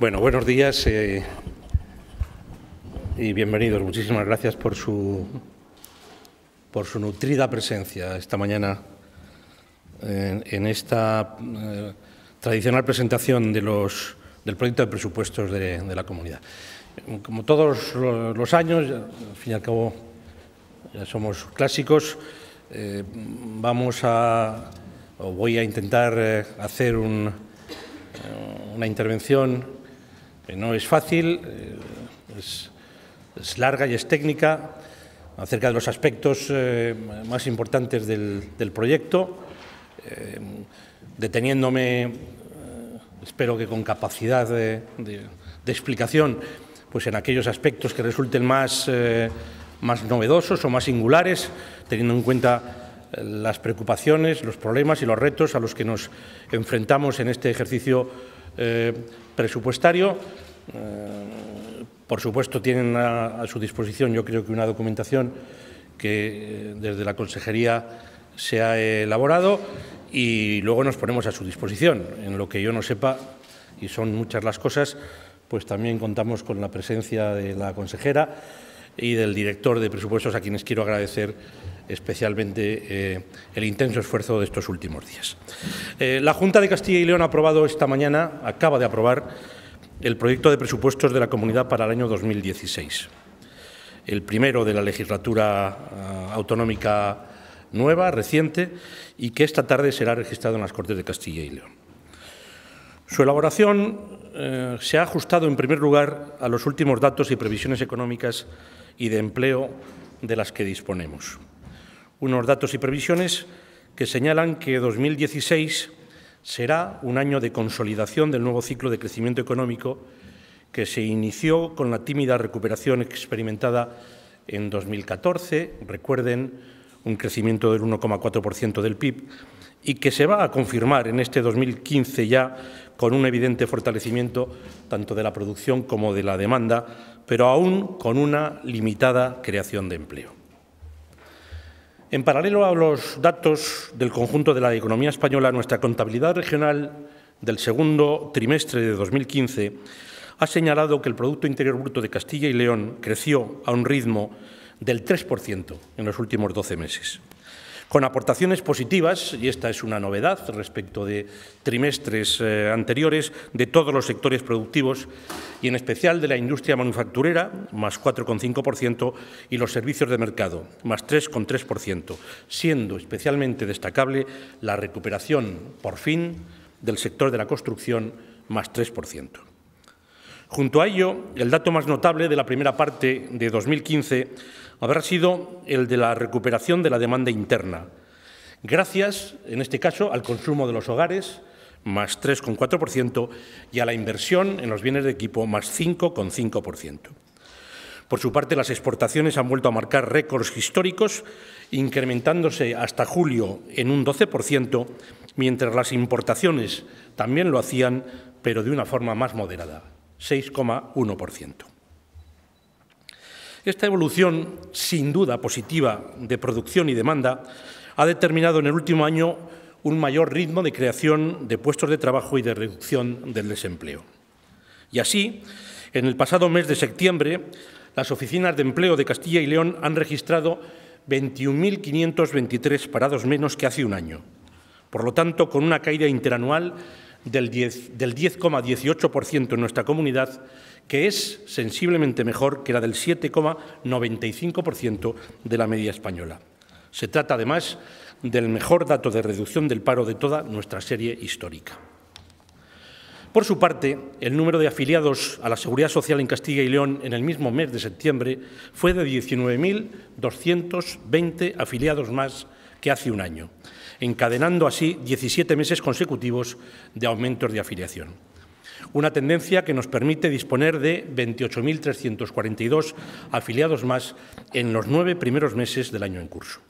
Bueno, buenos días eh, y bienvenidos. Muchísimas gracias por su, por su nutrida presencia esta mañana en, esta eh, tradicional presentación de los, del proyecto de presupuestos de, la comunidad. Como todos los años, al fin y al cabo ya somos clásicos, eh, vamos a, o voy a intentar hacer una intervención eh, no es fácil, eh, es, larga y es técnica, acerca de los aspectos eh, más importantes del, del proyecto, deteniéndome, espero que con capacidad de, de, explicación, pues en aquellos aspectos que resulten más, más novedosos o más singulares, teniendo en cuenta las preocupaciones, los problemas y los retos a los que nos enfrentamos en este ejercicio presupuestario. Eh, por supuesto, tienen a, su disposición, yo creo que una documentación que eh, desde la Consejería se ha elaborado y luego nos ponemos a su disposición. En lo que yo no sepa, y son muchas las cosas, pues también contamos con la presencia de la consejera y del director de presupuestos, a quienes quiero agradecer especialmente eh, el intenso esfuerzo de estos últimos días. Eh, la Junta de Castilla y León ha aprobado esta mañana, acaba de aprobar, el proyecto de presupuestos de la comunidad para el año 2016, el primero de la legislatura ah, autonómica nueva, reciente, y que esta tarde será registrado en las Cortes de Castilla y León. Su elaboración eh, se ha ajustado, en primer lugar, a los últimos datos y previsiones económicas y de empleo de las que disponemos unos datos y previsiones que señalan que 2016 será un año de consolidación del nuevo ciclo de crecimiento económico que se inició con la tímida recuperación experimentada en 2014, recuerden, un crecimiento del 1,4% del PIB, y que se va a confirmar en este 2015 ya con un evidente fortalecimiento tanto de la producción como de la demanda, pero aún con una limitada creación de empleo. En paralelo a los datos del conjunto de la economía española, nuestra contabilidad regional del segundo trimestre de 2015 ha señalado que el Producto Interior Bruto de Castilla y León creció a un ritmo del 3% en los últimos 12 meses con aportaciones positivas, y esta es una novedad respecto de trimestres eh, anteriores, de todos los sectores productivos y en especial de la industria manufacturera, más 4,5%, y los servicios de mercado, más 3,3%, siendo especialmente destacable la recuperación, por fin, del sector de la construcción, más 3%. Junto a ello, el dato más notable de la primera parte de 2015 habrá sido el de la recuperación de la demanda interna, gracias, en este caso, al consumo de los hogares, más 3,4%, y a la inversión en los bienes de equipo, más 5,5%. Por su parte, las exportaciones han vuelto a marcar récords históricos, incrementándose hasta julio en un 12%, mientras las importaciones también lo hacían, pero de una forma más moderada, 6,1%. Esta evolución, sin duda positiva, de producción y demanda, ha determinado en el último año un mayor ritmo de creación de puestos de trabajo y de reducción del desempleo. Y así, en el pasado mes de septiembre, las oficinas de empleo de Castilla y León han registrado 21.523 parados menos que hace un año. Por lo tanto, con una caída interanual del 10,18% en nuestra comunidad que es sensiblemente mejor que la del 7,95% de la media española. Se trata, además, del mejor dato de reducción del paro de toda nuestra serie histórica. Por su parte, el número de afiliados a la Seguridad Social en Castilla y León en el mismo mes de septiembre fue de 19.220 afiliados más que hace un año, encadenando así 17 meses consecutivos de aumentos de afiliación una tendencia que nos permite disponer de 28.342 afiliados más en los nueve primeros meses del año en curso.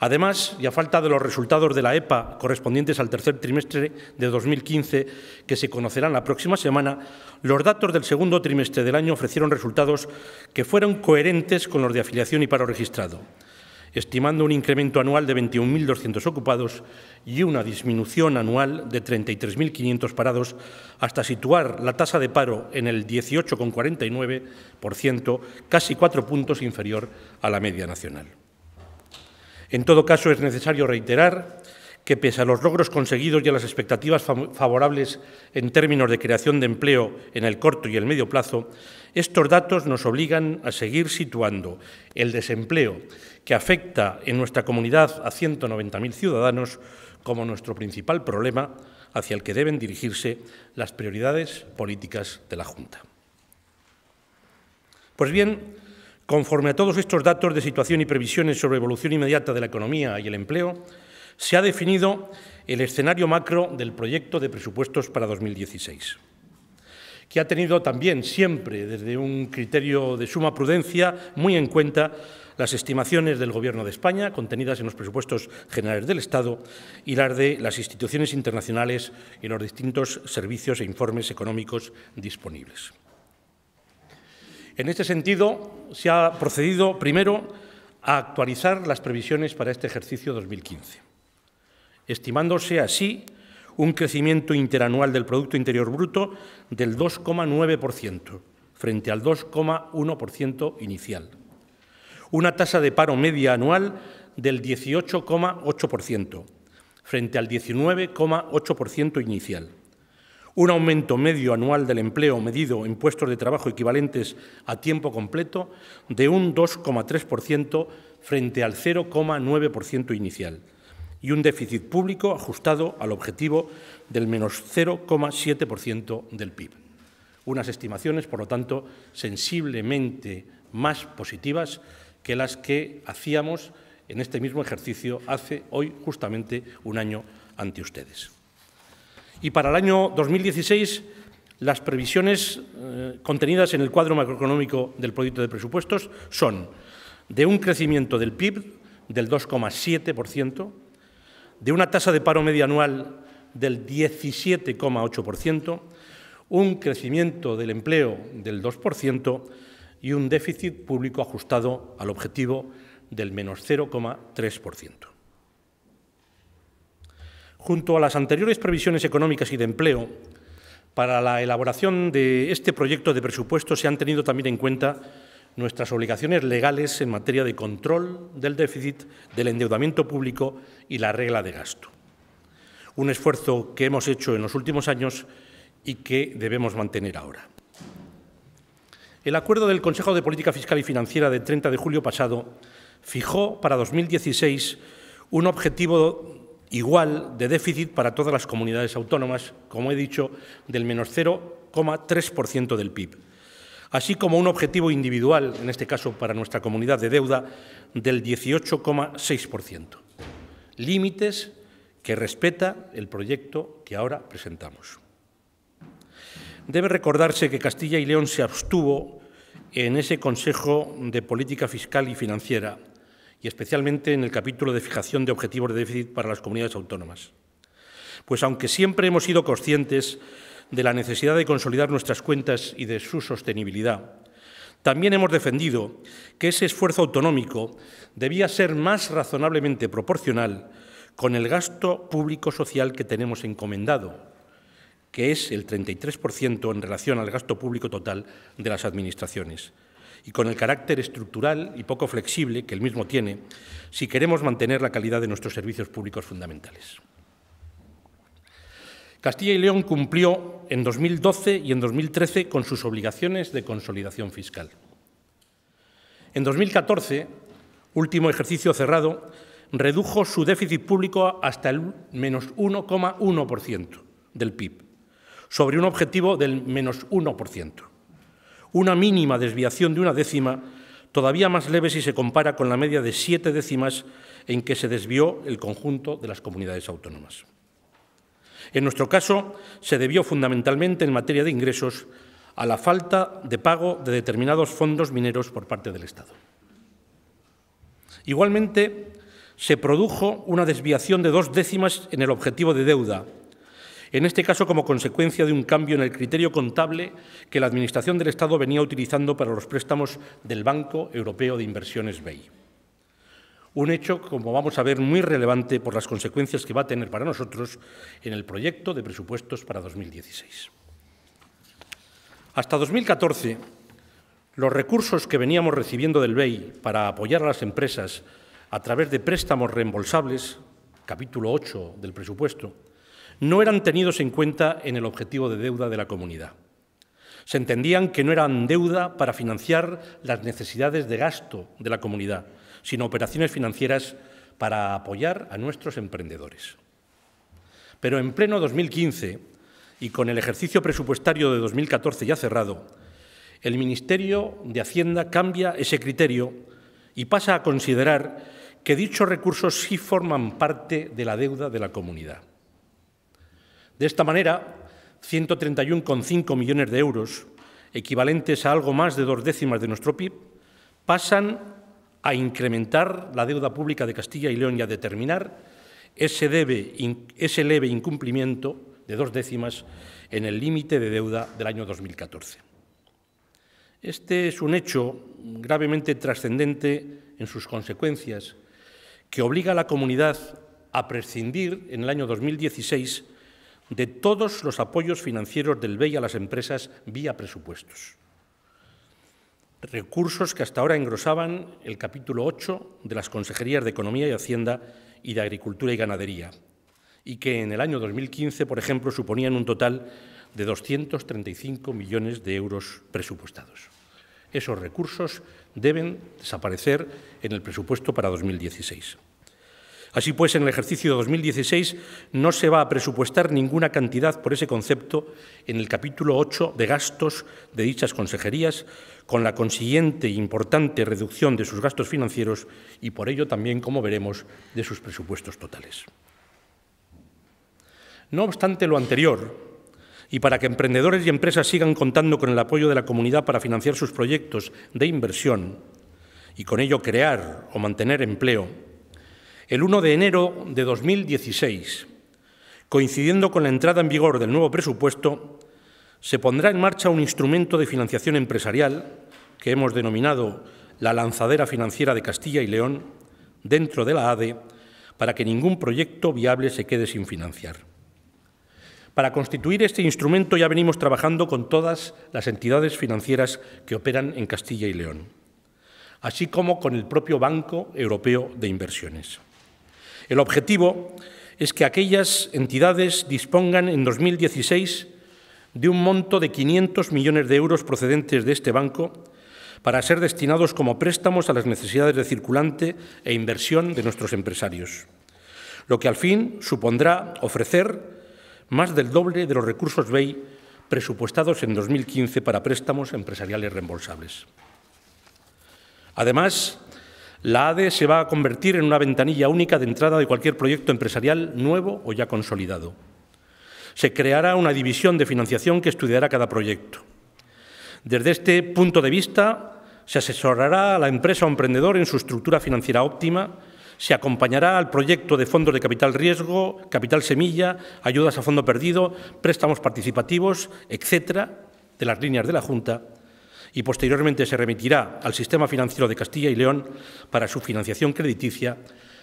Además, y a falta de los resultados de la EPA correspondientes al tercer trimestre de 2015, que se conocerán la próxima semana, los datos del segundo trimestre del año ofrecieron resultados que fueron coherentes con los de afiliación y paro registrado estimando un incremento anual de 21.200 ocupados y una disminución anual de 33.500 parados, hasta situar la tasa de paro en el 18,49%, casi cuatro puntos inferior a la media nacional. En todo caso, es necesario reiterar que pese a los logros conseguidos y a las expectativas favorables en términos de creación de empleo en el corto y el medio plazo, estos datos nos obligan a seguir situando el desempleo que afecta en nuestra comunidad a 190.000 ciudadanos como nuestro principal problema hacia el que deben dirigirse las prioridades políticas de la Junta. Pues bien, conforme a todos estos datos de situación y previsiones sobre evolución inmediata de la economía y el empleo, se ha definido el escenario macro del proyecto de presupuestos para 2016 que ha tenido también siempre, desde un criterio de suma prudencia, muy en cuenta las estimaciones del Gobierno de España contenidas en los presupuestos generales del Estado y las de las instituciones internacionales y los distintos servicios e informes económicos disponibles. En este sentido, se ha procedido primero a actualizar las previsiones para este ejercicio 2015, estimándose así un crecimiento interanual del Producto Interior Bruto del 2,9% frente al 2,1% inicial una tasa de paro media anual del 18,8%, frente al 19,8% inicial. Un aumento medio anual del empleo medido en puestos de trabajo equivalentes a tiempo completo de un 2,3% frente al 0,9% inicial y un déficit público ajustado al objetivo del menos 0,7% del PIB. Unas estimaciones, por lo tanto, sensiblemente más positivas que las que hacíamos en este mismo ejercicio hace hoy justamente un año ante ustedes. Y para el año 2016, las previsiones eh, contenidas en el cuadro macroeconómico del proyecto de presupuestos son de un crecimiento del PIB del 2,7%, de una tasa de paro media anual del 17,8%, un crecimiento del empleo del 2%, y un déficit público ajustado al objetivo del menos 0,3%. Junto a las anteriores previsiones económicas y de empleo, para la elaboración de este proyecto de presupuesto se han tenido también en cuenta nuestras obligaciones legales en materia de control del déficit, del endeudamiento público y la regla de gasto. Un esfuerzo que hemos hecho en los últimos años y que debemos mantener ahora. El acuerdo del Consejo de Política Fiscal y Financiera del 30 de julio pasado fijó para 2016 un objetivo igual de déficit para todas las comunidades autónomas, como he dicho, del menos 0,3% del PIB, así como un objetivo individual, en este caso para nuestra comunidad de deuda, del 18,6%. Límites que respeta el proyecto que ahora presentamos. Debe recordarse que Castilla y León se abstuvo en ese Consejo de Política Fiscal y Financiera y especialmente en el capítulo de fijación de objetivos de déficit para las comunidades autónomas. Pues aunque siempre hemos sido conscientes de la necesidad de consolidar nuestras cuentas y de su sostenibilidad, también hemos defendido que ese esfuerzo autonómico debía ser más razonablemente proporcional con el gasto público social que tenemos encomendado que es el 33% en relación al gasto público total de las administraciones. Y con el carácter estructural y poco flexible que el mismo tiene, si queremos mantener la calidad de nuestros servicios públicos fundamentales. Castilla y León cumplió en 2012 y en 2013 con sus obligaciones de consolidación fiscal. En 2014, último ejercicio cerrado, redujo su déficit público hasta el menos 1,1% del PIB, sobre un objetivo del menos 1%. Una mínima desviación de una décima, todavía más leve si se compara con la media de siete décimas en que se desvió el conjunto de las comunidades autónomas. En nuestro caso, se debió fundamentalmente en materia de ingresos a la falta de pago de determinados fondos mineros por parte del Estado. Igualmente, se produjo una desviación de dos décimas en el objetivo de deuda, en este caso como consecuencia de un cambio en el criterio contable que la Administración del Estado venía utilizando para los préstamos del Banco Europeo de Inversiones BEI. Un hecho, como vamos a ver, muy relevante por las consecuencias que va a tener para nosotros en el proyecto de presupuestos para 2016. Hasta 2014, los recursos que veníamos recibiendo del BEI para apoyar a las empresas a través de préstamos reembolsables, capítulo 8 del presupuesto, no eran tenidos en cuenta en el objetivo de deuda de la comunidad. Se entendían que no eran deuda para financiar las necesidades de gasto de la comunidad, sino operaciones financieras para apoyar a nuestros emprendedores. Pero en pleno 2015 y con el ejercicio presupuestario de 2014 ya cerrado, el Ministerio de Hacienda cambia ese criterio y pasa a considerar que dichos recursos sí forman parte de la deuda de la comunidad. De esta manera, 131,5 millones de euros, equivalentes a algo más de dos décimas de nuestro PIB, pasan a incrementar la deuda pública de Castilla y León y a determinar ese, leve incumplimiento de dos décimas en el límite de deuda del año 2014. Este es un hecho gravemente trascendente en sus consecuencias, que obliga a la comunidad a prescindir en el año 2016 de todos los apoyos financieros del BEI a las empresas vía presupuestos. Recursos que hasta ahora engrosaban el capítulo 8 de las Consejerías de Economía y Hacienda y de Agricultura y Ganadería, y que en el año 2015, por ejemplo, suponían un total de 235 millones de euros presupuestados. Esos recursos deben desaparecer en el presupuesto para 2016. Así pues, en el ejercicio 2016 no se va a presupuestar ninguna cantidad por ese concepto en el capítulo 8 de gastos de dichas consejerías, con la consiguiente e importante reducción de sus gastos financieros y por ello también, como veremos, de sus presupuestos totales. No obstante lo anterior, y para que emprendedores y empresas sigan contando con el apoyo de la comunidad para financiar sus proyectos de inversión y con ello crear o mantener empleo, el 1 de enero de 2016, coincidiendo con la entrada en vigor del nuevo presupuesto, se pondrá en marcha un instrumento de financiación empresarial que hemos denominado la lanzadera financiera de Castilla y León dentro de la ADE para que ningún proyecto viable se quede sin financiar. Para constituir este instrumento ya venimos trabajando con todas las entidades financieras que operan en Castilla y León, así como con el propio Banco Europeo de Inversiones. El objetivo es que aquellas entidades dispongan en 2016 de un monto de 500 millones de euros procedentes de este banco para ser destinados como préstamos a las necesidades de circulante e inversión de nuestros empresarios, lo que al fin supondrá ofrecer más del doble de los recursos BEI presupuestados en 2015 para préstamos empresariales reembolsables. Además, la ADE se va a convertir en una ventanilla única de entrada de cualquier proyecto empresarial nuevo o ya consolidado. Se creará una división de financiación que estudiará cada proyecto. Desde este punto de vista, se asesorará a la empresa o emprendedor en su estructura financiera óptima, se acompañará al proyecto de fondos de capital riesgo, capital semilla, ayudas a fondo perdido, préstamos participativos, etcétera, de las líneas de la Junta y posteriormente se remitirá al sistema financiero de Castilla y León para su financiación crediticia,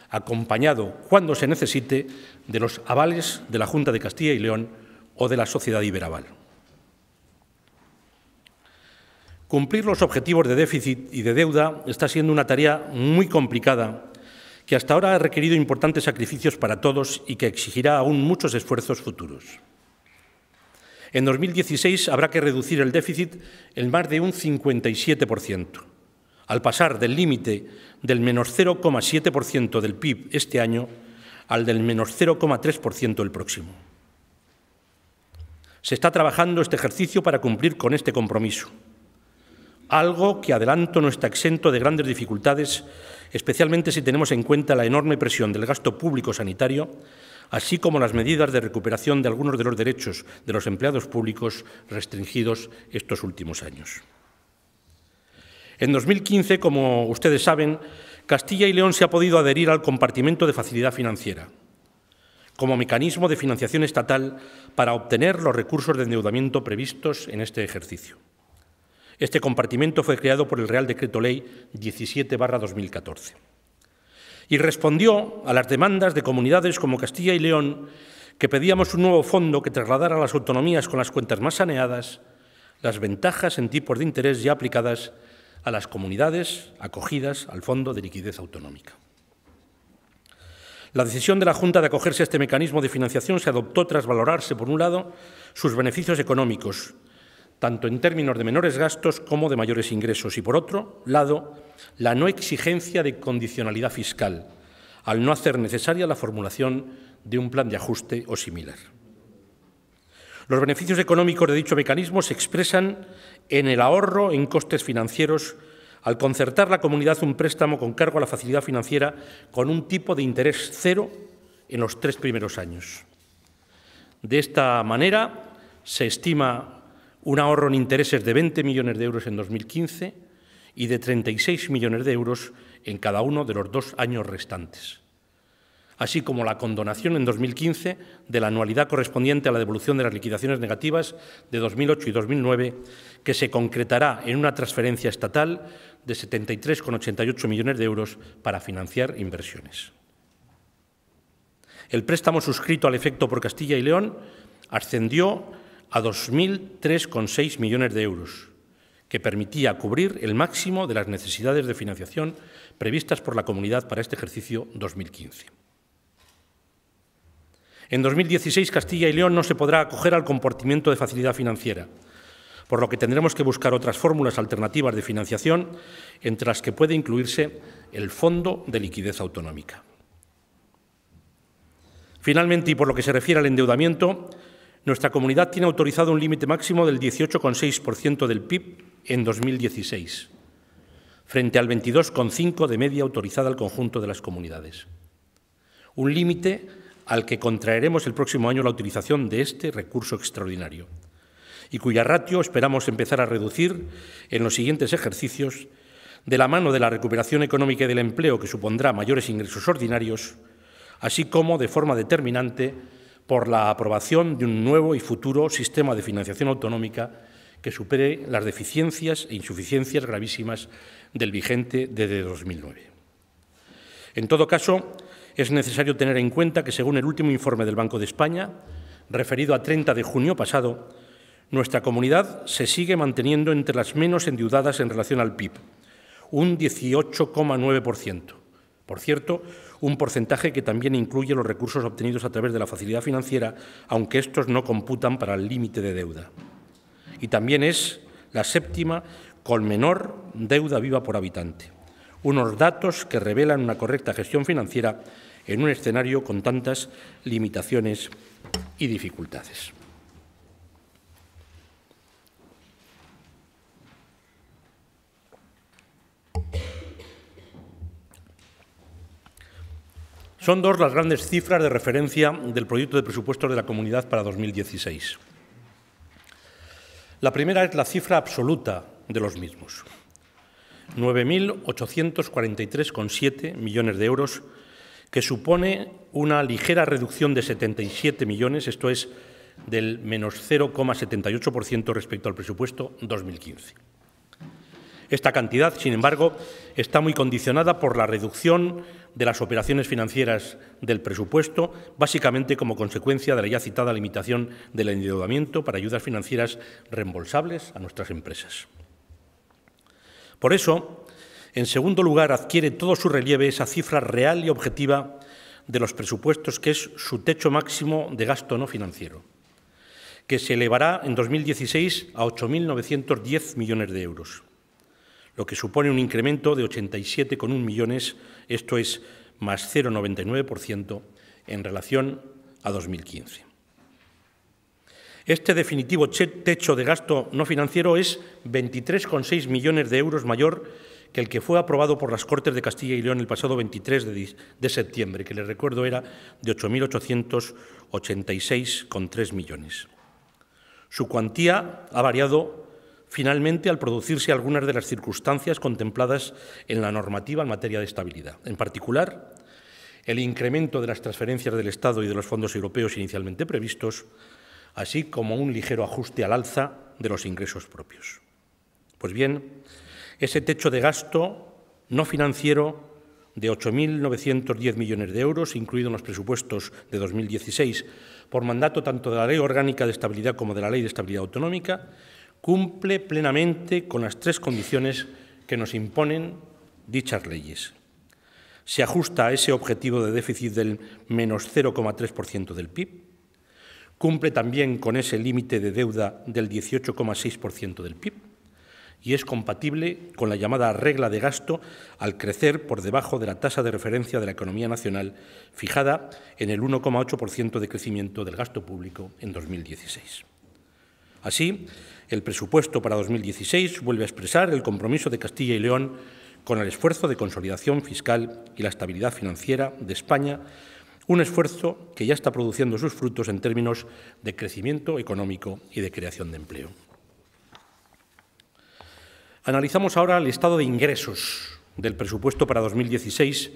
acompañado cuando se necesite de los avales de la Junta de Castilla y León o de la Sociedad Iberaval. Cumplir los objetivos de déficit y de deuda está siendo una tarea muy complicada que hasta ahora ha requerido importantes sacrificios para todos y que exigirá aún muchos esfuerzos futuros. En 2016 habrá que reducir el déficit en más de un 57%. Al pasar del límite del menos 0,7% del PIB este año al del menos 0,3% el próximo. Se está trabajando este ejercicio para cumplir con este compromiso, algo que adelanto no está exento de grandes dificultades, especialmente si tenemos en cuenta la enorme presión del gasto público sanitario así como las medidas de recuperación de algunos de los derechos de los empleados públicos restringidos estos últimos años. En 2015, como ustedes saben, Castilla y León se ha podido adherir al compartimento de facilidad financiera como mecanismo de financiación estatal para obtener los recursos de endeudamiento previstos en este ejercicio. Este compartimento fue creado por el Real Decreto Ley 17-2014 y respondió a las demandas de comunidades como Castilla y León, que pedíamos un nuevo fondo que trasladara a las autonomías con las cuentas más saneadas las ventajas en tipos de interés ya aplicadas a las comunidades acogidas al Fondo de Liquidez Autonómica. La decisión de la Junta de acogerse a este mecanismo de financiación se adoptó tras valorarse, por un lado, sus beneficios económicos tanto en términos de menores gastos como de mayores ingresos, y por otro lado, la no exigencia de condicionalidad fiscal, al no hacer necesaria la formulación de un plan de ajuste o similar. Los beneficios económicos de dicho mecanismo se expresan en el ahorro en costes financieros al concertar la comunidad un préstamo con cargo a la facilidad financiera con un tipo de interés cero en los tres primeros años. De esta manera, se estima un ahorro en intereses de 20 millones de euros en 2015 y de 36 millones de euros en cada uno de los dos años restantes, así como la condonación en 2015 de la anualidad correspondiente a la devolución de las liquidaciones negativas de 2008 y 2009, que se concretará en una transferencia estatal de 73,88 millones de euros para financiar inversiones. El préstamo suscrito al efecto por Castilla y León ascendió a 2.003,6 millones de euros, que permitía cubrir el máximo de las necesidades de financiación previstas por la comunidad para este ejercicio 2015. En 2016 Castilla y León no se podrá acoger al comportamiento de facilidad financiera, por lo que tendremos que buscar otras fórmulas alternativas de financiación, entre las que puede incluirse el Fondo de Liquidez Autonómica. Finalmente, y por lo que se refiere al endeudamiento, nuestra comunidad tiene autorizado un límite máximo del 18,6% del PIB en 2016, frente al 22,5% de media autorizada al conjunto de las comunidades. Un límite al que contraeremos el próximo año la utilización de este recurso extraordinario y cuya ratio esperamos empezar a reducir en los siguientes ejercicios de la mano de la recuperación económica y del empleo que supondrá mayores ingresos ordinarios, así como de forma determinante por la aprobación de un nuevo y futuro sistema de financiación autonómica que supere las deficiencias e insuficiencias gravísimas del vigente desde 2009. En todo caso, es necesario tener en cuenta que, según el último informe del Banco de España, referido a 30 de junio pasado, nuestra comunidad se sigue manteniendo entre las menos endeudadas en relación al PIB, un 18,9%. Por cierto, un porcentaje que también incluye los recursos obtenidos a través de la facilidad financiera, aunque estos no computan para el límite de deuda. Y también es la séptima con menor deuda viva por habitante. Unos datos que revelan una correcta gestión financiera en un escenario con tantas limitaciones y dificultades. Son dos las grandes cifras de referencia del proyecto de presupuestos de la comunidad para 2016. La primera es la cifra absoluta de los mismos. 9.843,7 millones de euros, que supone una ligera reducción de 77 millones, esto es del menos 0,78% respecto al presupuesto 2015. Esta cantidad, sin embargo, está muy condicionada por la reducción de las operaciones financieras del presupuesto, básicamente como consecuencia de la ya citada limitación del endeudamiento para ayudas financieras reembolsables a nuestras empresas. Por eso, en segundo lugar, adquiere todo su relieve esa cifra real y objetiva de los presupuestos, que es su techo máximo de gasto no financiero, que se elevará en 2016 a 8.910 millones de euros lo que supone un incremento de 87,1 millones, esto es más 0,99% en relación a 2015. Este definitivo techo de gasto no financiero es 23,6 millones de euros mayor que el que fue aprobado por las Cortes de Castilla y León el pasado 23 de, septiembre, que les recuerdo era de 8.886,3 millones. Su cuantía ha variado Finalmente, al producirse algunas de las circunstancias contempladas en la normativa en materia de estabilidad, en particular, el incremento de las transferencias del Estado y de los fondos europeos inicialmente previstos, así como un ligero ajuste al alza de los ingresos propios. Pues bien, ese techo de gasto no financiero de 8.910 millones de euros, incluido en los presupuestos de 2016, por mandato tanto de la Ley Orgánica de Estabilidad como de la Ley de Estabilidad Autonómica, cumple plenamente con las tres condiciones que nos imponen dichas leyes. Se ajusta a ese objetivo de déficit del menos 0,3% del PIB, cumple también con ese límite de deuda del 18,6% del PIB y es compatible con la llamada regla de gasto al crecer por debajo de la tasa de referencia de la economía nacional fijada en el 1,8% de crecimiento del gasto público en 2016. Así, el presupuesto para 2016 vuelve a expresar el compromiso de Castilla y León con el esfuerzo de consolidación fiscal y la estabilidad financiera de España, un esfuerzo que ya está produciendo sus frutos en términos de crecimiento económico y de creación de empleo. Analizamos ahora el estado de ingresos del presupuesto para 2016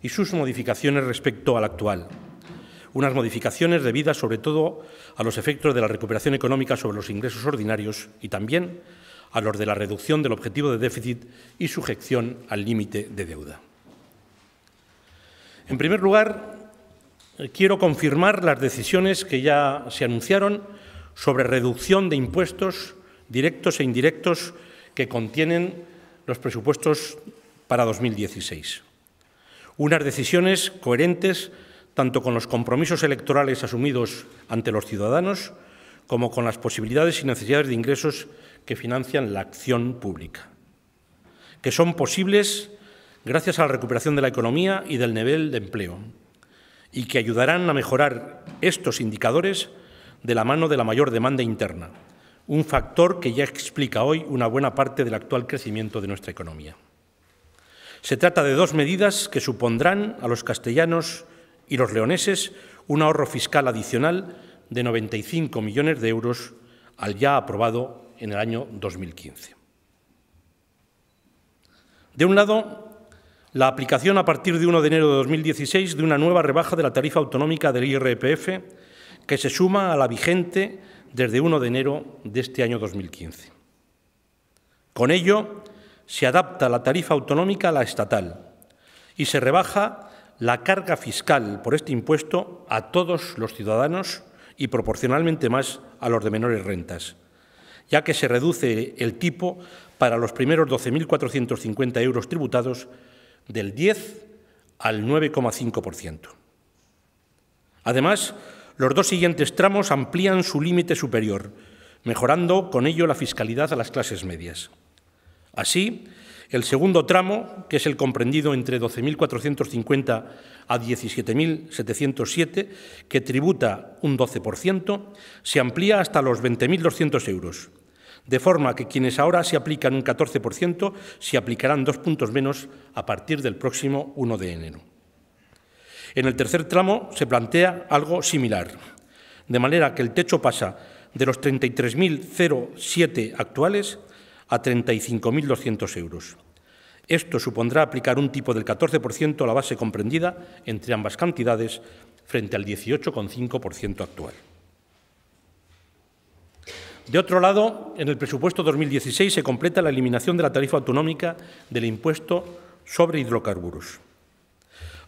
y sus modificaciones respecto al actual unas modificaciones debidas sobre todo a los efectos de la recuperación económica sobre los ingresos ordinarios y también a los de la reducción del objetivo de déficit y sujeción al límite de deuda. En primer lugar, quiero confirmar las decisiones que ya se anunciaron sobre reducción de impuestos directos e indirectos que contienen los presupuestos para 2016. Unas decisiones coherentes tanto con los compromisos electorales asumidos ante los ciudadanos como con las posibilidades y necesidades de ingresos que financian la acción pública, que son posibles gracias a la recuperación de la economía y del nivel de empleo, y que ayudarán a mejorar estos indicadores de la mano de la mayor demanda interna, un factor que ya explica hoy una buena parte del actual crecimiento de nuestra economía. Se trata de dos medidas que supondrán a los castellanos y los leoneses un ahorro fiscal adicional de 95 millones de euros al ya aprobado en el año 2015. De un lado, la aplicación a partir de 1 de enero de 2016 de una nueva rebaja de la tarifa autonómica del IRPF que se suma a la vigente desde 1 de enero de este año 2015. Con ello, se adapta la tarifa autonómica a la estatal y se rebaja la carga fiscal por este impuesto a todos los ciudadanos y proporcionalmente más a los de menores rentas, ya que se reduce el tipo para los primeros 12.450 euros tributados del 10 al 9,5%. Además, los dos siguientes tramos amplían su límite superior, mejorando con ello la fiscalidad a las clases medias. Así, el segundo tramo, que es el comprendido entre 12.450 a 17.707, que tributa un 12%, se amplía hasta los 20.200 euros, de forma que quienes ahora se aplican un 14% se aplicarán dos puntos menos a partir del próximo 1 de enero. En el tercer tramo se plantea algo similar, de manera que el techo pasa de los 33.007 actuales a 35.200 euros. Esto supondrá aplicar un tipo del 14% a la base comprendida entre ambas cantidades frente al 18,5% actual. De otro lado, en el presupuesto 2016 se completa la eliminación de la tarifa autonómica del impuesto sobre hidrocarburos.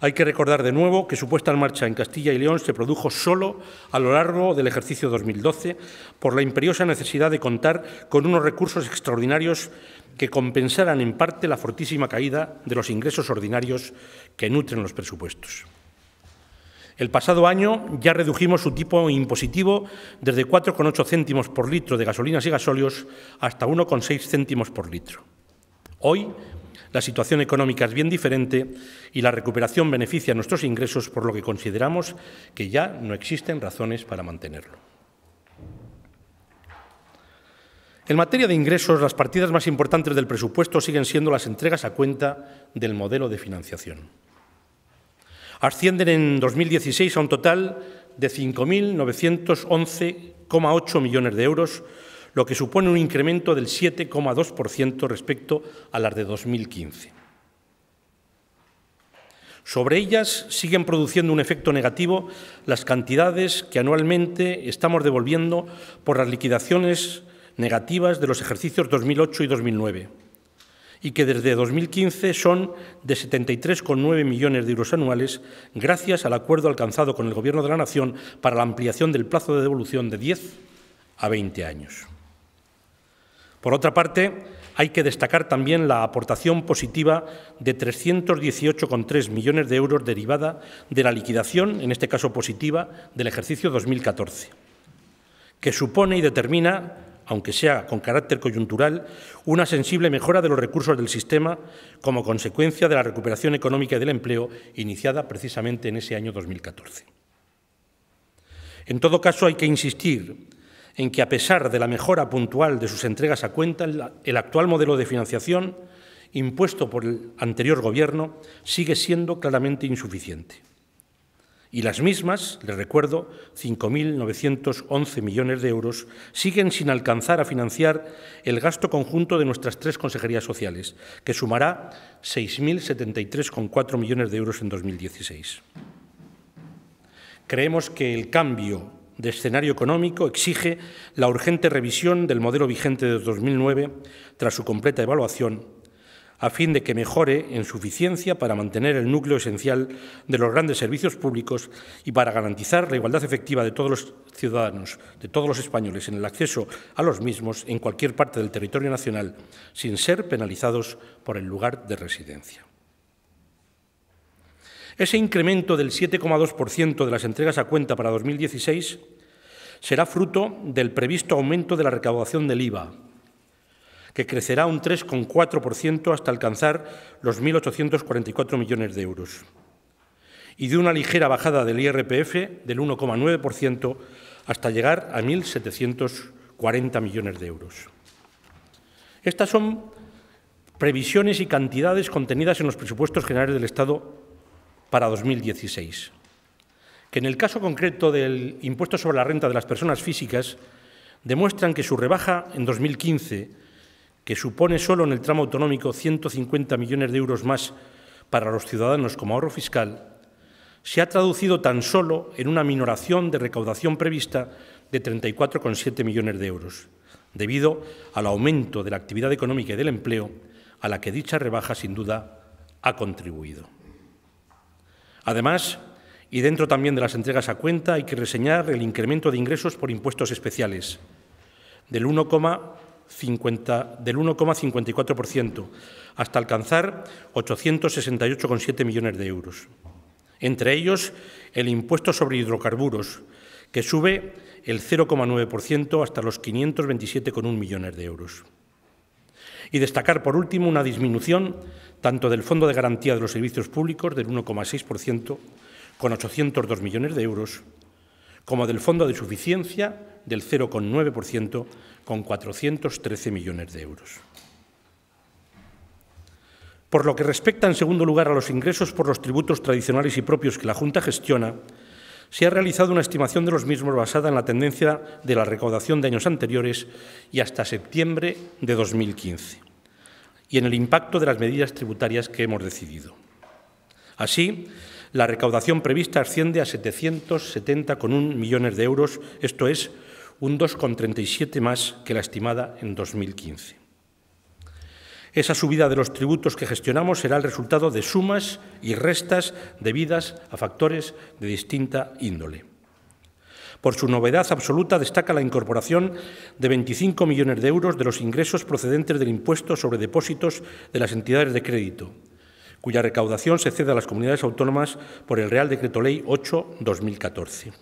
Hay que recordar de nuevo que su puesta en marcha en Castilla y León se produjo solo a lo largo del ejercicio 2012 por la imperiosa necesidad de contar con unos recursos extraordinarios que compensaran en parte la fortísima caída de los ingresos ordinarios que nutren los presupuestos. El pasado año ya redujimos su tipo impositivo desde 4,8 céntimos por litro de gasolinas y gasóleos hasta 1,6 céntimos por litro. Hoy la situación económica es bien diferente y la recuperación beneficia nuestros ingresos, por lo que consideramos que ya no existen razones para mantenerlo. En materia de ingresos, las partidas más importantes del presupuesto siguen siendo las entregas a cuenta del modelo de financiación. Ascienden en 2016 a un total de 5.911,8 millones de euros, lo que supone un incremento del 7,2% respecto a las de 2015. Sobre ellas siguen produciendo un efecto negativo las cantidades que anualmente estamos devolviendo por las liquidaciones negativas de los ejercicios 2008 y 2009 y que desde 2015 son de 73,9 millones de euros anuales gracias al acuerdo alcanzado con el Gobierno de la Nación para la ampliación del plazo de devolución de 10 a 20 años. Por otra parte, hay que destacar también la aportación positiva de 318,3 millones de euros derivada de la liquidación, en este caso positiva, del ejercicio 2014, que supone y determina, aunque sea con carácter coyuntural, una sensible mejora de los recursos del sistema como consecuencia de la recuperación económica y del empleo iniciada precisamente en ese año 2014. En todo caso, hay que insistir en que, a pesar de la mejora puntual de sus entregas a cuenta, el actual modelo de financiación impuesto por el anterior Gobierno sigue siendo claramente insuficiente. Y las mismas, les recuerdo, 5.911 millones de euros, siguen sin alcanzar a financiar el gasto conjunto de nuestras tres consejerías sociales, que sumará 6.073,4 millones de euros en 2016. Creemos que el cambio de escenario económico exige la urgente revisión del modelo vigente de 2009 tras su completa evaluación, a fin de que mejore en suficiencia para mantener el núcleo esencial de los grandes servicios públicos y para garantizar la igualdad efectiva de todos los ciudadanos, de todos los españoles, en el acceso a los mismos en cualquier parte del territorio nacional, sin ser penalizados por el lugar de residencia. Ese incremento del 7,2% de las entregas a cuenta para 2016 será fruto del previsto aumento de la recaudación del IVA, que crecerá un 3,4% hasta alcanzar los 1.844 millones de euros, y de una ligera bajada del IRPF del 1,9% hasta llegar a 1.740 millones de euros. Estas son previsiones y cantidades contenidas en los presupuestos generales del Estado para 2016, que en el caso concreto del impuesto sobre la renta de las personas físicas demuestran que su rebaja en 2015, que supone solo en el tramo autonómico 150 millones de euros más para los ciudadanos como ahorro fiscal, se ha traducido tan solo en una minoración de recaudación prevista de 34,7 millones de euros, debido al aumento de la actividad económica y del empleo a la que dicha rebaja sin duda ha contribuido. Además, y dentro también de las entregas a cuenta, hay que reseñar el incremento de ingresos por impuestos especiales del 1,54% hasta alcanzar 868,7 millones de euros. Entre ellos, el impuesto sobre hidrocarburos, que sube el 0,9% hasta los 527,1 millones de euros. Y destacar, por último, una disminución tanto del Fondo de Garantía de los Servicios Públicos del 1,6%, con 802 millones de euros, como del Fondo de Suficiencia del 0,9%, con 413 millones de euros. Por lo que respecta, en segundo lugar, a los ingresos por los tributos tradicionales y propios que la Junta gestiona, se ha realizado una estimación de los mismos basada en la tendencia de la recaudación de años anteriores y hasta septiembre de 2015, y en el impacto de las medidas tributarias que hemos decidido. Así, la recaudación prevista asciende a 770,1 millones de euros, esto es un 2,37 más que la estimada en 2015. Esa subida de los tributos que gestionamos será el resultado de sumas y restas debidas a factores de distinta índole. Por su novedad absoluta destaca la incorporación de 25 millones de euros de los ingresos procedentes del impuesto sobre depósitos de las entidades de crédito, cuya recaudación se cede a las comunidades autónomas por el Real Decreto Ley 8-2014.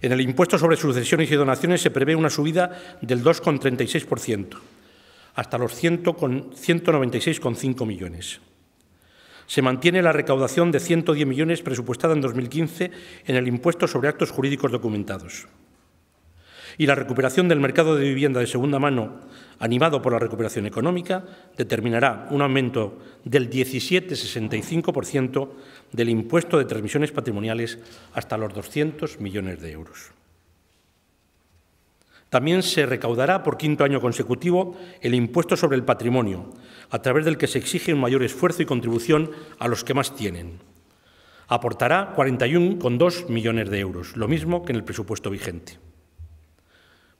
En el impuesto sobre sucesiones y donaciones se prevé una subida del 2,36% hasta los 196,5 millones. Se mantiene la recaudación de 110 millones presupuestada en 2015 en el impuesto sobre actos jurídicos documentados. Y la recuperación del mercado de vivienda de segunda mano, animado por la recuperación económica, determinará un aumento del 17,65% del impuesto de transmisiones patrimoniales hasta los 200 millones de euros. También se recaudará por quinto año consecutivo el impuesto sobre el patrimonio, a través del que se exige un mayor esfuerzo y contribución a los que más tienen. Aportará 41,2 millones de euros, lo mismo que en el presupuesto vigente.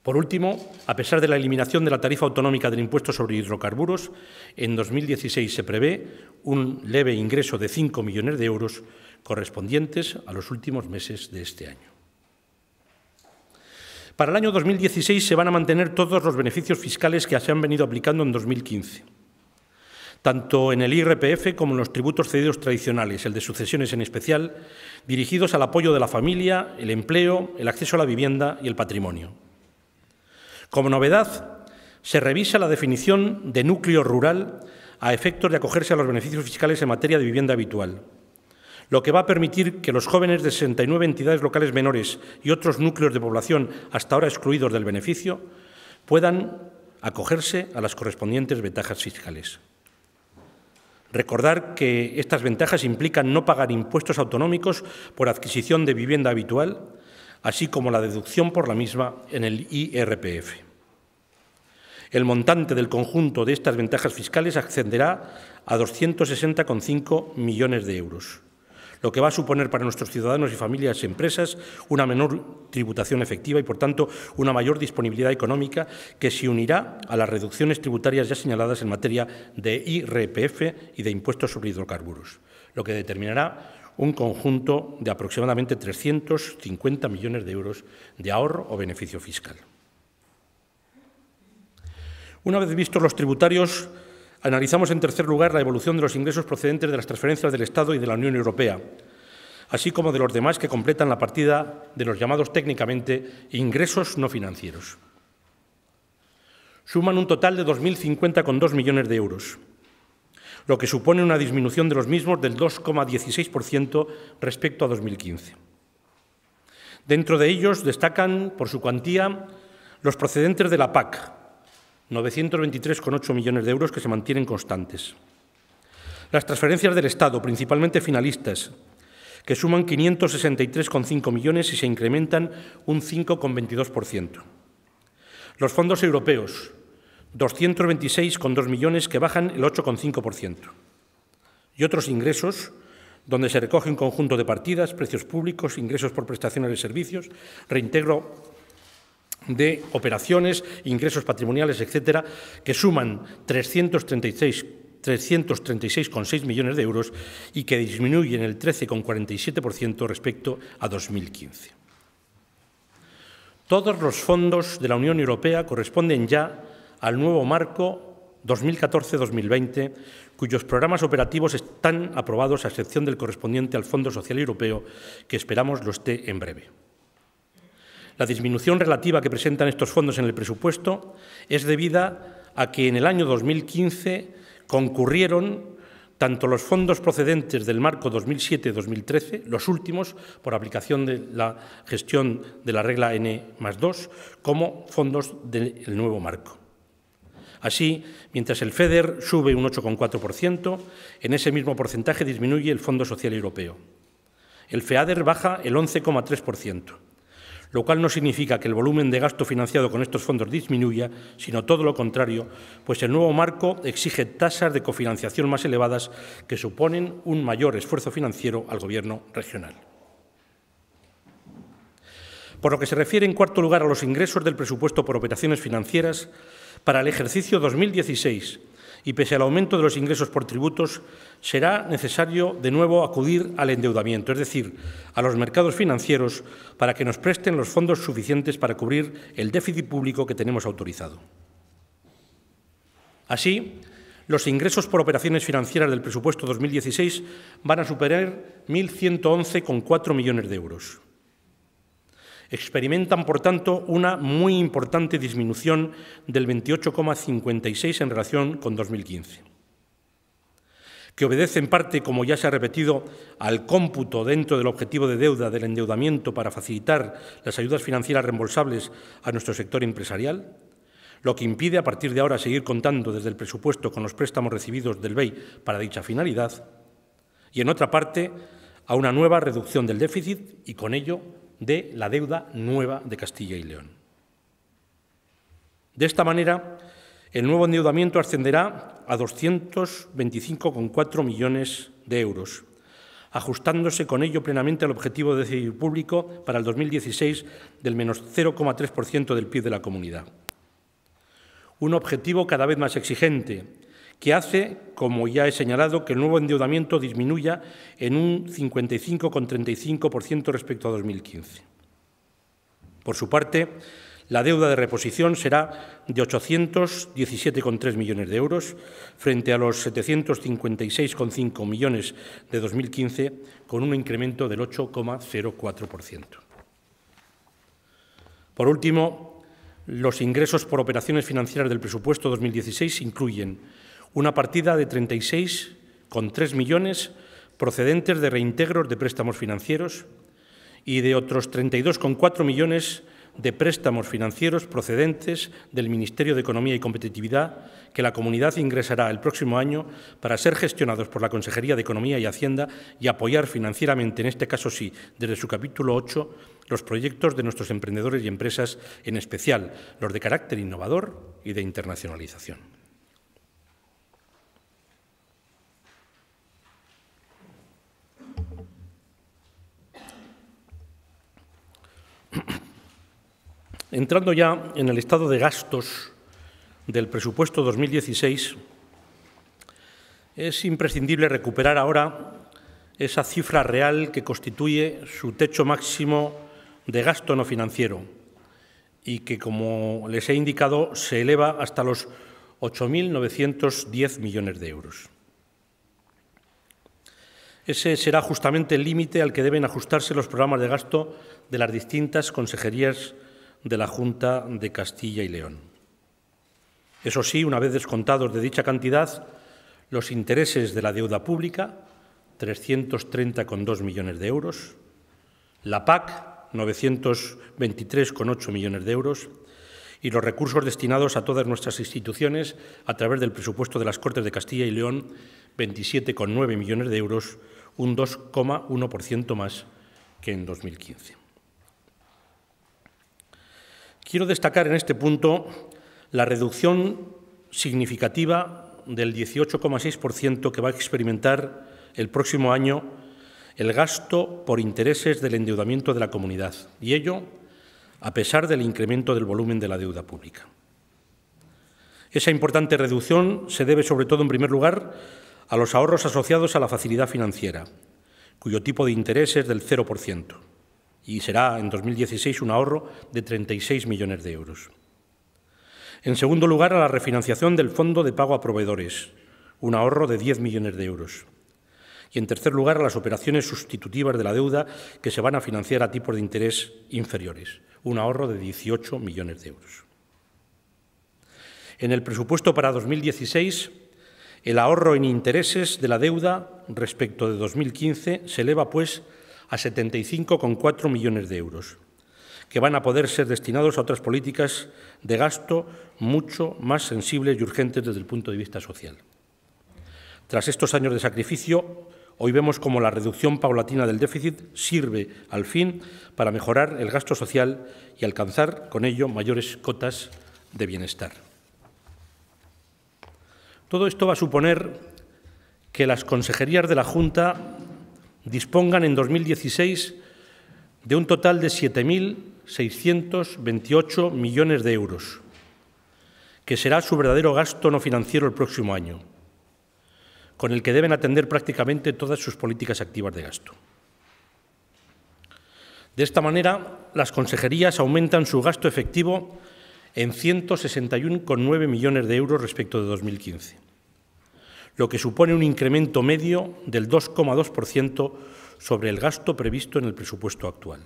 Por último, a pesar de la eliminación de la tarifa autonómica del impuesto sobre hidrocarburos, en 2016 se prevé un leve ingreso de 5 millones de euros correspondientes a los últimos meses de este año. Para el año 2016 se van a mantener todos los beneficios fiscales que se han venido aplicando en 2015, tanto en el IRPF como en los tributos cedidos tradicionales, el de sucesiones en especial, dirigidos al apoyo de la familia, el empleo, el acceso a la vivienda y el patrimonio. Como novedad, se revisa la definición de núcleo rural a efectos de acogerse a los beneficios fiscales en materia de vivienda habitual lo que va a permitir que los jóvenes de 69 entidades locales menores y otros núcleos de población hasta ahora excluidos del beneficio puedan acogerse a las correspondientes ventajas fiscales. Recordar que estas ventajas implican no pagar impuestos autonómicos por adquisición de vivienda habitual, así como la deducción por la misma en el IRPF. El montante del conjunto de estas ventajas fiscales ascenderá a 260,5 millones de euros lo que va a suponer para nuestros ciudadanos y familias y empresas una menor tributación efectiva y, por tanto, una mayor disponibilidad económica que se unirá a las reducciones tributarias ya señaladas en materia de IRPF y de impuestos sobre hidrocarburos, lo que determinará un conjunto de aproximadamente 350 millones de euros de ahorro o beneficio fiscal. Una vez vistos los tributarios, Analizamos, en tercer lugar, la evolución de los ingresos procedentes de las transferencias del Estado y de la Unión Europea, así como de los demás que completan la partida de los llamados técnicamente ingresos no financieros. Suman un total de 2.050,2 millones de euros, lo que supone una disminución de los mismos del 2,16% respecto a 2015. Dentro de ellos destacan, por su cuantía, los procedentes de la PAC, 923,8 millones de euros que se mantienen constantes. Las transferencias del Estado, principalmente finalistas, que suman 563,5 millones y se incrementan un 5,22%. Los fondos europeos, 226,2 millones que bajan el 8,5%. Y otros ingresos, donde se recoge un conjunto de partidas, precios públicos, ingresos por prestaciones de servicios, reintegro de operaciones, ingresos patrimoniales, etcétera, que suman 336 336,6 millones de euros y que disminuyen el 13,47% respecto a 2015. Todos los fondos de la Unión Europea corresponden ya al nuevo marco 2014-2020, cuyos programas operativos están aprobados a excepción del correspondiente al Fondo Social Europeo, que esperamos lo esté en breve. La disminución relativa que presentan estos fondos en el presupuesto es debida a que en el año 2015 concurrieron tanto los fondos procedentes del marco 2007-2013, los últimos por aplicación de la gestión de la regla N más 2, como fondos del nuevo marco. Así, mientras el FEDER sube un 8,4%, en ese mismo porcentaje disminuye el Fondo Social Europeo. El FEADER baja el 11,3% lo cual no significa que el volumen de gasto financiado con estos fondos disminuya, sino todo lo contrario, pues el nuevo marco exige tasas de cofinanciación más elevadas que suponen un mayor esfuerzo financiero al Gobierno regional. Por lo que se refiere, en cuarto lugar, a los ingresos del presupuesto por operaciones financieras, para el ejercicio 2016 y pese al aumento de los ingresos por tributos, será necesario de nuevo acudir al endeudamiento, es decir, a los mercados financieros, para que nos presten los fondos suficientes para cubrir el déficit público que tenemos autorizado. Así, los ingresos por operaciones financieras del presupuesto 2016 van a superar 1.111,4 millones de euros experimentan, por tanto, una muy importante disminución del 28,56 en relación con 2015, que obedece en parte, como ya se ha repetido, al cómputo dentro del objetivo de deuda del endeudamiento para facilitar las ayudas financieras reembolsables a nuestro sector empresarial, lo que impide a partir de ahora seguir contando desde el presupuesto con los préstamos recibidos del BEI para dicha finalidad, y en otra parte, a una nueva reducción del déficit y con ello de la deuda nueva de Castilla y León. De esta manera, el nuevo endeudamiento ascenderá a 225,4 millones de euros, ajustándose con ello plenamente al objetivo de decidir público para el 2016 del menos 0,3% del PIB de la comunidad. Un objetivo cada vez más exigente, que hace, como ya he señalado, que el nuevo endeudamiento disminuya en un 55,35% respecto a 2015. Por su parte, la deuda de reposición será de 817,3 millones de euros frente a los 756,5 millones de 2015, con un incremento del 8,04%. Por último, los ingresos por operaciones financieras del presupuesto 2016 incluyen una partida de 36,3 millones procedentes de reintegros de préstamos financieros y de otros 32,4 millones de préstamos financieros procedentes del Ministerio de Economía y Competitividad que la comunidad ingresará el próximo año para ser gestionados por la Consejería de Economía y Hacienda y apoyar financieramente, en este caso sí, desde su capítulo 8, los proyectos de nuestros emprendedores y empresas, en especial los de carácter innovador y de internacionalización. Entrando ya en el estado de gastos del presupuesto 2016, es imprescindible recuperar ahora esa cifra real que constituye su techo máximo de gasto no financiero y que, como les he indicado, se eleva hasta los 8.910 millones de euros. Ese será justamente el límite al que deben ajustarse los programas de gasto de las distintas consejerías de la Junta de Castilla y León. Eso sí, una vez descontados de dicha cantidad los intereses de la deuda pública, 330,2 millones de euros, la PAC, 923,8 millones de euros, y los recursos destinados a todas nuestras instituciones a través del presupuesto de las Cortes de Castilla y León, 27,9 millones de euros, un 2,1% más que en 2015. Quiero destacar en este punto la reducción significativa del 18,6% que va a experimentar el próximo año el gasto por intereses del endeudamiento de la comunidad, y ello a pesar del incremento del volumen de la deuda pública. Esa importante reducción se debe, sobre todo, en primer lugar, a los ahorros asociados a la facilidad financiera, cuyo tipo de interés es del 0%, y será en 2016 un ahorro de 36 millones de euros. En segundo lugar, a la refinanciación del Fondo de Pago a Proveedores, un ahorro de 10 millones de euros. Y en tercer lugar, a las operaciones sustitutivas de la deuda que se van a financiar a tipos de interés inferiores, un ahorro de 18 millones de euros. En el presupuesto para 2016 el ahorro en intereses de la deuda respecto de 2015 se eleva, pues, a 75,4 millones de euros, que van a poder ser destinados a otras políticas de gasto mucho más sensibles y urgentes desde el punto de vista social. Tras estos años de sacrificio, hoy vemos cómo la reducción paulatina del déficit sirve al fin para mejorar el gasto social y alcanzar con ello mayores cotas de bienestar. Todo esto va a suponer que las consejerías de la Junta dispongan en 2016 de un total de 7.628 millones de euros, que será su verdadero gasto no financiero el próximo año, con el que deben atender prácticamente todas sus políticas activas de gasto. De esta manera, las consejerías aumentan su gasto efectivo en 161,9 millones de euros respecto de 2015, lo que supone un incremento medio del 2,2% sobre el gasto previsto en el presupuesto actual.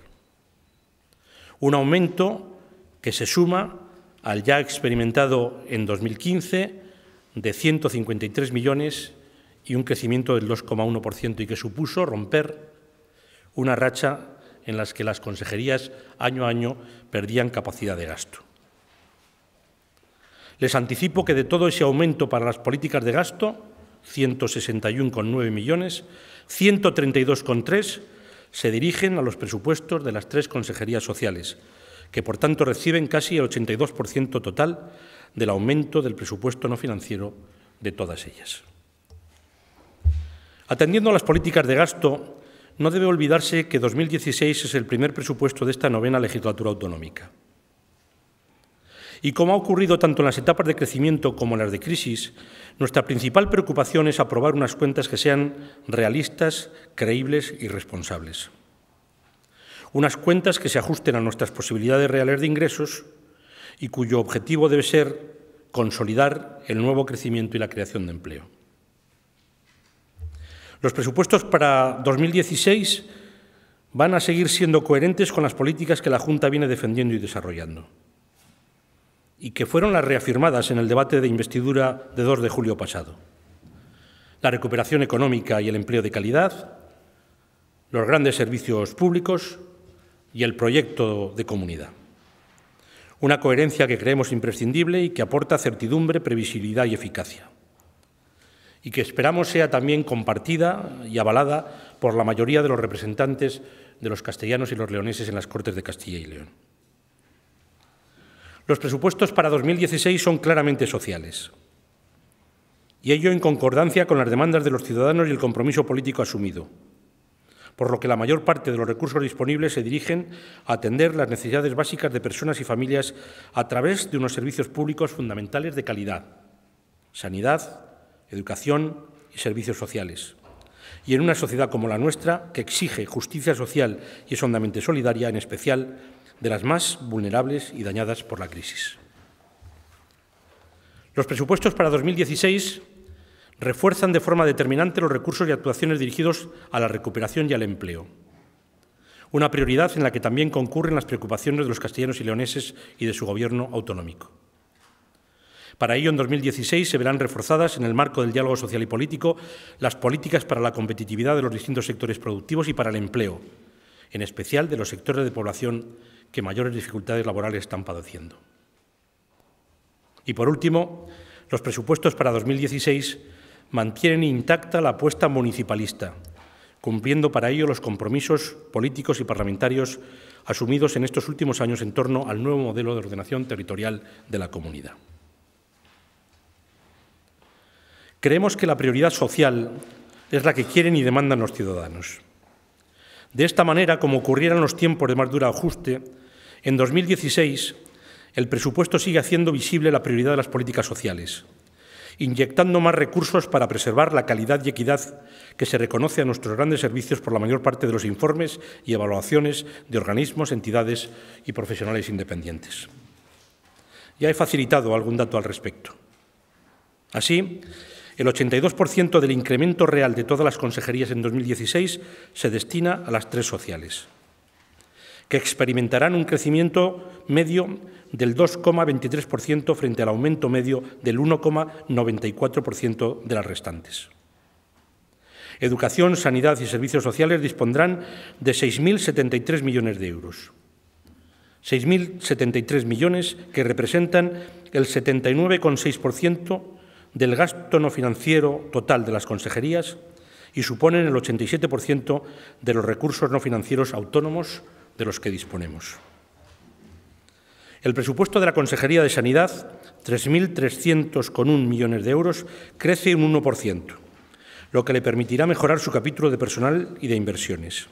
Un aumento que se suma al ya experimentado en 2015 de 153 millones y un crecimiento del 2,1% y que supuso romper una racha en la que las consejerías año a año perdían capacidad de gasto. Les anticipo que de todo ese aumento para las políticas de gasto, 161,9 millones, 132,3 se dirigen a los presupuestos de las tres consejerías sociales, que por tanto reciben casi el 82% total del aumento del presupuesto no financiero de todas ellas. Atendiendo a las políticas de gasto, no debe olvidarse que 2016 es el primer presupuesto de esta novena legislatura autonómica. Y como ha ocurrido tanto en las etapas de crecimiento como en las de crisis, nuestra principal preocupación es aprobar unas cuentas que sean realistas, creíbles y responsables. Unas cuentas que se ajusten a nuestras posibilidades reales de ingresos y cuyo objetivo debe ser consolidar el nuevo crecimiento y la creación de empleo. Los presupuestos para 2016 van a seguir siendo coherentes con las políticas que la Junta viene defendiendo y desarrollando y que fueron las reafirmadas en el debate de investidura de 2 de julio pasado. La recuperación económica y el empleo de calidad, los grandes servicios públicos y el proyecto de comunidad. Una coherencia que creemos imprescindible y que aporta certidumbre, previsibilidad y eficacia. Y que esperamos sea también compartida y avalada por la mayoría de los representantes de los castellanos y los leoneses en las Cortes de Castilla y León. Los presupuestos para 2016 son claramente sociales, y ello en concordancia con las demandas de los ciudadanos y el compromiso político asumido, por lo que la mayor parte de los recursos disponibles se dirigen a atender las necesidades básicas de personas y familias a través de unos servicios públicos fundamentales de calidad, sanidad, educación y servicios sociales. Y en una sociedad como la nuestra, que exige justicia social y es hondamente solidaria, en especial de las más vulnerables y dañadas por la crisis. Los presupuestos para 2016 refuerzan de forma determinante los recursos y actuaciones dirigidos a la recuperación y al empleo. Una prioridad en la que también concurren las preocupaciones de los castellanos y leoneses y de su gobierno autonómico. Para ello, en 2016 se verán reforzadas, en el marco del diálogo social y político, las políticas para la competitividad de los distintos sectores productivos y para el empleo, en especial de los sectores de población que mayores dificultades laborales están padeciendo. Y por último, los presupuestos para 2016 mantienen intacta la apuesta municipalista, cumpliendo para ello los compromisos políticos y parlamentarios asumidos en estos últimos años en torno al nuevo modelo de ordenación territorial de la comunidad. Creemos que la prioridad social es la que quieren y demandan los ciudadanos. De esta manera, como ocurriera en los tiempos de más dura ajuste, en 2016 el presupuesto sigue haciendo visible la prioridad de las políticas sociales, inyectando más recursos para preservar la calidad y equidad que se reconoce a nuestros grandes servicios por la mayor parte de los informes y evaluaciones de organismos, entidades y profesionales independientes. Ya he facilitado algún dato al respecto. Así, el 82% del incremento real de todas las consejerías en 2016 se destina a las tres sociales, que experimentarán un crecimiento medio del 2,23% frente al aumento medio del 1,94% de las restantes. Educación, Sanidad y Servicios Sociales dispondrán de 6.073 millones de euros. 6.073 millones que representan el 79,6% del gasto no financiero total de las consejerías y suponen el 87% de los recursos no financieros autónomos de los que disponemos. El presupuesto de la Consejería de Sanidad, 3.300,1 millones de euros, crece un 1%, lo que le permitirá mejorar su capítulo de personal y de inversiones.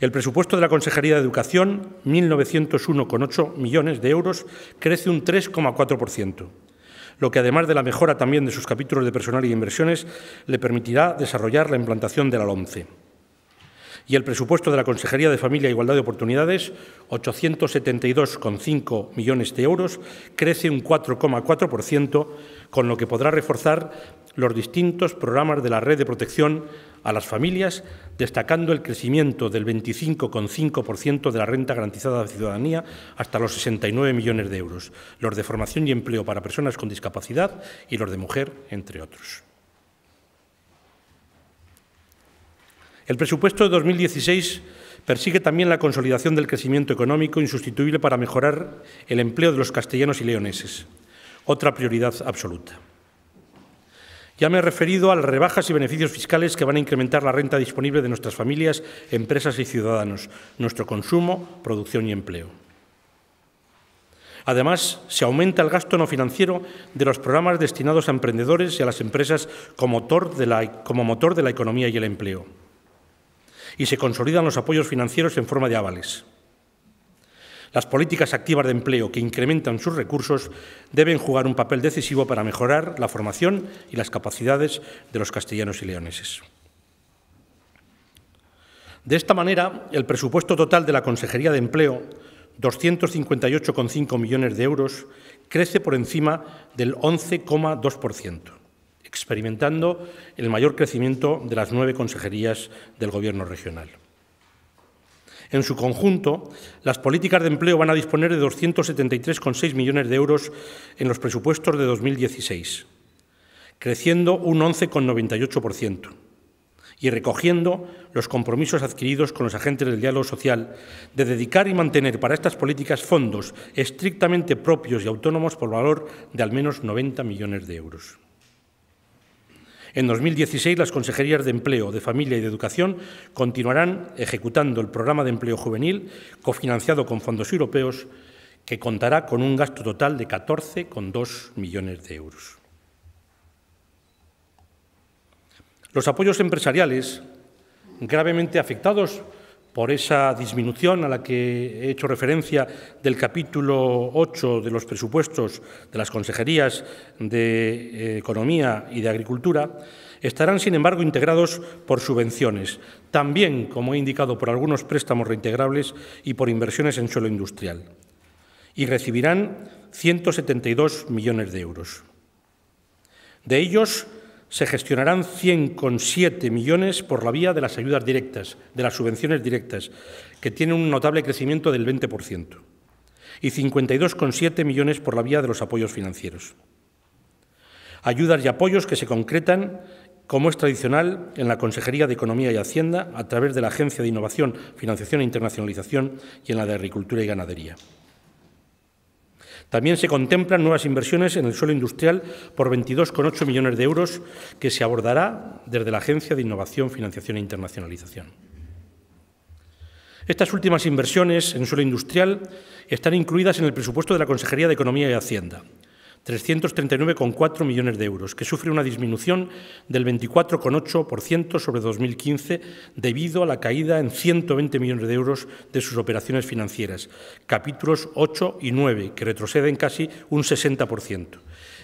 El presupuesto de la Consejería de Educación, 1.901,8 millones de euros, crece un 3,4%, lo que además de la mejora también de sus capítulos de personal y inversiones, le permitirá desarrollar la implantación de la Lonce. Y el presupuesto de la Consejería de Familia e Igualdad de Oportunidades, 872,5 millones de euros, crece un 4,4%, con lo que podrá reforzar los distintos programas de la red de protección a las familias, destacando el crecimiento del 25,5% de la renta garantizada de ciudadanía hasta los 69 millones de euros, los de formación y empleo para personas con discapacidad y los de mujer, entre otros. El presupuesto de 2016 persigue también la consolidación del crecimiento económico insustituible para mejorar el empleo de los castellanos y leoneses, otra prioridad absoluta. Ya me he referido a las rebajas y beneficios fiscales que van a incrementar la renta disponible de nuestras familias, empresas y ciudadanos, nuestro consumo, producción y empleo. Además, se aumenta el gasto no financiero de los programas destinados a emprendedores y a las empresas como motor de la, economía y el empleo. Y se consolidan los apoyos financieros en forma de avales. Las políticas activas de empleo que incrementan sus recursos deben jugar un papel decisivo para mejorar la formación y las capacidades de los castellanos y leoneses. De esta manera, el presupuesto total de la Consejería de Empleo, 258,5 millones de euros, crece por encima del 11,2%, experimentando el mayor crecimiento de las nueve consejerías del Gobierno regional. En su conjunto, las políticas de empleo van a disponer de 273,6 millones de euros en los presupuestos de 2016, creciendo un 11,98% y recogiendo los compromisos adquiridos con los agentes del diálogo social de dedicar y mantener para estas políticas fondos estrictamente propios y autónomos por valor de al menos 90 millones de euros. En 2016, las consejerías de Empleo, de Familia y de Educación continuarán ejecutando el programa de empleo juvenil cofinanciado con fondos europeos que contará con un gasto total de 14,2 millones de euros. Los apoyos empresariales gravemente afectados por esa disminución a la que he hecho referencia del capítulo 8 de los presupuestos de las consejerías de eh, Economía y de Agricultura, estarán, sin embargo, integrados por subvenciones, también, como he indicado, por algunos préstamos reintegrables y por inversiones en suelo industrial, y recibirán 172 millones de euros. De ellos, se gestionarán 100,7 millones por la vía de las ayudas directas, de las subvenciones directas, que tienen un notable crecimiento del 20%, y 52,7 millones por la vía de los apoyos financieros. Ayudas y apoyos que se concretan, como es tradicional, en la Consejería de Economía y Hacienda, a través de la Agencia de Innovación, Financiación e Internacionalización y en la de Agricultura y Ganadería. También se contemplan nuevas inversiones en el suelo industrial por 22,8 millones de euros que se abordará desde la Agencia de Innovación, Financiación e Internacionalización. Estas últimas inversiones en suelo industrial están incluidas en el presupuesto de la Consejería de Economía y Hacienda. 339,4 millones de euros, que sufre una disminución del 24,8% sobre 2015 debido a la caída en 120 millones de euros de sus operaciones financieras, capítulos 8 y 9, que retroceden casi un 60%,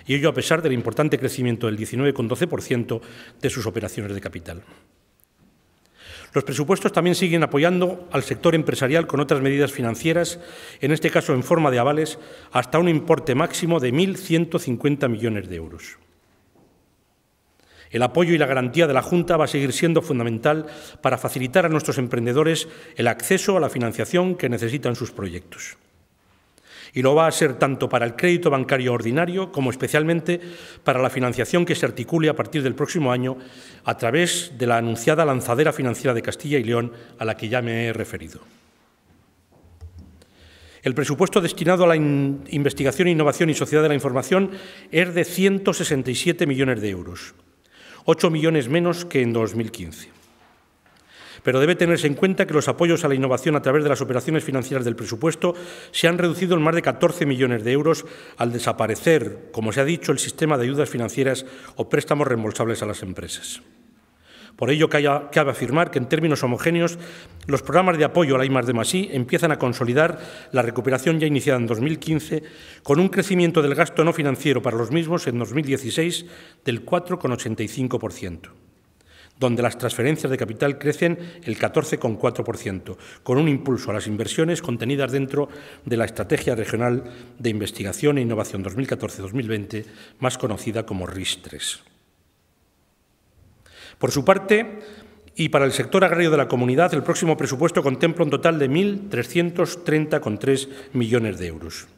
y ello a pesar del importante crecimiento del 19,12% de sus operaciones de capital. Los presupuestos también siguen apoyando al sector empresarial con otras medidas financieras, en este caso en forma de avales, hasta un importe máximo de 1.150 millones de euros. El apoyo y la garantía de la Junta va a seguir siendo fundamental para facilitar a nuestros emprendedores el acceso a la financiación que necesitan sus proyectos y lo va a ser tanto para el crédito bancario ordinario como especialmente para la financiación que se articule a partir del próximo año a través de la anunciada lanzadera financiera de Castilla y León a la que ya me he referido. El presupuesto destinado a la investigación, innovación y sociedad de la información es de 167 millones de euros, 8 millones menos que en 2015 pero debe tenerse en cuenta que los apoyos a la innovación a través de las operaciones financieras del presupuesto se han reducido en más de 14 millones de euros al desaparecer, como se ha dicho, el sistema de ayudas financieras o préstamos reembolsables a las empresas. Por ello, cabe afirmar que en términos homogéneos, los programas de apoyo a la I de empiezan a consolidar la recuperación ya iniciada en 2015, con un crecimiento del gasto no financiero para los mismos en 2016 del 4,85% donde las transferencias de capital crecen el 14,4%, con un impulso a las inversiones contenidas dentro de la Estrategia Regional de Investigación e Innovación 2014-2020, más conocida como ris Por su parte, y para el sector agrario de la comunidad, el próximo presupuesto contempla un total de 1.330,3 millones de euros.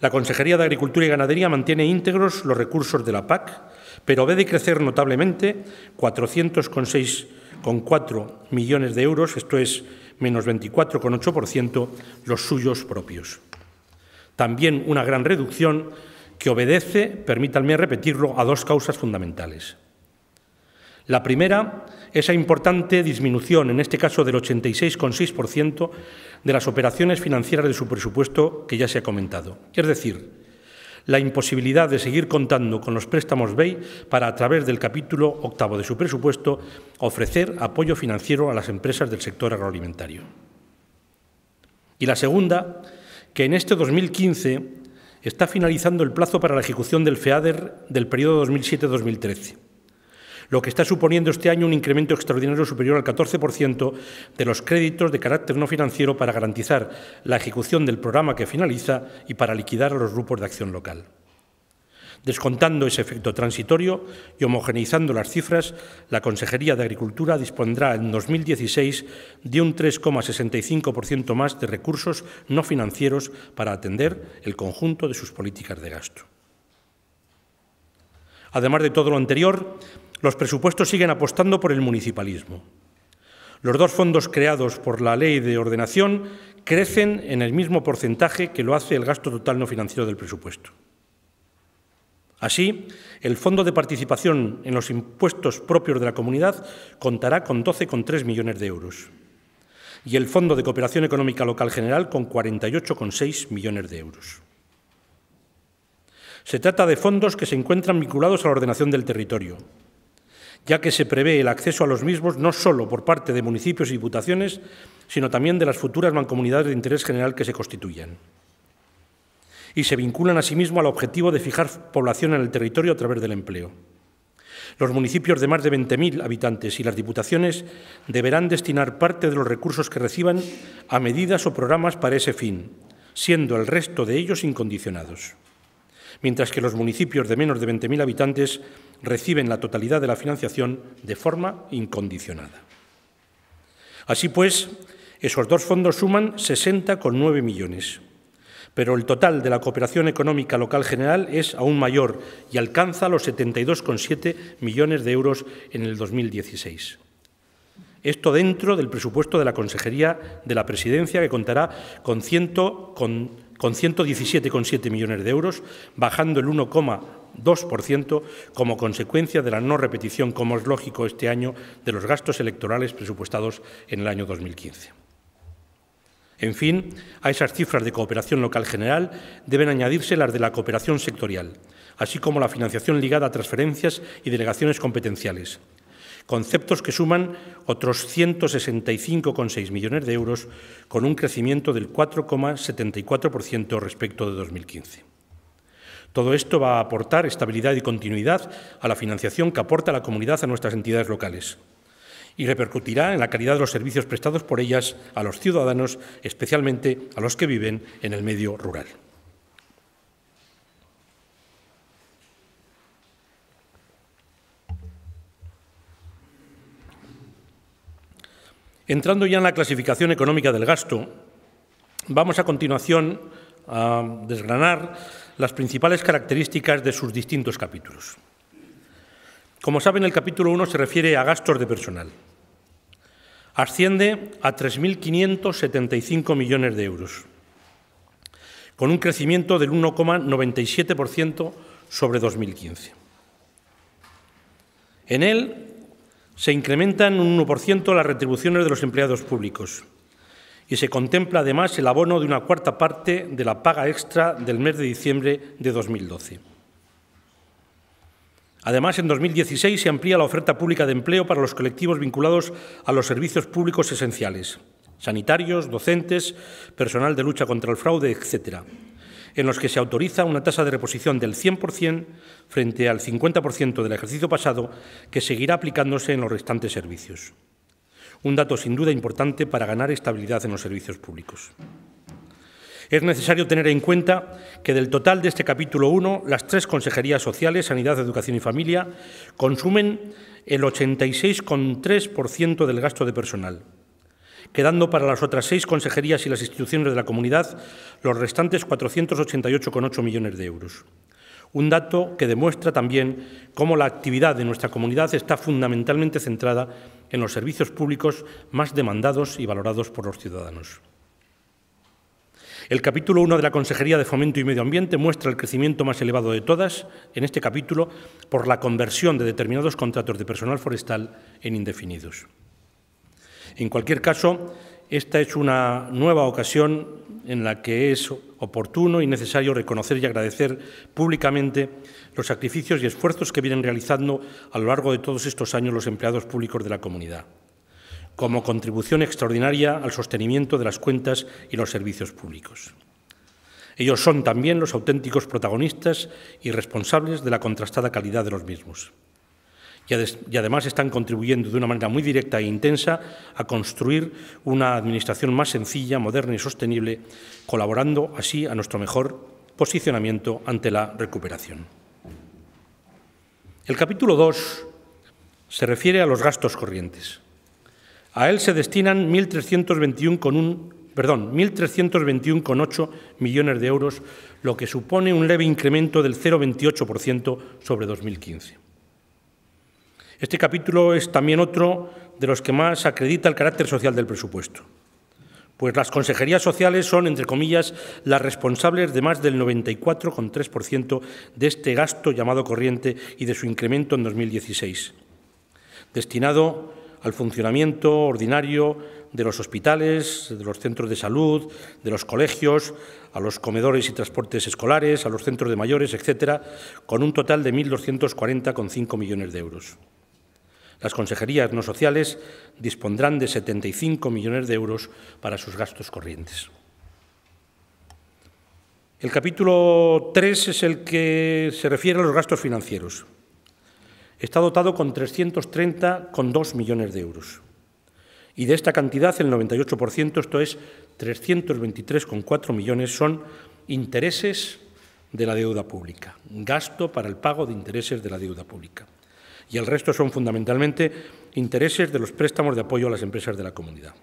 La Consejería de Agricultura y Ganadería mantiene íntegros los recursos de la PAC, pero ve de crecer notablemente 406,4 millones de euros, esto es menos 24,8% los suyos propios. También una gran reducción que obedece, permítanme repetirlo, a dos causas fundamentales. La primera, esa importante disminución, en este caso del 86,6%, de las operaciones financieras de su presupuesto que ya se ha comentado. Es decir, la imposibilidad de seguir contando con los préstamos BEI para, a través del capítulo octavo de su presupuesto, ofrecer apoyo financiero a las empresas del sector agroalimentario. Y la segunda, que en este 2015 está finalizando el plazo para la ejecución del FEADER del periodo 2007-2013 lo que está suponiendo este año un incremento extraordinario superior al 14% de los créditos de carácter no financiero para garantizar la ejecución del programa que finaliza y para liquidar a los grupos de acción local. Descontando ese efecto transitorio y homogeneizando las cifras, la Consejería de Agricultura dispondrá en 2016 de un 3,65% más de recursos no financieros para atender el conjunto de sus políticas de gasto. Además de todo lo anterior, los presupuestos siguen apostando por el municipalismo. Los dos fondos creados por la ley de ordenación crecen en el mismo porcentaje que lo hace el gasto total no financiero del presupuesto. Así, el Fondo de Participación en los Impuestos Propios de la Comunidad contará con 12,3 millones de euros y el Fondo de Cooperación Económica Local General con 48,6 millones de euros. Se trata de fondos que se encuentran vinculados a la ordenación del territorio, ya que se prevé el acceso a los mismos no solo por parte de municipios y diputaciones, sino también de las futuras mancomunidades de interés general que se constituyan. Y se vinculan asimismo al objetivo de fijar población en el territorio a través del empleo. Los municipios de más de 20.000 habitantes y las diputaciones deberán destinar parte de los recursos que reciban a medidas o programas para ese fin, siendo el resto de ellos incondicionados. Mientras que los municipios de menos de 20.000 habitantes reciben la totalidad de la financiación de forma incondicionada. Así pues, esos dos fondos suman 60,9 millones, pero el total de la cooperación económica local general es aún mayor y alcanza los 72,7 millones de euros en el 2016. Esto dentro del presupuesto de la Consejería de la Presidencia, que contará con 100, con con 117,7 millones de euros, bajando el 1,2% como consecuencia de la no repetición, como es lógico este año, de los gastos electorales presupuestados en el año 2015. En fin, a esas cifras de cooperación local general deben añadirse las de la cooperación sectorial, así como la financiación ligada a transferencias y delegaciones competenciales, conceptos que suman otros 165,6 millones de euros con un crecimiento del 4,74% respecto de 2015. Todo esto va a aportar estabilidad y continuidad a la financiación que aporta la comunidad a nuestras entidades locales y repercutirá en la calidad de los servicios prestados por ellas a los ciudadanos, especialmente a los que viven en el medio rural. Entrando ya en la clasificación económica del gasto, vamos a continuación a desgranar las principales características de sus distintos capítulos. Como saben, el capítulo 1 se refiere a gastos de personal. Asciende a 3.575 millones de euros, con un crecimiento del 1,97% sobre 2015. En él se incrementan un 1% las retribuciones de los empleados públicos y se contempla además el abono de una cuarta parte de la paga extra del mes de diciembre de 2012. Además, en 2016 se amplía la oferta pública de empleo para los colectivos vinculados a los servicios públicos esenciales, sanitarios, docentes, personal de lucha contra el fraude, etcétera en los que se autoriza una tasa de reposición del 100% frente al 50% del ejercicio pasado que seguirá aplicándose en los restantes servicios. Un dato sin duda importante para ganar estabilidad en los servicios públicos. Es necesario tener en cuenta que del total de este capítulo 1, las tres consejerías sociales, Sanidad, Educación y Familia, consumen el 86,3% del gasto de personal quedando para las otras seis consejerías y las instituciones de la comunidad los restantes 488,8 millones de euros. Un dato que demuestra también cómo la actividad de nuestra comunidad está fundamentalmente centrada en los servicios públicos más demandados y valorados por los ciudadanos. El capítulo 1 de la Consejería de Fomento y Medio Ambiente muestra el crecimiento más elevado de todas, en este capítulo, por la conversión de determinados contratos de personal forestal en indefinidos. En cualquier caso, esta es una nueva ocasión en la que es oportuno y necesario reconocer y agradecer públicamente los sacrificios y esfuerzos que vienen realizando a lo largo de todos estos años los empleados públicos de la comunidad, como contribución extraordinaria al sostenimiento de las cuentas y los servicios públicos. Ellos son también los auténticos protagonistas y responsables de la contrastada calidad de los mismos y, además están contribuyendo de una manera muy directa e intensa a construir una administración más sencilla, moderna y sostenible, colaborando así a nuestro mejor posicionamiento ante la recuperación. El capítulo 2 se refiere a los gastos corrientes. A él se destinan 1.321,8 millones de euros, lo que supone un leve incremento del 0,28% sobre 2015. Este capítulo es también otro de los que más acredita el carácter social del presupuesto, pues las consejerías sociales son, entre comillas, las responsables de más del 94,3% de este gasto llamado corriente y de su incremento en 2016, destinado al funcionamiento ordinario de los hospitales, de los centros de salud, de los colegios, a los comedores y transportes escolares, a los centros de mayores, etcétera, con un total de 1.240,5 millones de euros. Las consejerías no sociales dispondrán de 75 millones de euros para sus gastos corrientes. El capítulo 3 es el que se refiere a los gastos financieros. Está dotado con 330,2 millones de euros. Y de esta cantidad, el 98%, esto es 323,4 millones, son intereses de la deuda pública, gasto para el pago de intereses de la deuda pública y el resto son fundamentalmente intereses de los préstamos de apoyo a las empresas de la comunidad.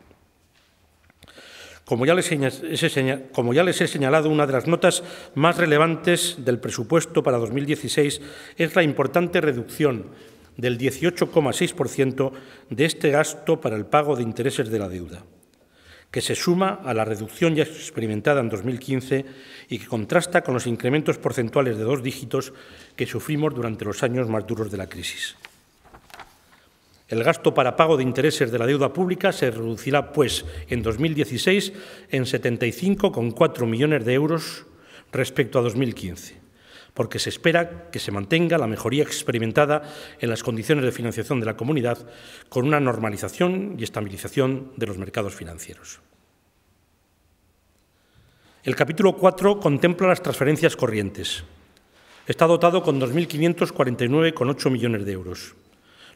Como ya, les he señalado, una de las notas más relevantes del presupuesto para 2016 es la importante reducción del 18,6% de este gasto para el pago de intereses de la deuda que se suma a la reducción ya experimentada en 2015 y que contrasta con los incrementos porcentuales de dos dígitos que sufrimos durante los años más duros de la crisis. El gasto para pago de intereses de la deuda pública se reducirá, pues, en 2016 en 75,4 millones de euros respecto a 2015 porque se espera que se mantenga la mejoría experimentada en las condiciones de financiación de la comunidad con una normalización y estabilización de los mercados financieros. El capítulo 4 contempla las transferencias corrientes. Está dotado con 2.549,8 millones de euros,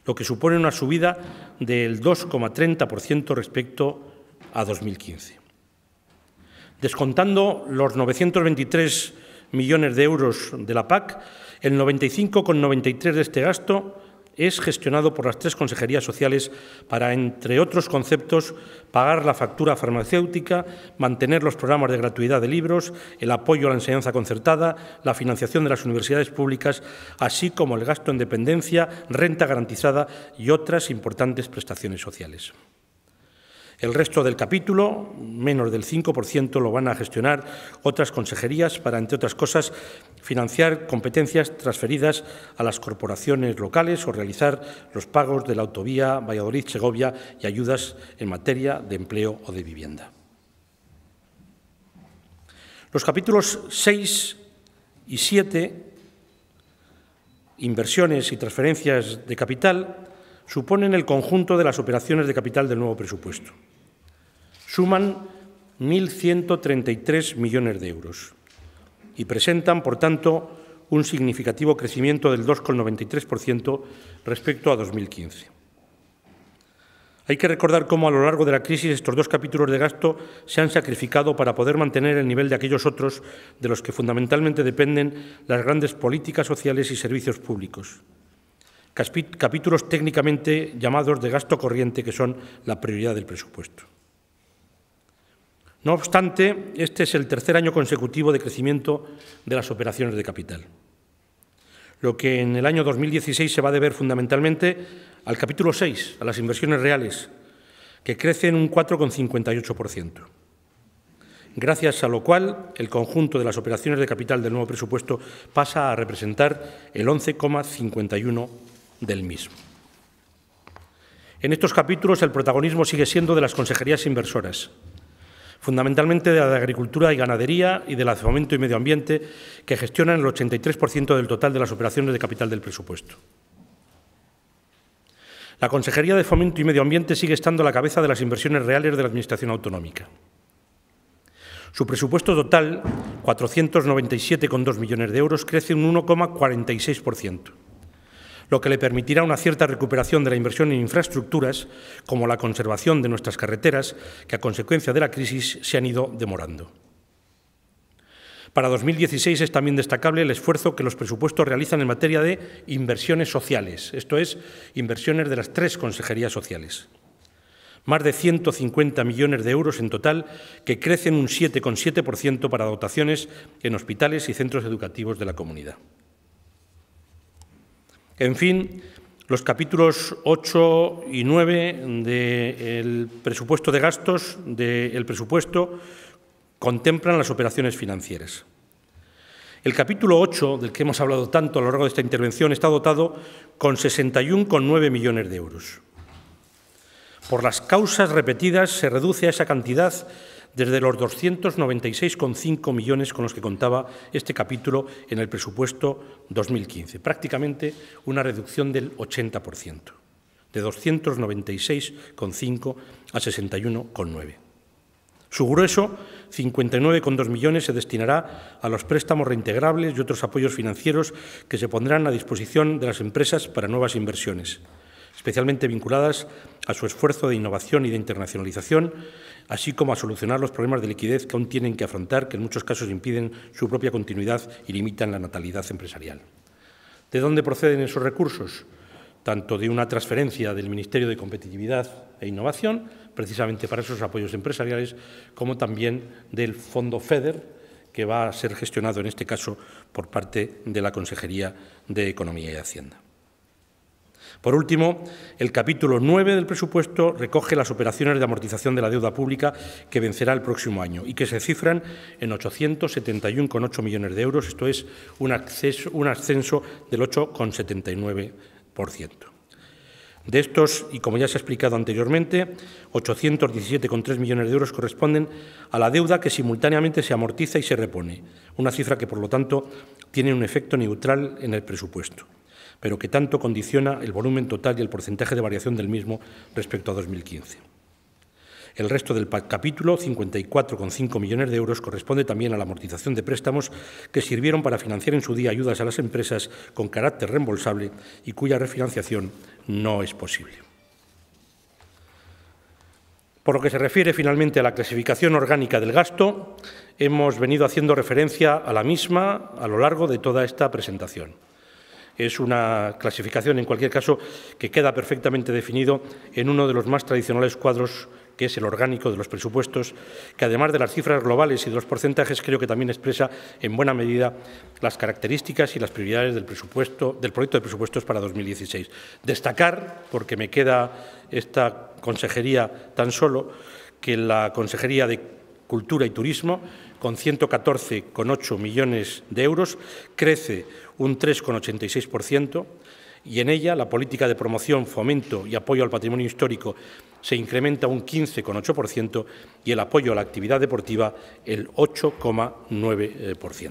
lo que supone una subida del 2,30% respecto a 2015. Descontando los 923 millones de euros de la PAC, el 95,93 de este gasto es gestionado por las tres consejerías sociales para, entre otros conceptos, pagar la factura farmacéutica, mantener los programas de gratuidad de libros, el apoyo a la enseñanza concertada, la financiación de las universidades públicas, así como el gasto en dependencia, renta garantizada y otras importantes prestaciones sociales. El resto del capítulo, menos del 5%, lo van a gestionar otras consejerías para, entre otras cosas, financiar competencias transferidas a las corporaciones locales o realizar los pagos de la autovía Valladolid-Segovia y ayudas en materia de empleo o de vivienda. Los capítulos 6 y 7, inversiones y transferencias de capital, suponen el conjunto de las operaciones de capital del nuevo presupuesto. Suman 1.133 millones de euros y presentan, por tanto, un significativo crecimiento del 2,93% respecto a 2015. Hay que recordar cómo a lo largo de la crisis estos dos capítulos de gasto se han sacrificado para poder mantener el nivel de aquellos otros de los que fundamentalmente dependen las grandes políticas sociales y servicios públicos capítulos técnicamente llamados de gasto corriente, que son la prioridad del presupuesto. No obstante, este es el tercer año consecutivo de crecimiento de las operaciones de capital, lo que en el año 2016 se va a deber fundamentalmente al capítulo 6, a las inversiones reales, que crecen un 4,58%, gracias a lo cual el conjunto de las operaciones de capital del nuevo presupuesto pasa a representar el 11,51% del mismo. En estos capítulos el protagonismo sigue siendo de las consejerías inversoras, fundamentalmente de la de Agricultura y Ganadería y de la de Fomento y Medio Ambiente, que gestionan el 83% del total de las operaciones de capital del presupuesto. La Consejería de Fomento y Medio Ambiente sigue estando a la cabeza de las inversiones reales de la Administración Autonómica. Su presupuesto total, 497,2 millones de euros, crece un 1,46% lo que le permitirá una cierta recuperación de la inversión en infraestructuras, como la conservación de nuestras carreteras, que a consecuencia de la crisis se han ido demorando. Para 2016 es también destacable el esfuerzo que los presupuestos realizan en materia de inversiones sociales, esto es, inversiones de las tres consejerías sociales. Más de 150 millones de euros en total, que crecen un 7,7% para dotaciones en hospitales y centros educativos de la comunidad. En fin, los capítulos 8 y 9 del presupuesto de gastos del presupuesto contemplan las operaciones financieras. El capítulo 8, del que hemos hablado tanto a lo largo de esta intervención, está dotado con 61,9 millones de euros. Por las causas repetidas se reduce a esa cantidad desde los 296,5 millones con los que contaba este capítulo en el presupuesto 2015, prácticamente una reducción del 80%, de 296,5 a 61,9. Su grueso, 59,2 millones, se destinará a los préstamos reintegrables y otros apoyos financieros que se pondrán a disposición de las empresas para nuevas inversiones, especialmente vinculadas a su esfuerzo de innovación y de internacionalización así como a solucionar los problemas de liquidez que aún tienen que afrontar, que en muchos casos impiden su propia continuidad y limitan la natalidad empresarial. ¿De dónde proceden esos recursos? Tanto de una transferencia del Ministerio de Competitividad e Innovación, precisamente para esos apoyos empresariales, como también del Fondo FEDER, que va a ser gestionado en este caso por parte de la Consejería de Economía y Hacienda. Por último, el capítulo 9 del presupuesto recoge las operaciones de amortización de la deuda pública que vencerá el próximo año y que se cifran en 871,8 millones de euros, esto es un, un ascenso del 8,79%. De estos, y como ya se ha explicado anteriormente, 817,3 millones de euros corresponden a la deuda que simultáneamente se amortiza y se repone, una cifra que, por lo tanto, tiene un efecto neutral en el presupuesto pero que tanto condiciona el volumen total y el porcentaje de variación del mismo respecto a 2015. El resto del capítulo, 54,5 millones de euros, corresponde también a la amortización de préstamos que sirvieron para financiar en su día ayudas a las empresas con carácter reembolsable y cuya refinanciación no es posible. Por lo que se refiere finalmente a la clasificación orgánica del gasto, hemos venido haciendo referencia a la misma a lo largo de toda esta presentación. Es una clasificación, en cualquier caso, que queda perfectamente definido en uno de los más tradicionales cuadros que es el orgánico de los presupuestos, que además de las cifras globales y de los porcentajes, creo que también expresa en buena medida las características y las prioridades del, del proyecto de presupuestos para 2016. Destacar, porque me queda esta consejería tan solo, que la Consejería de Cultura y Turismo con 114,8 millones de euros, crece un 3,86% y en ella la política de promoción, fomento y apoyo al patrimonio histórico se incrementa un 15,8% y el apoyo a la actividad deportiva el 8,9%.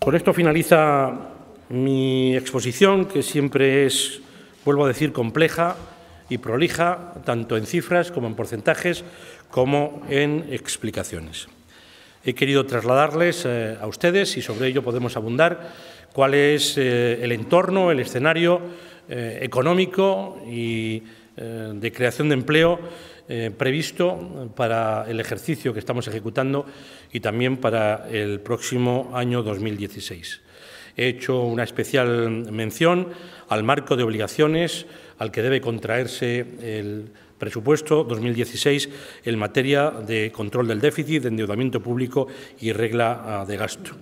Con esto finaliza mi exposición, que siempre es, vuelvo a decir, compleja, y prolija, tanto en cifras como en porcentajes, como en explicaciones. He querido trasladarles eh, a ustedes, y sobre ello podemos abundar, cuál es eh, el entorno, el escenario eh, económico y de creación de empleo previsto para el ejercicio que estamos ejecutando y también para el próximo año 2016. He hecho una especial mención al marco de obligaciones, al que debe contraerse el presupuesto 2016 en materia de control del déficit, de endeudamiento público y regla ah, de gasto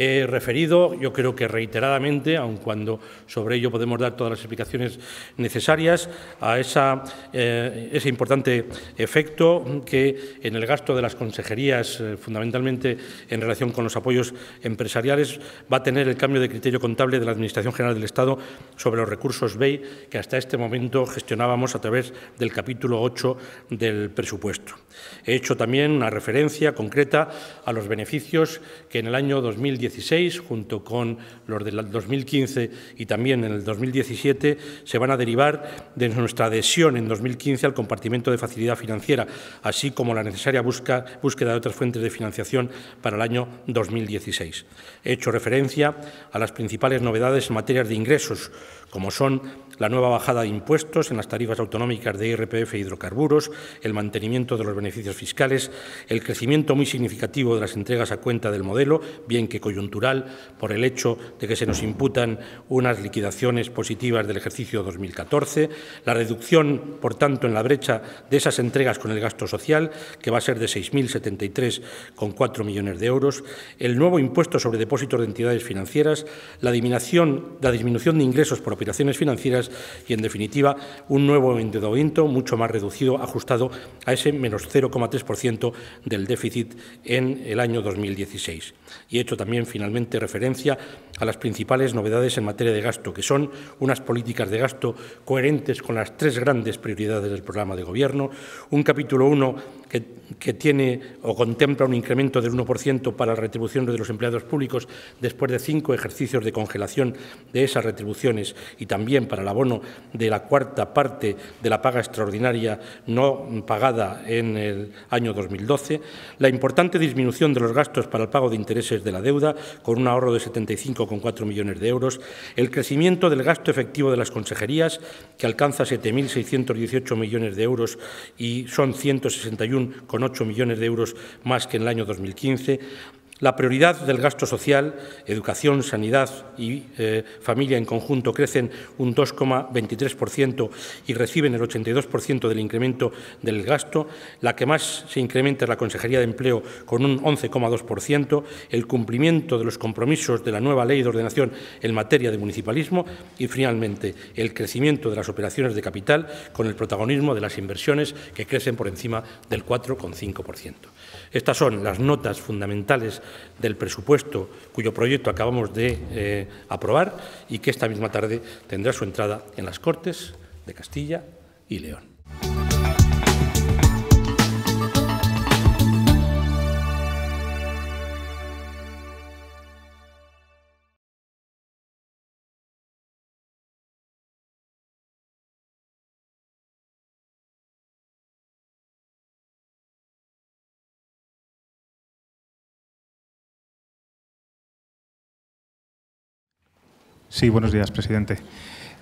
he referido, yo creo que reiteradamente, aun cuando sobre ello podemos dar todas las explicaciones necesarias, a eh, ese importante efecto que en el gasto de las consejerías, eh, fundamentalmente en relación con los apoyos empresariales, va a tener el cambio de criterio contable de la Administración General del Estado sobre los recursos BEI que hasta este momento gestionábamos a través del capítulo 8 del presupuesto. He hecho también una referencia concreta a los beneficios que en el año 2016, junto con los del 2015 y también en el 2017, se van a derivar de nuestra adhesión en 2015 al compartimiento de facilidad financiera, así como la necesaria busca, búsqueda de otras fuentes de financiación para el año 2016. He hecho referencia a las principales novedades en materia de ingresos, como son la nueva bajada de impuestos en las tarifas autonómicas de IRPF e hidrocarburos, el mantenimiento de los beneficios fiscales, el crecimiento muy significativo de las entregas a cuenta del modelo, bien que coyuntural por el hecho de que se nos imputan unas liquidaciones positivas del ejercicio 2014, la reducción, por tanto, en la brecha de esas entregas con el gasto social, que va a ser de 6.073,4 millones de euros, el nuevo impuesto sobre depósitos de entidades financieras, la disminución, la disminución de ingresos por operaciones financieras y, en definitiva, un nuevo endeudamiento mucho más reducido, ajustado a ese menos 0,3% del déficit en el año 2016. Y he hecho también, finalmente, referencia a las principales novedades en materia de gasto, que son unas políticas de gasto coherentes con las tres grandes prioridades del programa de Gobierno, un capítulo 1 que, tiene o contempla un incremento del 1% para las retribuciones de los empleados públicos después de cinco ejercicios de congelación de esas retribuciones y también para el abono de la cuarta parte de la paga extraordinaria no pagada en el año 2012, la importante disminución de los gastos para el pago de intereses de la deuda con un ahorro de 75,4 millones de euros, el crecimiento del gasto efectivo de las consejerías que alcanza 7.618 millones de euros y son 161 con 8 millones de euros más que en el año 2015, la prioridad del gasto social, educación, sanidad y eh, familia en conjunto crecen un 2,23% y reciben el 82% del incremento del gasto. La que más se incrementa es la Consejería de Empleo con un 11,2%, el cumplimiento de los compromisos de la nueva Ley de Ordenación en materia de municipalismo y, finalmente, el crecimiento de las operaciones de capital con el protagonismo de las inversiones que crecen por encima del 4,5%. Estas son las notas fundamentales del presupuesto cuyo proyecto acabamos de eh, aprobar y que esta misma tarde tendrá su entrada en las Cortes de Castilla y León. Sí, buenos días, presidente.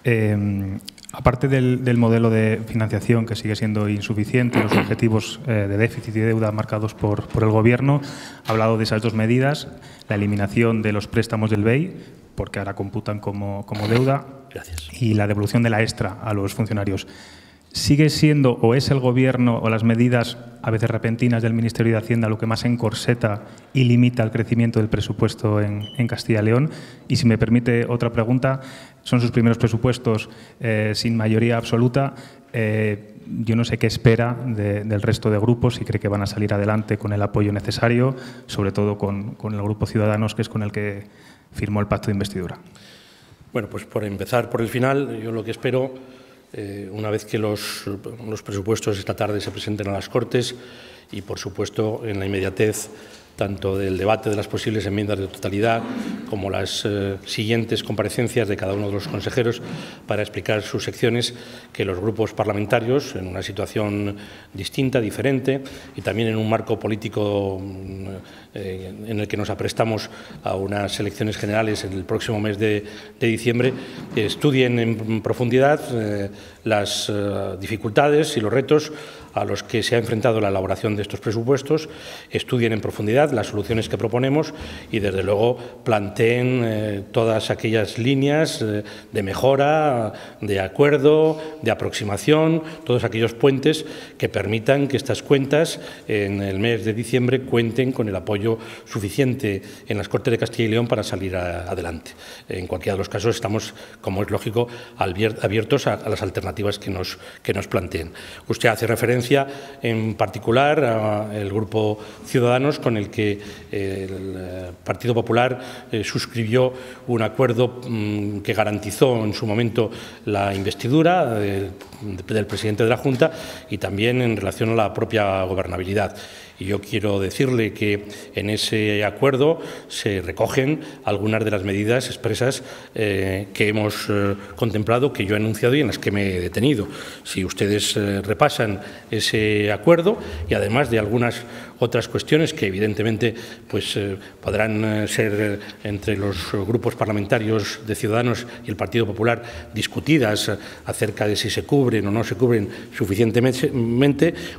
Em, aparte del, modelo de financiación que sigue siendo insuficiente, los objetivos eh, de déficit y deuda marcados por, el Gobierno, ha hablado de esas dos medidas, la eliminación de los préstamos del BEI, porque ahora computan como, deuda, y la devolución de la extra a los funcionarios. ¿Sigue siendo o es el Gobierno o las medidas a veces repentinas del Ministerio de Hacienda lo que más encorseta y limita el crecimiento del presupuesto en, Castilla y León? Y si me permite otra pregunta, son sus primeros presupuestos eh, sin mayoría absoluta. Eh, yo no sé qué espera del resto de grupos, y cree que van a salir adelante con el apoyo necesario, sobre todo con, con el grupo Ciudadanos, que es con el que firmó el pacto de investidura. Bueno, pues por empezar por el final, yo lo que espero eh, una vez que los, los presupuestos esta tarde se presenten a las Cortes y, por supuesto, en la inmediatez tanto del debate de las posibles enmiendas de totalidad como las eh, siguientes comparecencias de cada uno de los consejeros para explicar sus secciones que los grupos parlamentarios, en una situación distinta, diferente y también en un marco político mm, eh, en el que nos aprestamos a unas elecciones generales en el próximo mes de, diciembre, estudien en profundidad eh, las dificultades y los retos a los que se ha enfrentado la elaboración de estos presupuestos, estudien en profundidad las soluciones que proponemos y, desde luego, planteen eh, todas aquellas líneas eh, de mejora, de acuerdo, de aproximación, todos aquellos puentes que permitan que estas cuentas en el mes de diciembre cuenten con el apoyo suficiente en las Cortes de Castilla y León para salir adelante. En cualquiera de los casos estamos, como es lógico, abiertos a, a las alternativas que nos, que nos planteen. Usted hace referencia en particular el grupo Ciudadanos con el que eh, el eh, Partido Popular eh, suscribió un acuerdo mm, que garantizó en su momento la investidura del presidente de la Junta y también en relación a la propia gobernabilidad. Y yo quiero decirle que en ese acuerdo se recogen algunas de las medidas expresas eh, que hemos eh, contemplado, que yo he anunciado y en las que me he detenido. Si ustedes eh, repasan ese acuerdo y además de algunas otras cuestiones que evidentemente pues, eh, podrán eh, ser eh, entre los grupos parlamentarios de Ciudadanos y el Partido Popular discutidas acerca de si se cubren o no se cubren suficientemente.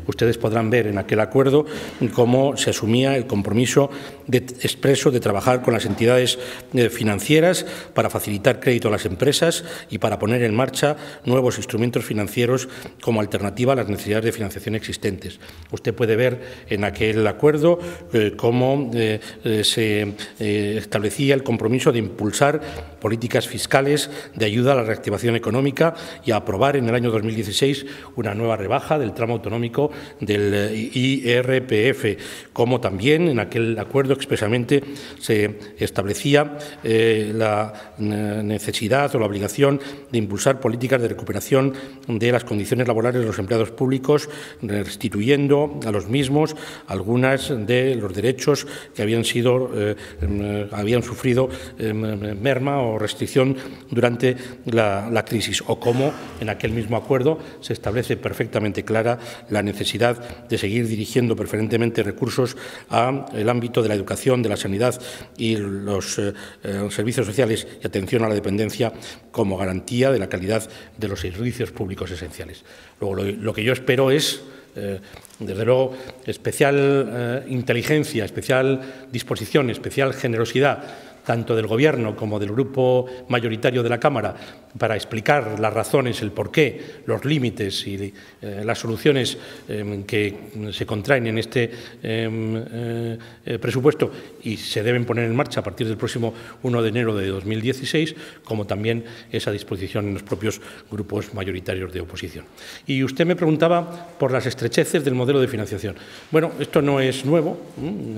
Ustedes podrán ver en aquel acuerdo cómo se asumía el compromiso de, expreso de trabajar con las entidades eh, financieras para facilitar crédito a las empresas y para poner en marcha nuevos instrumentos financieros como alternativa a las necesidades de financiación existentes. Usted puede ver en aquel acuerdo eh, cómo eh, se establecía el compromiso de impulsar políticas fiscales de ayuda a la reactivación económica y aprobar en el año 2016 una nueva rebaja del tramo autonómico del IRPF, como también en aquel acuerdo expresamente se establecía eh, la eh, necesidad o la obligación de impulsar políticas de recuperación de las condiciones laborales de los empleados públicos, restituyendo a los mismos algunas de los derechos que habían sido eh, em, habían sufrido em, merma o restricción durante la, la crisis, o como en aquel mismo acuerdo se establece perfectamente clara la necesidad de seguir dirigiendo preferentemente recursos al ámbito de la educación de la sanidad y los eh, eh, servicios sociales y atención a la dependencia como garantía de la calidad de los servicios públicos esenciales. Luego, lo, que yo espero es eh, desde luego, especial inteligencia, especial disposición, especial generosidad tanto del Gobierno como del grupo mayoritario de la Cámara, para explicar las razones, el porqué, los límites y eh, las soluciones em, que se contraen en este em, eh, presupuesto y se deben poner en marcha a partir del próximo 1 de enero de 2016, como también esa disposición en los propios grupos mayoritarios de oposición. Y usted me preguntaba por las estrecheces del modelo de financiación. Bueno, esto no es nuevo,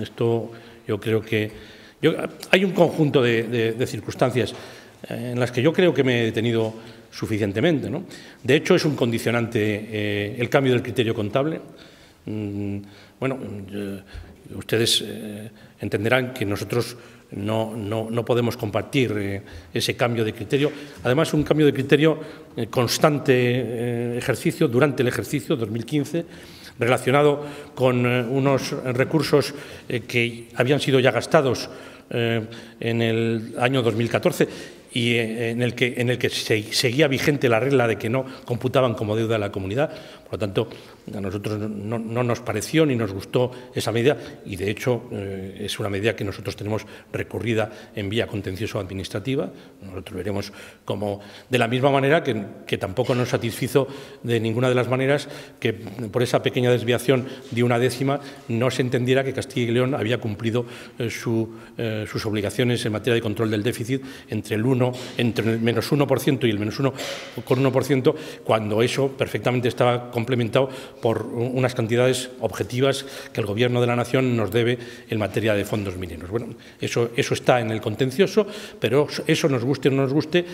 esto yo creo que hay un conjunto de, circunstancias eh, en las que yo creo que me he detenido suficientemente. De hecho, es un condicionante eh, el cambio del criterio contable. Mm, bueno, eh, ustedes entenderán que nosotros no, no podemos compartir ese cambio de criterio. Además, un cambio de criterio constante ejercicio durante el ejercicio 2015 relacionado con unos recursos que habían sido ya gastados eh, en el año 2014 y eh, en el que, en el que seguía vigente la regla de que no computaban como deuda de la comunidad, por lo tanto, a nosotros no, nos pareció ni nos gustó esa medida y, de hecho, eh, es una medida que nosotros tenemos recurrida en vía contencioso-administrativa. Nosotros veremos como, de la misma manera que, tampoco nos satisfizo de ninguna de las maneras que por esa pequeña desviación de una décima no se entendiera que Castilla y León había cumplido eh, eh, sus obligaciones en materia de control del déficit entre el 1, entre el menos 1% y el menos 1,1%, cuando eso perfectamente estaba complementado por unas cantidades objetivas que el Gobierno de la Nación nos debe en materia de fondos mineros. Bueno, eso, eso está en el contencioso, pero eso nos guste o no nos guste,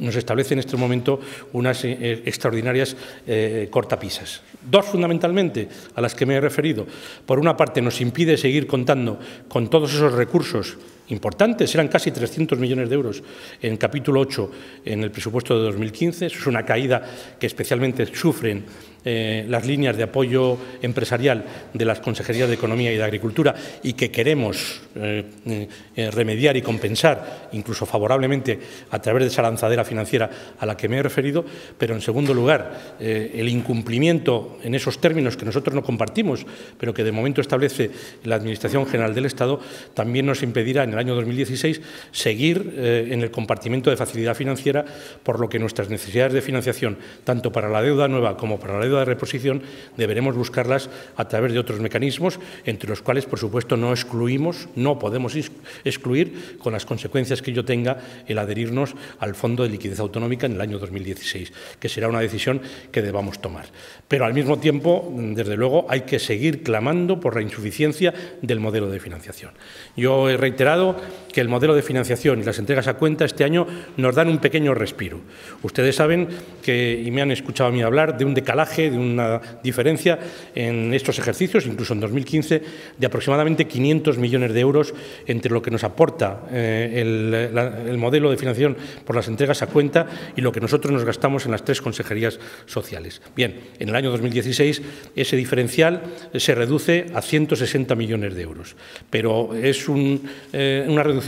nos establece en este momento unas eh, eh, extraordinarias eh, cortapisas. Dos fundamentalmente a las que me he referido. Por una parte, nos impide seguir contando con todos esos recursos importantes, eran casi 300 millones de euros en capítulo 8 en el presupuesto de 2015, es una caída que especialmente sufren eh, las líneas de apoyo empresarial de las Consejerías de Economía y de Agricultura y que queremos eh, eh, eh, remediar y compensar, incluso favorablemente a través de esa lanzadera financiera a la que me he referido, pero en segundo lugar, eh, el incumplimiento en esos términos que nosotros no compartimos, pero que de momento establece la Administración General del Estado, también nos impedirá en el año 2016 seguir eh, en el compartimiento de facilidad financiera, por lo que nuestras necesidades de financiación, tanto para la deuda nueva como para la deuda de reposición, deberemos buscarlas a través de otros mecanismos, entre los cuales, por supuesto, no excluimos, no podemos excluir con las consecuencias que yo tenga el adherirnos al Fondo de Liquidez Autonómica en el año 2016, que será una decisión que debamos tomar. Pero al mismo tiempo, desde luego, hay que seguir clamando por la insuficiencia del modelo de financiación. Yo he reiterado que el modelo de financiación y las entregas a cuenta este año nos dan un pequeño respiro. Ustedes saben que, y me han escuchado a mí hablar, de un decalaje, de una diferencia en estos ejercicios, incluso en 2015, de aproximadamente 500 millones de euros entre lo que nos aporta eh, el, modelo de financiación por las entregas a cuenta y lo que nosotros nos gastamos en las tres consejerías sociales. Bien, en el año 2016 ese diferencial se reduce a 160 millones de euros, pero es eh, una reducción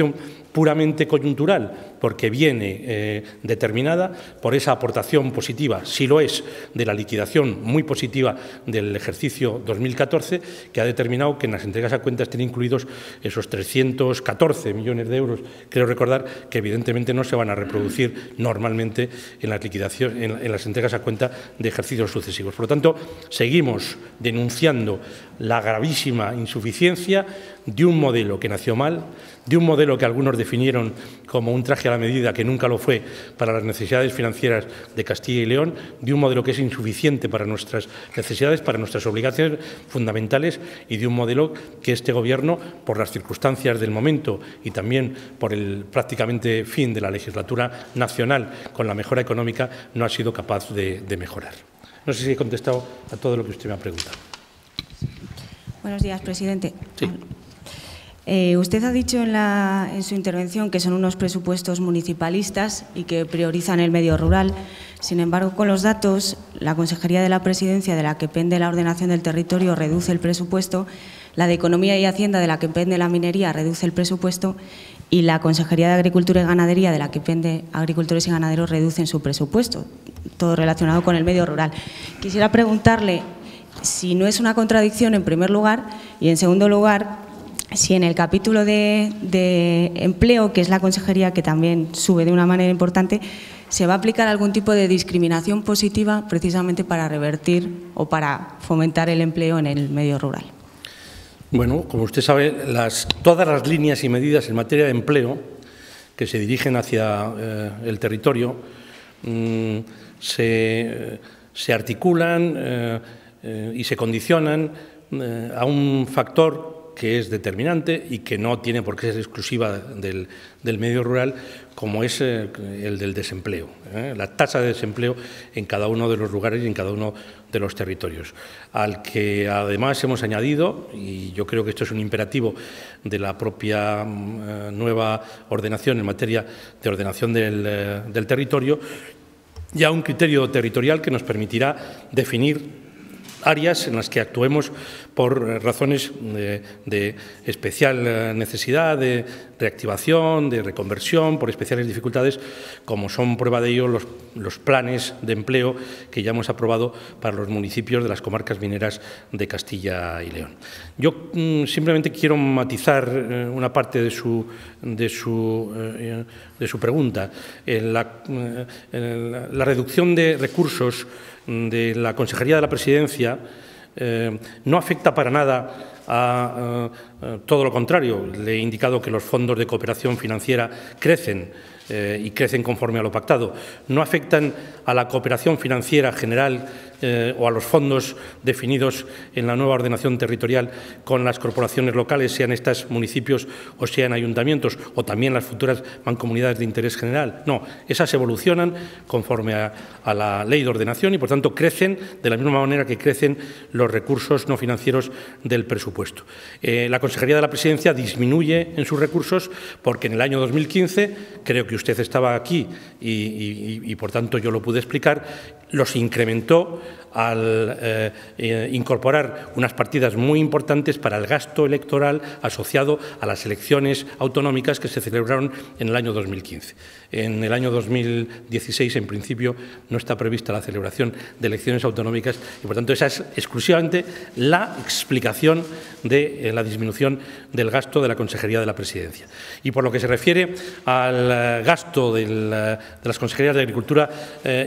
puramente coyuntural, porque viene eh, determinada por esa aportación positiva, si lo es, de la liquidación muy positiva del ejercicio 2014, que ha determinado que en las entregas a cuentas estén incluidos esos 314 millones de euros, creo recordar, que evidentemente no se van a reproducir normalmente en las, liquidación, en las entregas a cuenta de ejercicios sucesivos. Por lo tanto, seguimos denunciando la gravísima insuficiencia de un modelo que nació mal, de un modelo que algunos definieron como un traje a la medida que nunca lo fue para las necesidades financieras de Castilla y León, de un modelo que es insuficiente para nuestras necesidades, para nuestras obligaciones fundamentales y de un modelo que este Gobierno, por las circunstancias del momento y también por el prácticamente fin de la legislatura nacional con la mejora económica, no ha sido capaz de, mejorar. No sé si he contestado a todo lo que usted me ha preguntado. Buenos días, presidente. Eh, usted ha dicho en, la, en, su intervención que son unos presupuestos municipalistas y que priorizan el medio rural. Sin embargo, con los datos, la Consejería de la Presidencia, de la que pende la ordenación del territorio, reduce el presupuesto, la de Economía y Hacienda, de la que pende la minería, reduce el presupuesto y la Consejería de Agricultura y Ganadería, de la que pende agricultores y ganaderos, reducen su presupuesto, todo relacionado con el medio rural. Quisiera preguntarle si no es una contradicción en primer lugar y en segundo lugar si en el capítulo de, empleo, que es la consejería que también sube de una manera importante, se va a aplicar algún tipo de discriminación positiva precisamente para revertir o para fomentar el empleo en el medio rural. Bueno, como usted sabe, todas las líneas y medidas en materia de empleo que se dirigen hacia eh, el territorio mm, se, articulan eh, eh, y se condicionan a un factor que es determinante y que no tiene por qué ser exclusiva del, medio rural, como es eh, el del desempleo, ¿eh? la tasa de desempleo en cada uno de los lugares y en cada uno de los territorios, al que además hemos añadido, y yo creo que esto es un imperativo de la propia mm, eh, nueva ordenación en materia de ordenación del, del territorio, ya un criterio territorial que nos permitirá definir áreas en las que actuemos por razones eh, de, especial eh, necesidad, de reactivación, de reconversión, por especiales dificultades, como son prueba de ello los, planes de empleo que ya hemos aprobado para los municipios de las comarcas mineras de Castilla y León. Yo mm, simplemente quiero matizar eh, una parte de su, de su, de su pregunta. la, la reducción de recursos de la Consejería de la Presidencia eh, no afecta para nada a, eh, eh, todo lo contrario. Le he indicado que los fondos de cooperación financiera crecen eh, y crecen conforme a lo pactado. No afectan a la cooperación financiera general eh, o a los fondos definidos en la nueva ordenación territorial con las corporaciones locales, sean estas municipios o sean ayuntamientos o también las futuras mancomunidades de interés general. No, esas evolucionan conforme a, la ley de ordenación y, por tanto, crecen de la misma manera que crecen los recursos no financieros del presupuesto. Eh, la Consejería de la Presidencia disminuye en sus recursos porque en el año 2015 creo que y usted estaba aquí y, y por tanto yo lo pude explicar, los incrementó al eh, eh, incorporar unas partidas muy importantes para el gasto electoral asociado a las elecciones autonómicas que se celebraron en el año 2015. En el año 2016, en principio, no está prevista la celebración de elecciones autonómicas y, por tanto, esa es exclusivamente la explicación de eh, la disminución del gasto de la Consejería de la Presidencia. Y por lo que se refiere al gasto de las Consejerías de Agricultura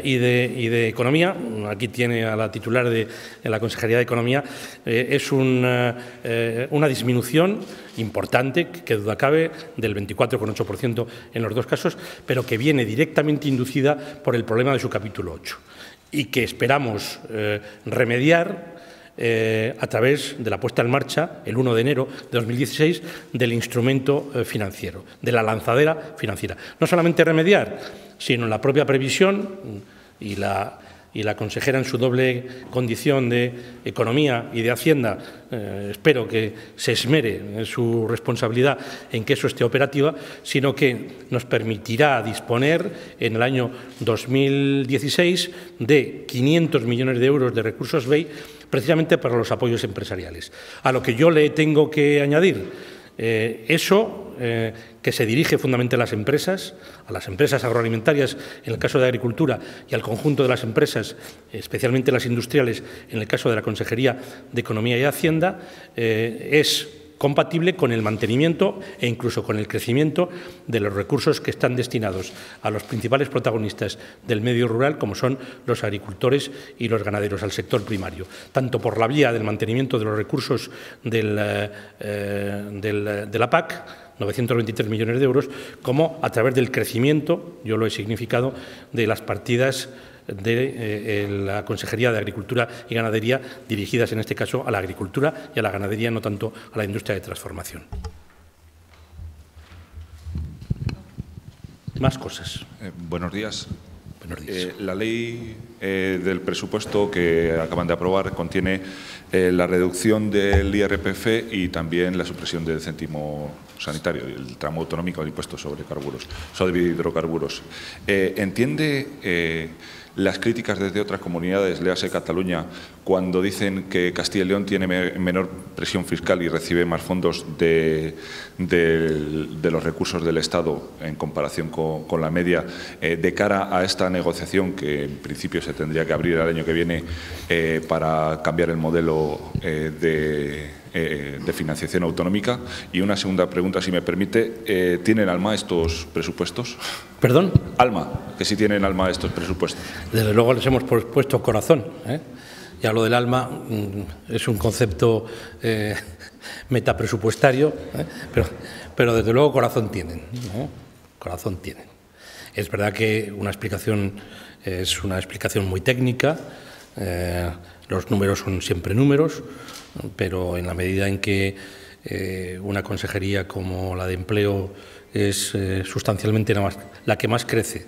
y, de, Economía, aquí tiene la titular de, la Consejería de Economía, eh, es eh, una, disminución importante, que duda cabe, del 24,8% en los dos casos, pero que viene directamente inducida por el problema de su capítulo 8 y que esperamos eh, remediar a través de la puesta en marcha, el 1 de enero de 2016, del instrumento financiero, de la lanzadera financiera. No solamente remediar, sino la propia previsión y la y la consejera en su doble condición de economía y de hacienda, eh, espero que se esmere en su responsabilidad en que eso esté operativa, sino que nos permitirá disponer en el año 2016 de 500 millones de euros de recursos BEI precisamente para los apoyos empresariales. A lo que yo le tengo que añadir eh, eso eh, que se dirige fundamentalmente a las empresas, a las empresas agroalimentarias en el caso de agricultura y al conjunto de las empresas, especialmente las industriales en el caso de la Consejería de Economía y Hacienda, eh, es compatible con el mantenimiento e incluso con el crecimiento de los recursos que están destinados a los principales protagonistas del medio rural, como son los agricultores y los ganaderos, al sector primario, tanto por la vía del mantenimiento de los recursos eh, eh, de la PAC, 923 millones de euros, como a través del crecimiento, yo lo he significado, de las partidas de eh, eh, la Consejería de Agricultura y Ganadería, dirigidas en este caso a la agricultura y a la ganadería, no tanto a la industria de transformación. Más cosas. Eh, buenos días. la ley del presupuesto que acaban de aprobar contiene la reducción del IRPF y también la supresión del céntimo sanitario, y el tramo autonómico del impuesto sobre carburos, sobre hidrocarburos. ¿Entiende las críticas desde otras comunidades, le hace Cataluña, cuando dicen que Castilla y León tiene menor presión fiscal y recibe más fondos de, los recursos del Estado en comparación con, la media, eh, de cara a esta negociación que en principio se tendría que abrir el año que viene eh, para cambiar el modelo eh, de, financiación autonómica. Y una segunda pregunta, si me permite, ¿tienen alma estos presupuestos? ¿Perdón? Alma, que sí tienen alma estos presupuestos. Desde luego les hemos puesto corazón. ¿eh? Ya lo del alma mm, es un concepto eh, metapresupuestario, ¿eh? pero, pero, desde luego corazón tienen. Corazón tienen. Es verdad que una explicación es una explicación muy técnica, eh, los números son siempre números, pero en la medida en que una consejería como la de empleo es sustancialmente la, más, la que más crece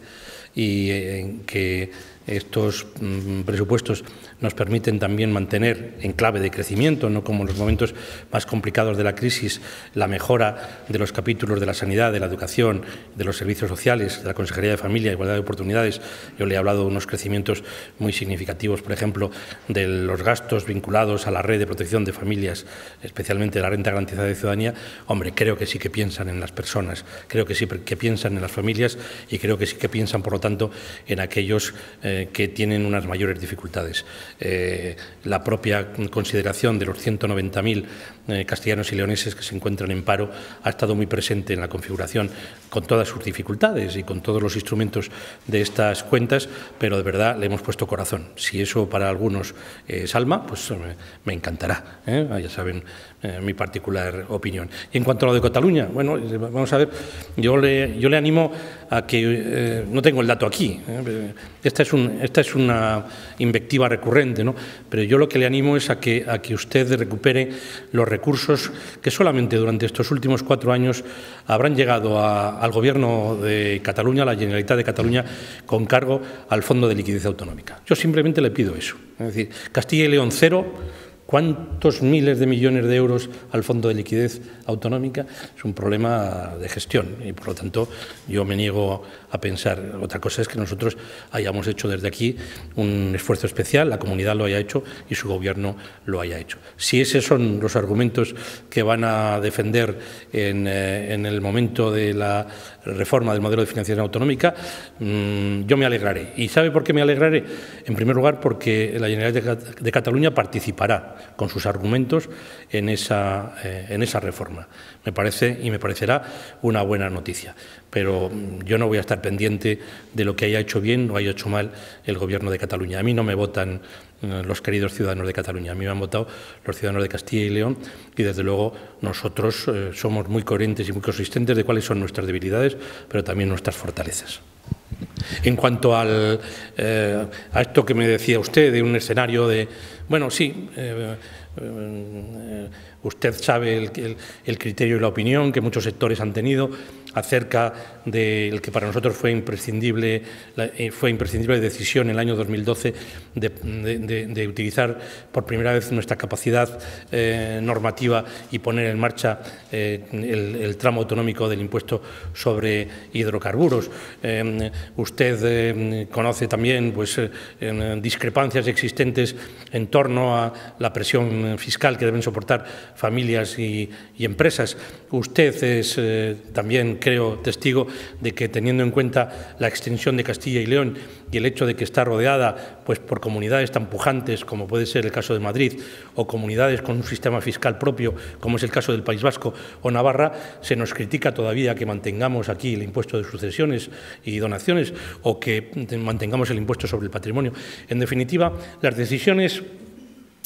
y en que estos mm, presupuestos nos permiten también mantener en clave de crecimiento, no como en los momentos más complicados de la crisis, la mejora de los capítulos de la sanidad, de la educación, de los servicios sociales, de la Consejería de Familia, Igualdad de Oportunidades. Yo le he hablado de unos crecimientos muy significativos, por ejemplo, de los gastos vinculados a la red de protección de familias, especialmente la renta garantizada de ciudadanía. Hombre, creo que sí que piensan en las personas, creo que sí que piensan en las familias y creo que sí que piensan, por lo tanto, en aquellos. Eh, eh, que tienen unas mayores dificultades. Eh, la propia consideración de los 190.000 eh, castellanos y leoneses que se encuentran en paro, ha estado muy presente en la configuración con todas sus dificultades y con todos los instrumentos de estas cuentas, pero de verdad le hemos puesto corazón. Si eso para algunos es alma, pues eh, me, encantará. ¿eh? Ah, ya saben mi particular opinión. Y en cuanto a lo de Cataluña, bueno, vamos a ver, yo le, yo le animo a que, no tengo el dato aquí, esta, es un, esta es una invectiva recurrente, ¿no? pero yo lo que le animo es a que, a que usted recupere los recursos que solamente durante estos últimos cuatro años habrán llegado al Gobierno de Cataluña, a la Generalitat de Cataluña, con cargo al Fondo de Liquidez Autonómica. Yo simplemente le pido eso. Es decir, Castilla y León cero cuántos miles de millones de euros al Fondo de Liquidez Autonómica, es un problema de gestión y por lo tanto yo me niego a pensar. Otra cosa es que nosotros hayamos hecho desde aquí un esfuerzo especial, la comunidad lo haya hecho y su gobierno lo haya hecho. Si esos son los argumentos que van a defender en, eh, el momento de la reforma del modelo de financiación autonómica, mm, yo me alegraré. ¿Y sabe por qué me alegraré? En primer lugar, porque la Generalitat de Cataluña participará con sus argumentos en esa, eh, en esa reforma. Me parece y me parecerá una buena noticia. Pero mm, yo no voy a estar pendiente de lo que haya hecho bien o haya hecho mal el Gobierno de Cataluña. A mí no me votan eh, los queridos ciudadanos de Cataluña. A mí me han votado los ciudadanos de Castilla y León y desde luego nosotros eh, somos muy coherentes y muy consistentes de cuáles son nuestras debilidades, pero también nuestras fortalezas. En cuanto al, a esto que me decía usted de un escenario de, bueno, sí. Eh, eh, eh, usted sabe el criterio y la opinión que muchos sectores han tenido acerca del que para nosotros fue imprescindible, eh, fue imprescindible decisión en el año 2012 de, utilizar por primera vez nuestra capacidad eh, normativa y poner en marcha eh, el, tramo autonómico del impuesto sobre hidrocarburos. usted conoce también pues, discrepancias existentes en torno a la presión fiscal que deben soportar familias y, y empresas. Usted es también creo testigo de que teniendo en cuenta la extensión de Castilla y León y el hecho de que está rodeada pues, por comunidades tan pujantes como puede ser el caso de Madrid o comunidades con un sistema fiscal propio como es el caso del País Vasco o Navarra, se nos critica todavía que mantengamos aquí el impuesto de sucesiones y donaciones o que mantengamos el impuesto sobre el patrimonio. En definitiva, las decisiones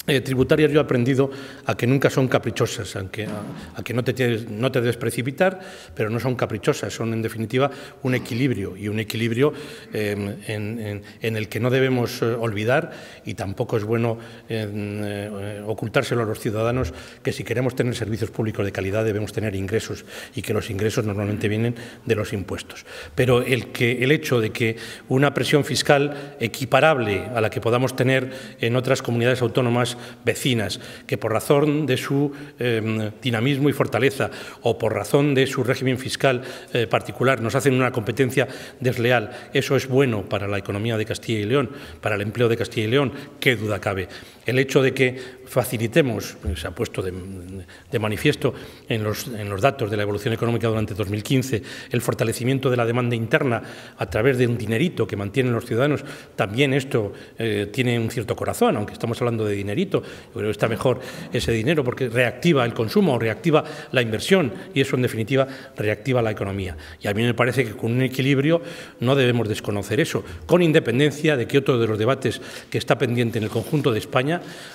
eh, tributarias yo he aprendido a que nunca son caprichosas, a que, a, que no, te no te debes precipitar, pero no son caprichosas, son en definitiva un equilibrio y un equilibrio em, en, el que no debemos eh, olvidar y tampoco es bueno eh, ocultárselo a los ciudadanos que si queremos tener servicios públicos de calidad debemos tener ingresos y que los ingresos normalmente vienen de los impuestos. Pero el, que, el hecho de que una presión fiscal equiparable a la que podamos tener en otras comunidades autónomas vecinas, que por razón de su em, dinamismo y fortaleza o por razón de su régimen fiscal eh, particular nos hacen una competencia desleal. Eso es bueno para la economía de Castilla y León, para el empleo de Castilla y León, qué duda cabe. El hecho de que facilitemos, pues, se ha puesto de, manifiesto en los, en los, datos de la evolución económica durante 2015, el fortalecimiento de la demanda interna a través de un dinerito que mantienen los ciudadanos, también esto eh, tiene un cierto corazón, aunque estamos hablando de dinerito, yo creo que está mejor ese dinero porque reactiva el consumo, o reactiva la inversión y eso en definitiva reactiva la economía. Y a mí me parece que con un equilibrio no debemos desconocer eso, con independencia de que otro de los debates que está pendiente en el conjunto de España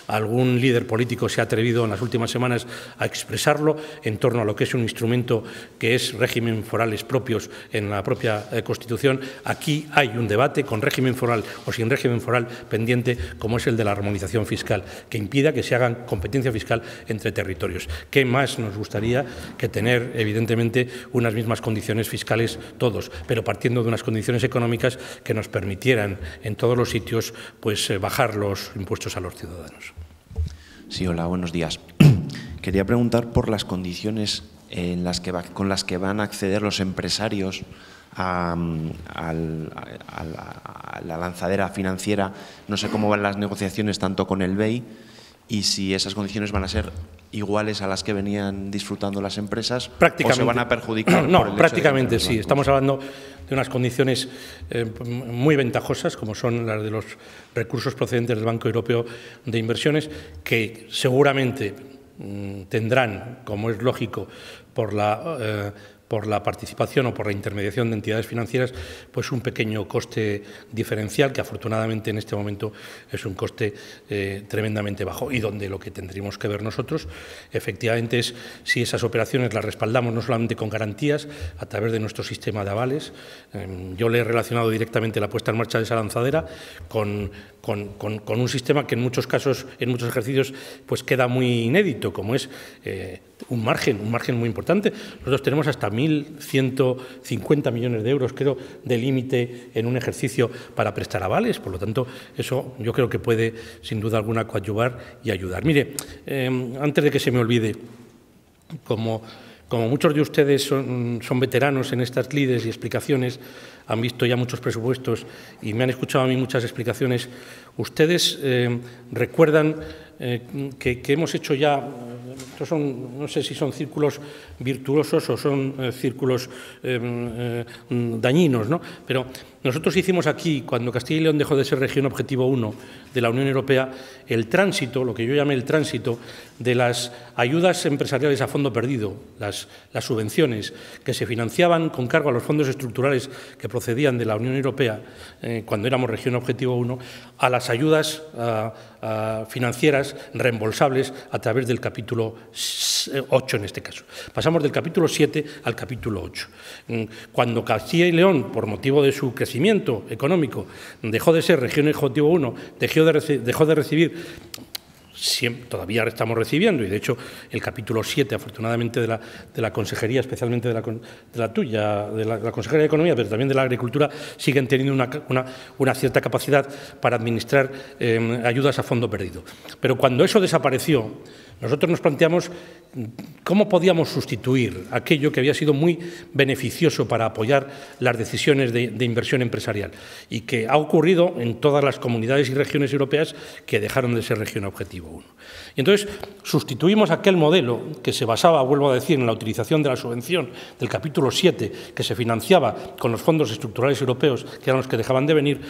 Algún líder político se ha atrevido en las últimas semanas a expresarlo en torno a lo que es un instrumento que es régimen forales propios en la propia eh, Constitución. Aquí hay un debate con régimen foral o sin régimen foral pendiente, como es el de la armonización fiscal, que impida que se hagan competencia fiscal entre territorios. ¿Qué más nos gustaría que tener, evidentemente, unas mismas condiciones fiscales todos, pero partiendo de unas condiciones económicas que nos permitieran en todos los sitios pues, eh, bajar los impuestos a los ciudadanos? Sí, hola, buenos días. Quería preguntar por las condiciones en las que con las que van a acceder los empresarios a, mm, a, la lanzadera financiera. No sé cómo van las negociaciones tanto con el BEI y si esas condiciones van a ser iguales a las que venían disfrutando las empresas o se van a perjudicar. No, prácticamente sí. Estamos hablando de unas condiciones eh, muy ventajosas, como son las de los recursos procedentes del Banco Europeo de Inversiones, que seguramente mm, tendrán, como es lógico, por la... Eh, por la participación o por la intermediación de entidades financieras, pues un pequeño coste diferencial que afortunadamente en este momento es un coste eh, tremendamente bajo y donde lo que tendríamos que ver nosotros efectivamente es si esas operaciones las respaldamos no solamente con garantías a través de nuestro sistema de avales. Em, yo le he relacionado directamente la puesta en marcha de esa lanzadera con con, un sistema que en muchos casos, en muchos ejercicios, pues queda muy inédito, como es eh, un margen, un margen muy importante. Nosotros tenemos hasta 1.150 millones de euros, creo, de límite en un ejercicio para prestar avales, por lo tanto, eso yo creo que puede, sin duda alguna, coadyuvar y ayudar. Mire, em, antes de que se me olvide, como muchos de ustedes son, son, veteranos en estas líderes y explicaciones, han visto ya muchos presupuestos y me han escuchado a mí muchas explicaciones, ustedes eh, recuerdan eh, que, hemos hecho ya, eh, estos son, no sé si son círculos virtuosos o son eh, círculos em, eh, mm, dañinos. ¿no? Pero nosotros hicimos aquí, cuando Castilla y León dejó de ser región objetivo 1 de la Unión Europea, el tránsito, lo que yo llamé el tránsito, de las ayudas empresariales a fondo perdido, las, subvenciones que se financiaban con cargo a los fondos estructurales que procedían de la Unión Europea eh, cuando éramos región objetivo 1, a las ayudas financieras reembolsables a través del capítulo 8 en este caso pasamos del capítulo 7 al capítulo 8. Mm, cuando Castilla y León, por motivo de su crecimiento económico, dejó de ser región ejecutivo 1, dejó de, recibir todavía estamos recibiendo, y de hecho el capítulo 7, afortunadamente, de la, Consejería, especialmente de la, tuya, de la, Consejería de Economía, pero también de la Agricultura, siguen teniendo una, cierta capacidad para administrar em, ayudas a fondo perdido. Pero cuando eso desapareció, nosotros nos planteamos cómo podíamos sustituir aquello que había sido muy beneficioso para apoyar las decisiones de, inversión empresarial y que ha ocurrido en todas las comunidades y regiones europeas que dejaron de ser región objetivo 1. Y entonces sustituimos aquel modelo que se basaba, vuelvo a decir, en la utilización de la subvención del capítulo 7, que se financiaba con los fondos estructurales europeos, que eran los que dejaban de venir,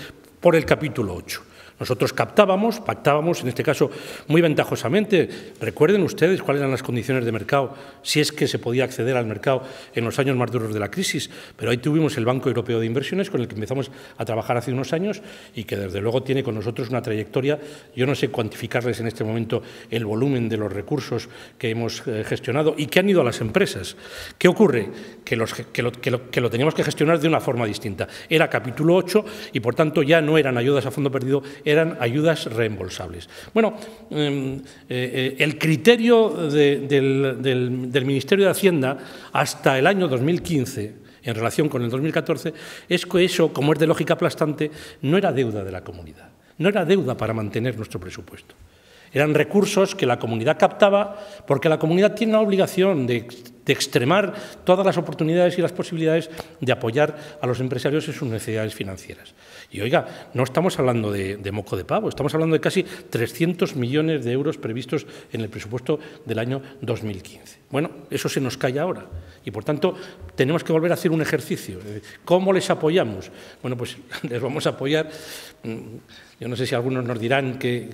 por el capítulo 8 nosotros captábamos, pactábamos, en este caso muy ventajosamente. Recuerden ustedes cuáles eran las condiciones de mercado, si es que se podía acceder al mercado en los años más duros de la crisis. Pero ahí tuvimos el Banco Europeo de Inversiones, con el que empezamos a trabajar hace unos años y que desde luego tiene con nosotros una trayectoria. Yo no sé cuantificarles en este momento el volumen de los recursos que hemos eh, gestionado y que han ido a las empresas. ¿Qué ocurre? Que, lo, lo teníamos que gestionar de una forma distinta. Era capítulo 8 y, por tanto, ya no eran ayudas a fondo perdido, eran ayudas reembolsables. Bueno, em, eh, eh, el criterio del, Ministerio de Hacienda hasta el año 2015 en relación con el 2014 es que eso, como es de lógica aplastante, no era deuda de la comunidad, no era deuda para mantener nuestro presupuesto. Eran recursos que la comunidad captaba porque la comunidad tiene la obligación de, extremar todas las oportunidades y las posibilidades de apoyar a los empresarios en sus necesidades financieras. Y oiga, no estamos hablando de, moco de pavo, estamos hablando de casi 300 millones de euros previstos en el presupuesto del año 2015. Bueno, eso se nos cae ahora y por tanto tenemos que volver a hacer un ejercicio. ¿Cómo les apoyamos? Bueno, pues les vamos a apoyar. Mm, yo no sé si algunos nos dirán que,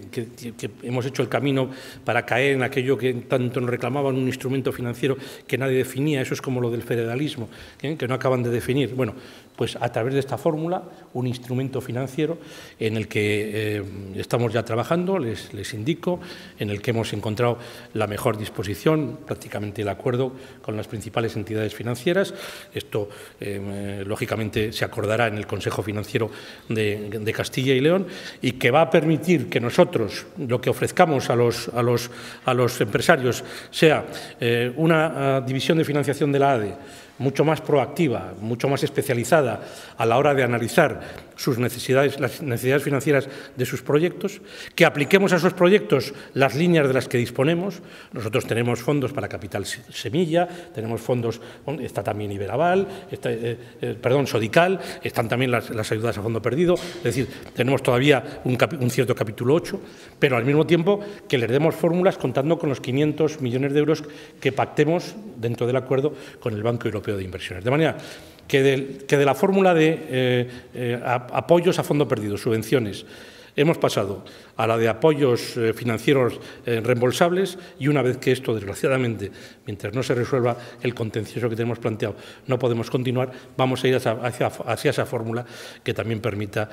hemos hecho el camino para caer en aquello que tanto nos reclamaban, un instrumento financiero que nadie definía, eso es como lo del federalismo, ¿eh? que no acaban de definir. Bueno, pues a través de esta fórmula, un instrumento financiero en el que eh, estamos ya trabajando, les, les, indico, en el que hemos encontrado la mejor disposición, prácticamente el acuerdo con las principales entidades financieras. Esto, eh, lógicamente, se acordará en el Consejo Financiero de, Castilla y León y que va a permitir que nosotros lo que ofrezcamos a los, a los, a los empresarios sea eh, una ah, división de financiación de la ADE mucho más proactiva, mucho más especializada a la hora de analizar sus necesidades, las necesidades financieras de sus proyectos, que apliquemos a esos proyectos las líneas de las que disponemos. Nosotros tenemos fondos para Capital Semilla, tenemos fondos, está también Iberaval, eh, eh, perdón, Sodical, están también las, ayudas a fondo perdido, es decir, tenemos todavía un, cierto capítulo 8, pero al mismo tiempo que les demos fórmulas contando con los 500 millones de euros que pactemos dentro del acuerdo con el Banco Europeo de Inversiones. De manera que de, la fórmula de eh, eh, apoyos a fondo perdido, subvenciones, hemos pasado a la de apoyos eh, financieros reembolsables y una vez que esto, desgraciadamente, mientras no se resuelva el contencioso que tenemos planteado, no podemos continuar, vamos a ir hacia, esa fórmula que también permita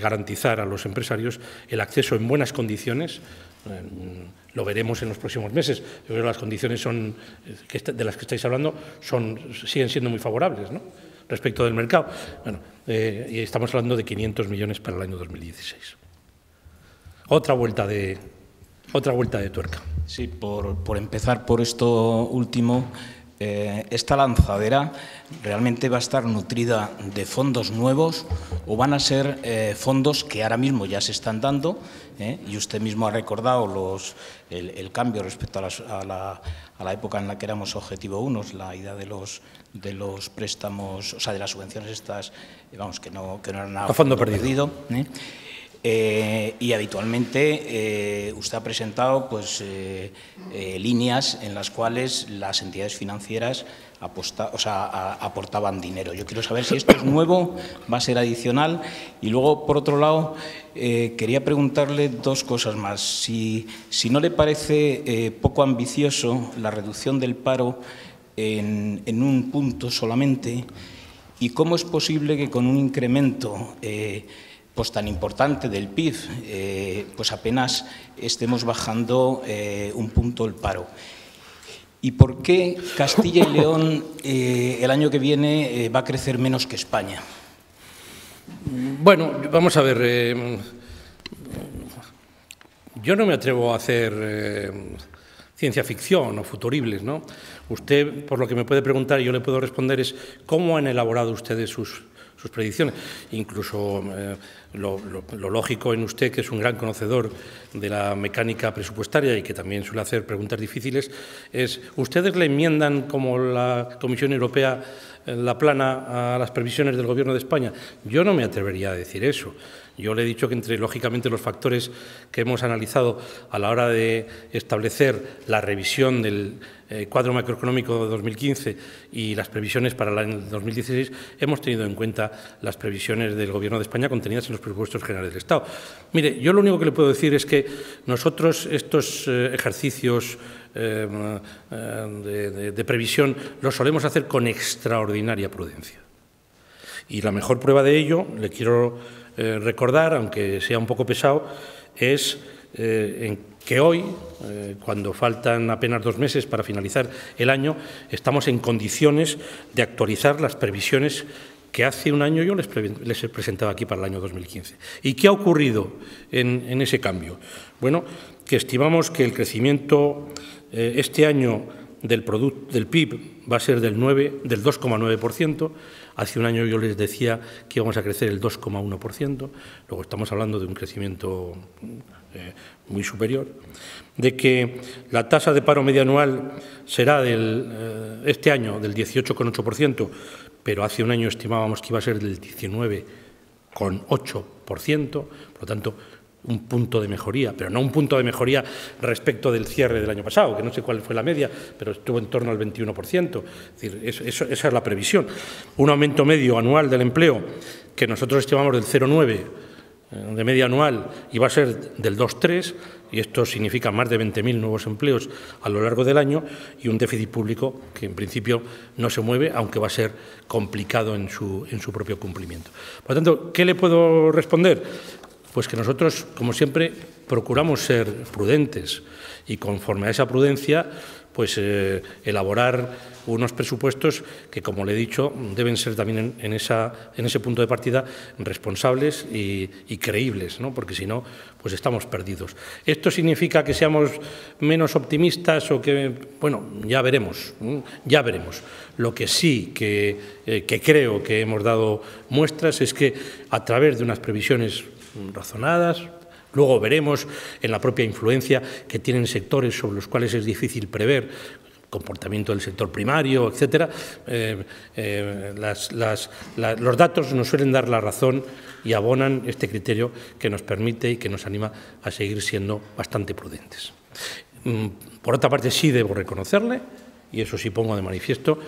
garantizar a los empresarios el acceso en buenas condiciones lo veremos en los próximos meses. Yo creo las condiciones son, eh, de las que estáis hablando son, siguen siendo muy favorables respecto del mercado. Bueno, eh, y estamos hablando de 500 millones para el año 2016. Otra vuelta de, otra vuelta de tuerca. Sí, por, por empezar por esto último. Eh, esta lanzadera realmente va a estar nutrida de fondos nuevos o van a ser eh, fondos que ahora mismo ya se están dando eh, y usted mismo ha recordado los, el, cambio respecto a, la, a, la, época en la que éramos objetivo 1, la idea de los, de los préstamos, o sea, de las subvenciones estas, vamos, que no, que no eran nada fondo, perdido eh, y habitualmente eh, usted ha presentado pues, eh, líneas en las cuales las entidades financieras aportaban dinero. Yo quiero saber si esto es nuevo, va a ser adicional. Y luego, por otro lado, quería preguntarle dos cosas más. Si, no le parece poco ambicioso la reducción del paro en un punto solamente, ¿y cómo es posible que con un incremento pues tan importante del PIB, eh, pues apenas estemos bajando eh, un punto el paro. ¿Y por qué Castilla y León eh, el año que viene va a crecer menos que España? Bueno, vamos a ver. yo no me atrevo a hacer ciencia ficción o futuribles, ¿no? Usted, por lo que me puede preguntar, y yo le puedo responder, es cómo han elaborado ustedes sus, predicciones. Incluso lo, lógico en usted, que es un gran conocedor de la mecánica presupuestaria y que también suele hacer preguntas difíciles, es, ¿ustedes le enmiendan como la Comisión Europea eh, la plana a las previsiones del Gobierno de España? Yo no me atrevería a decir eso. Yo le he dicho que entre, lógicamente, los factores que hemos analizado a la hora de establecer la revisión del eh, cuadro macroeconómico de 2015 y las previsiones para el año 2016, hemos tenido en cuenta las previsiones del Gobierno de España contenidas en los presupuestos generales del Estado. Mire, yo lo único que le puedo decir es que nosotros estos eh, ejercicios eh, de previsión los solemos hacer con extraordinaria prudencia. Y la mejor prueba de ello, le quiero eh, recordar, aunque sea un poco pesado, es eh, que hoy, eh, cuando faltan apenas dos meses para finalizar el año, estamos en condiciones de actualizar las previsiones que hace un año yo les, he presentado aquí para el año 2015. ¿Y qué ha ocurrido en, ese cambio? Bueno, que estimamos que el crecimiento este año del, del PIB va a ser del, del 2,9%, Hace un año yo les decía que íbamos a crecer el 2,1%, luego estamos hablando de un crecimiento eh, muy superior, de que la tasa de paro media anual será del, eh, este año del 18,8%, pero hace un año estimábamos que iba a ser del 19,8%, por lo tanto un punto de mejoría, pero no un punto de mejoría respecto del cierre del año pasado, que no sé cuál fue la media, pero estuvo en torno al 21%. decir, eso, esa es la previsión. Un aumento medio anual del empleo que nosotros estimamos del 0,9 eh, de media anual y va a ser del 2,3 y esto significa más de 20.000 nuevos empleos a lo largo del año y un déficit público que en principio no se mueve, aunque va a ser complicado en su, en su propio cumplimiento. Por lo tanto, ¿qué le puedo responder? Pues que nosotros, como siempre, procuramos ser prudentes y conforme a esa prudencia, pues eh, elaborar unos presupuestos que, como le he dicho, deben ser también en, esa, en ese punto de partida responsables y, creíbles, ¿no? porque si no, pues estamos perdidos. ¿Esto significa que seamos menos optimistas o que, bueno, ya veremos, ya veremos. Lo que sí eh, que creo que hemos dado muestras es que a través de unas previsiones razonadas. Luego veremos en la propia influencia que tienen sectores sobre los cuales es difícil prever comportamiento del sector primario, etcétera, eh, eh, los datos nos suelen dar la razón y abonan este criterio que nos permite y que nos anima a seguir siendo bastante prudentes. Mm, por otra parte, sí debo reconocerle, y eso sí pongo de manifiesto,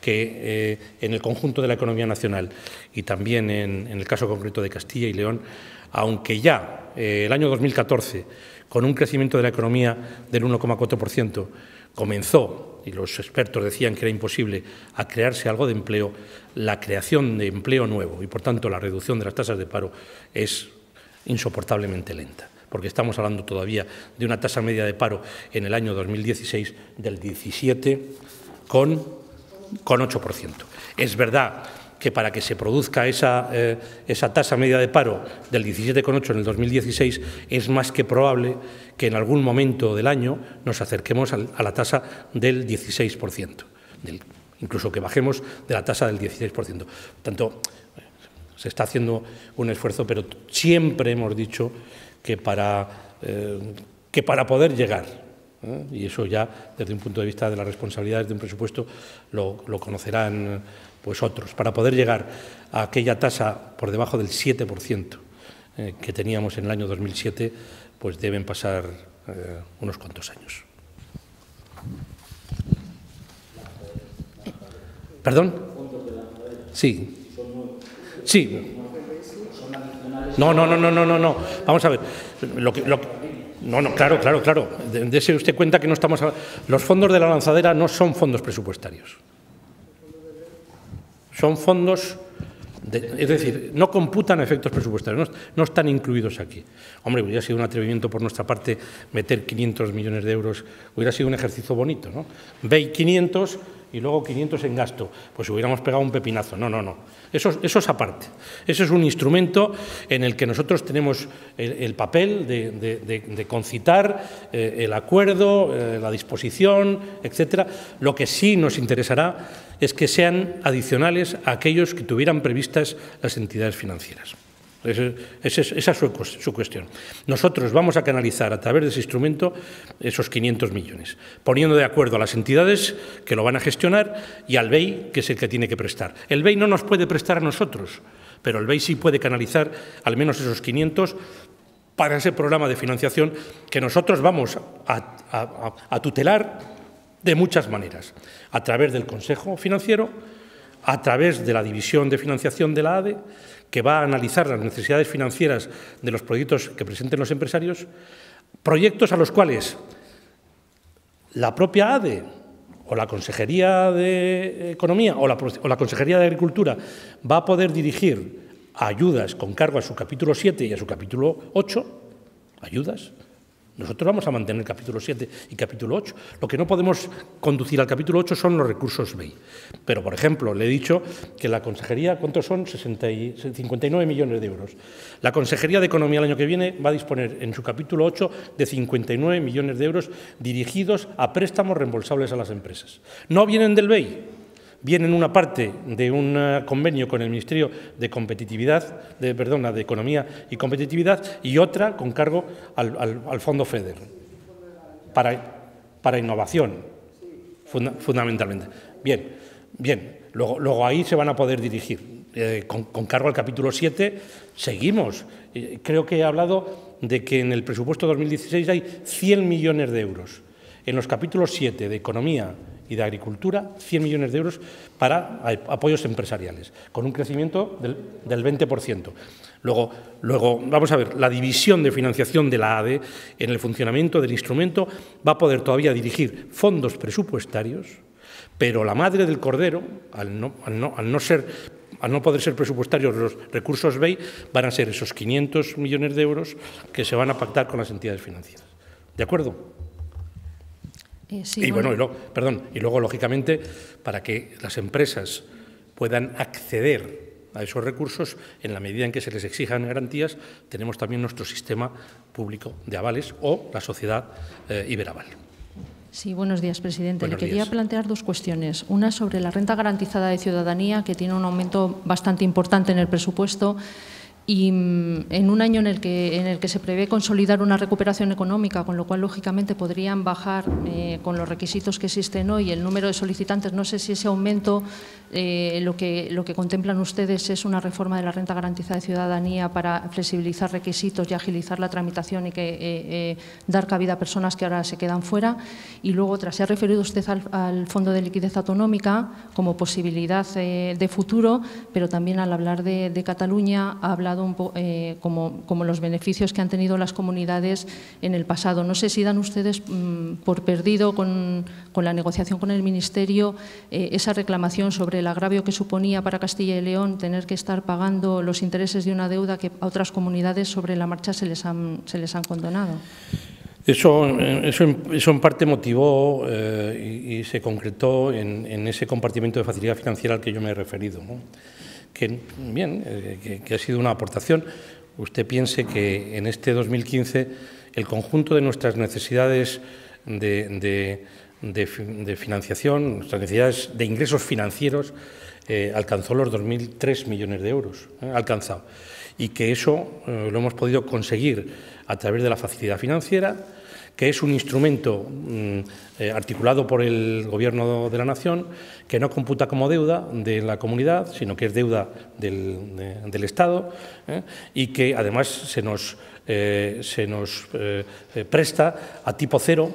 que eh, en el conjunto de la economía nacional y también en el caso concreto de Castilla y León, aunque ya eh, el año 2014, con un crecimiento de la economía del 1,4%, comenzó, y los expertos decían que era imposible, a crearse algo de empleo, la creación de empleo nuevo y, por tanto, la reducción de las tasas de paro es insoportablemente lenta porque estamos hablando todavía de una tasa media de paro en el año 2016 del 17,8%. Con, con 8%. Es verdad que para que se produzca esa, eh, tasa media de paro del 17,8 en el 2016, es más que probable que en algún momento del año nos acerquemos a la tasa del 16%, incluso que bajemos de la tasa del 16%. Por Tanto eh, se está haciendo un esfuerzo, pero siempre hemos dicho que para, eh, que para poder llegar, y eso ya desde un punto de vista de las responsabilidades de un presupuesto lo, lo conocerán pues otros, para poder llegar a aquella tasa por debajo del 7% eh, que teníamos en el año 2007, pues deben pasar eh, unos cuantos años. ¿Perdón? Sí. Sí. No, no, no, no, no, no, no. Vamos a ver. Lo que, lo no, no, claro, claro, claro. Dese usted cuenta que no estamos. los fondos de la lanzadera no son fondos presupuestarios. Son fondos, es decir, no computan efectos presupuestarios, no, están incluidos aquí. Hombre, hubiera sido un atrevimiento por nuestra parte meter 500 millones de euros, hubiera sido un ejercicio bonito, ¿no? Veis 500 y luego 500 en gasto, pues hubiéramos pegado un pepinazo. No, no, no. Eso, es aparte. Eso es un instrumento en el que nosotros tenemos el, papel de, concitar eh, el acuerdo, eh, la disposición, etcétera. Lo que sí nos interesará es que sean adicionales a aquellos que tuvieran previstas las entidades financieras. Esa es su, cuestión. Nosotros vamos a canalizar a través de ese instrumento esos 500 millones, poniendo de acuerdo a las entidades que lo van a gestionar y al BEI, que es el que tiene que prestar. El BEI no nos puede prestar a nosotros, pero el BEI sí puede canalizar al menos esos 500 para ese programa de financiación que nosotros vamos a, a tutelar de muchas maneras, a través del Consejo Financiero, a través de la División de Financiación de la ADE, que va a analizar las necesidades financieras de los proyectos que presenten los empresarios, proyectos a los cuales la propia ADE o la Consejería de Economía o la, Consejería de Agricultura va a poder dirigir ayudas con cargo a su capítulo 7 y a su capítulo 8, ayudas, nosotros vamos a mantener el capítulo 7 y capítulo 8. Lo que no podemos conducir al capítulo 8 son los recursos BEI. Pero, por ejemplo, le he dicho que la consejería, ¿cuántos son? 59 millones de euros. La consejería de Economía el año que viene va a disponer en su capítulo 8 de 59 millones de euros dirigidos a préstamos reembolsables a las empresas. No vienen del BEI Vienen una parte de un eh, convenio con el Ministerio de Competitividad, de, de Economía y Competitividad y otra con cargo al, Fondo FEDER para, para innovación, fundamentalmente. Bien, bien. Luego, ahí se van a poder dirigir. Eh, con, cargo al capítulo 7, seguimos. Eh, creo que he hablado de que en el presupuesto 2016 hay 100 millones de euros. En los capítulos 7 de Economía y de Agricultura 100 millones de euros para apoyos empresariales, con un crecimiento del, 20%. Luego, luego, vamos a ver, la división de financiación de la ADE en el funcionamiento del instrumento va a poder todavía dirigir fondos presupuestarios, pero la madre del cordero, no, al no, al no poder ser presupuestarios los recursos BEI, van a ser esos 500 millones de euros que se van a pactar con las entidades financieras. ¿De acuerdo? Eh, y bueno, luego, perdón, y luego, lógicamente, para que las empresas puedan acceder a esos recursos, en la medida en que se les exijan garantías, tenemos también nuestro sistema público de avales o la sociedad eh, iberaval. Sí, buenos días, presidente. Le quería plantear dos cuestiones. Una sobre la renta garantizada de ciudadanía, que tiene un aumento bastante importante en el presupuesto y mm, en un año en el que, en el que se prevé consolidar una recuperación económica, con lo cual, lógicamente, podrían bajar eh, con los requisitos que existen hoy el número de solicitantes. No sé si ese aumento, eh, lo, que, lo que contemplan ustedes es una reforma de la renta garantizada de ciudadanía para flexibilizar requisitos y agilizar la tramitación y que eh, dar cabida a personas que ahora se quedan fuera. Y luego, tras se ha referido usted al, Fondo de Liquidez Autonómica como posibilidad de futuro, pero también al hablar de Cataluña ha hablado eh, como, los beneficios que han tenido las comunidades en el pasado. No sé si dan ustedes mm, por perdido con, la negociación con el Ministerio eh, esa reclamación sobre el agravio que suponía para Castilla y León tener que estar pagando los intereses de una deuda que a otras comunidades sobre la marcha se les han, se les han condonado. Eso, en parte motivó eh, y, se concretó en, ese compartimiento de facilidad financiera al que yo me he referido. ¿no? bien, eh, que, ha sido una aportación. Usted piense que en este 2015 el conjunto de nuestras necesidades de, financiación, nuestras necesidades de ingresos financieros, eh, alcanzó los 2.003 millones de euros, eh, alcanzado. Y que eso lo hemos podido conseguir a través de la facilidad financiera, que es un instrumento mm, eh, articulado por el Gobierno de la Nación que no computa como deuda de la comunidad, sino que es deuda del, Estado ¿eh? y que además se nos, eh, se nos presta a tipo cero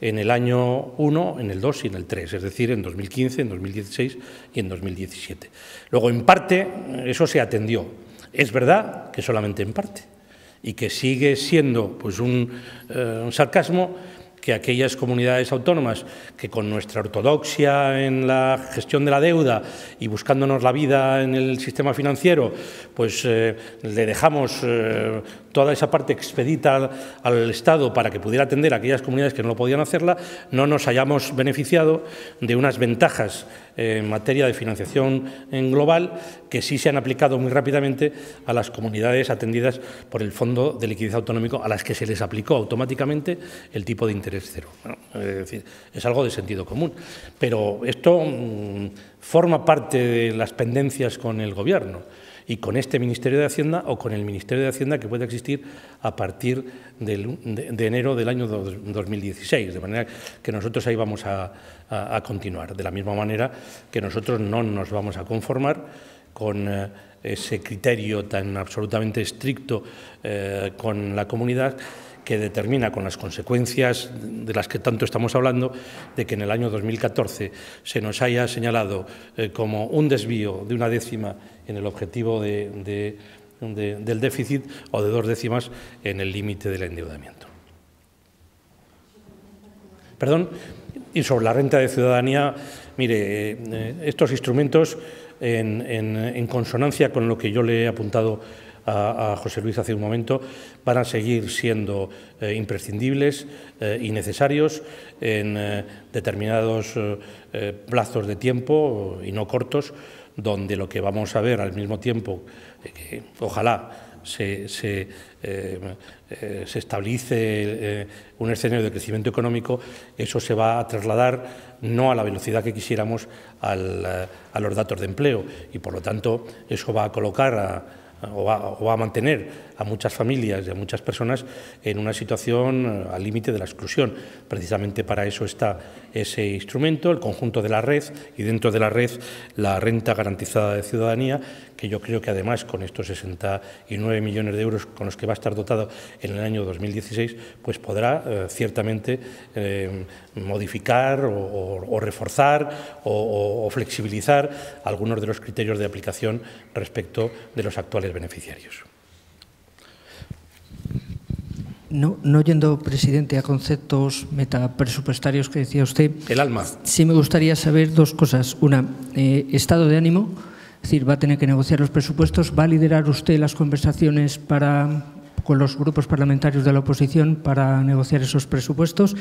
en el año 1, en el 2 y en el 3, es decir, en 2015, en 2016 y en 2017. Luego, en parte, eso se atendió. Es verdad que solamente en parte y que sigue siendo pues, eh, un, sarcasmo que aquellas comunidades autónomas que con nuestra ortodoxia en la gestión de la deuda y buscándonos la vida en el sistema financiero, pues eh, le dejamos eh, toda esa parte expedita al, Estado para que pudiera atender a aquellas comunidades que no lo podían hacerla, no nos hayamos beneficiado de unas ventajas eh, en materia de financiación en global que sí se han aplicado muy rápidamente a las comunidades atendidas por el Fondo de Liquidez Autonómico a las que se les aplicó automáticamente el tipo de interés cero. es algo de sentido común. Pero esto mm, forma parte de las pendencias con el Gobierno y con este Ministerio de Hacienda o con el Ministerio de Hacienda que pueda existir a partir de, enero del año 2016. De manera que nosotros ahí vamos a, continuar. De la misma manera que nosotros no nos vamos a conformar con... Eh, ese criterio tan absolutamente estricto eh, con la comunidad que determina con las consecuencias de las que tanto estamos hablando, de que en el año 2014 se nos haya señalado eh, como un desvío de una décima en el objetivo del déficit o de dos décimas en el límite del endeudamiento. Perdón, y sobre la renta de ciudadanía, mire, eh, eh, estos instrumentos en, en consonancia con lo que yo le he apuntado a, José Luis hace un momento, van a seguir siendo eh, imprescindibles eh, y necesarios en eh, determinados plazos de tiempo y no cortos, donde lo que vamos a ver al mismo tiempo, que ojalá se, se, establece un escenario de crecimiento económico, eso se va a trasladar no a la velocidad que quisiéramos a los datos de empleo y por lo tanto eso va a colocar a, o va, a mantener a muchas familias y a muchas personas en una situación eh, al límite de la exclusión. Precisamente para eso está ese instrumento, el conjunto de la red y dentro de la red la renta garantizada de ciudadanía, que yo creo que además con estos 69 millones de euros con los que va a estar dotado en el año 2016, pues podrá eh, ciertamente eh, modificar o, reforzar o, flexibilizar algunos de los criterios de aplicación respecto de los actuales beneficiarios. No, no yendo, presidente, a conceptos metapresupuestarios que decía usted. El alma. Sí me gustaría saber dos cosas. Una, eh, estado de ánimo es decir, va a tener que negociar los presupuestos, va a liderar usted las conversaciones para con los grupos parlamentarios de la oposición para negociar esos presupuestos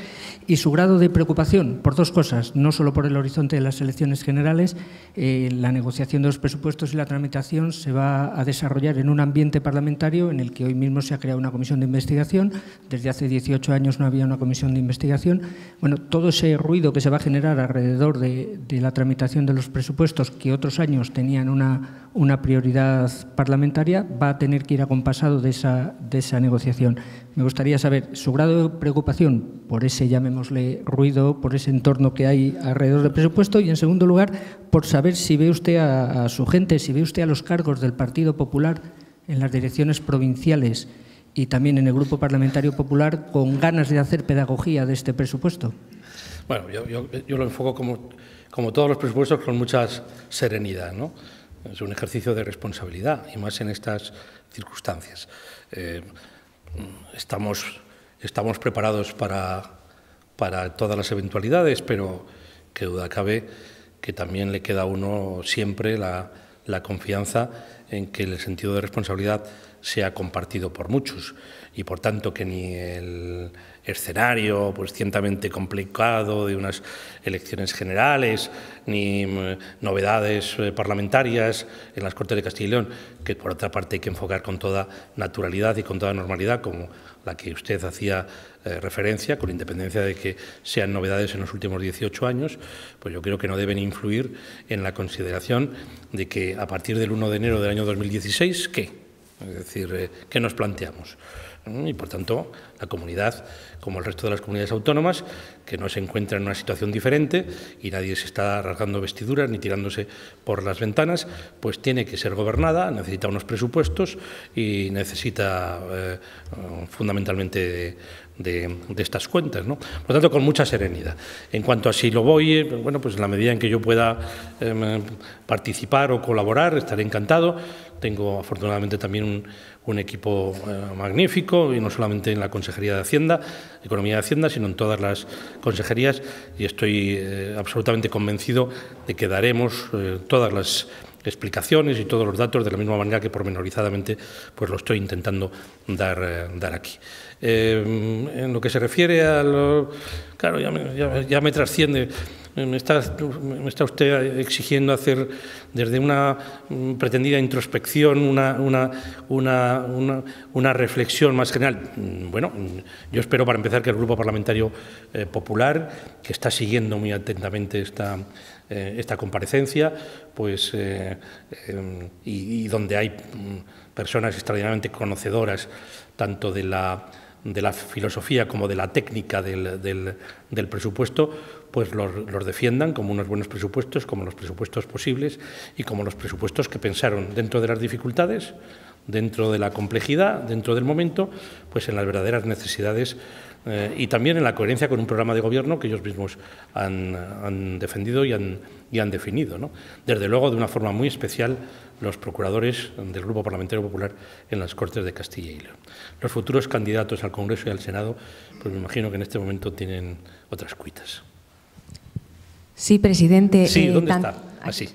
y su grado de preocupación por dos cosas, no solo por el horizonte de las elecciones generales, eh, la negociación de los presupuestos y la tramitación se va a desarrollar en un ambiente parlamentario en el que hoy mismo se ha creado una comisión de investigación, desde hace 18 años no había una comisión de investigación. Bueno, todo ese ruido que se va a generar alrededor de, la tramitación de los presupuestos que otros años tenían una, una prioridad parlamentaria va a tener que ir acompasado de esa de esa negociación. Me gustaría saber su grado de preocupación por ese, llamémosle, ruido, por ese entorno que hay alrededor del presupuesto y, en segundo lugar, por saber si ve usted a, su gente, si ve usted a los cargos del Partido Popular en las direcciones provinciales y también en el Grupo Parlamentario Popular con ganas de hacer pedagogía de este presupuesto. Bueno, yo, lo enfoco como, como todos los presupuestos con mucha serenidad, ¿no? Es un ejercicio de responsabilidad y más en estas circunstancias. Eh, estamos, estamos preparados para, para todas las eventualidades, pero que duda cabe que también le queda a uno siempre la, la confianza en que el sentido de responsabilidad sea compartido por muchos y por tanto que ni el escenario pues ciertamente complicado de unas elecciones generales ni mm, novedades eh, parlamentarias en las Cortes de Castilla y León, que por otra parte hay que enfocar con toda naturalidad y con toda normalidad, como la que usted hacía eh, referencia, con independencia de que sean novedades en los últimos 18 años, pues yo creo que no deben influir en la consideración de que a partir del 1 de enero del año 2016, ¿qué? Es decir, eh, ¿qué nos planteamos? Mm, y por tanto, la comunidad, como el resto de las comunidades autónomas, que no se encuentra en una situación diferente y nadie se está arrancando vestiduras ni tirándose por las ventanas, pues tiene que ser gobernada, necesita unos presupuestos y necesita eh, fundamentalmente de, estas cuentas. ¿no? Por tanto, con mucha serenidad. En cuanto a si lo voy, eh, bueno, pues en la medida en que yo pueda em, participar o colaborar, estaré encantado tengo afortunadamente también un, equipo eh, magnífico, y no solamente en la Consejería de Hacienda, Economía de Hacienda, sino en todas las consejerías, y estoy eh, absolutamente convencido de que daremos eh, todas las explicaciones y todos los datos de la misma manera que pormenorizadamente pues lo estoy intentando dar, dar aquí. en lo que se refiere a lo, claro, ya me trasciende me está, usted exigiendo hacer desde una mm, pretendida introspección una, reflexión más general. Mm, bueno, mm, yo espero para empezar que el Grupo Parlamentario eh, Popular, que está siguiendo muy atentamente esta, eh, comparecencia, pues, eh, em, y donde hay personas extraordinariamente conocedoras tanto de la de la filosofía como de la técnica del, presupuesto, pues los, defiendan como unos buenos presupuestos, como los presupuestos posibles y como los presupuestos que pensaron dentro de las dificultades, dentro de la complejidad, dentro del momento, pues en las verdaderas necesidades eh, y también en la coherencia con un programa de gobierno que ellos mismos han, defendido y han, han definido. Desde luego, de una forma muy especial, los procuradores del Grupo Parlamentario Popular en las Cortes de Castilla y León los futuros candidatos al Congreso y al Senado, pues me imagino que en este momento tienen otras cuitas. Sí, presidente. Sí, eh, ¿dónde está? Así.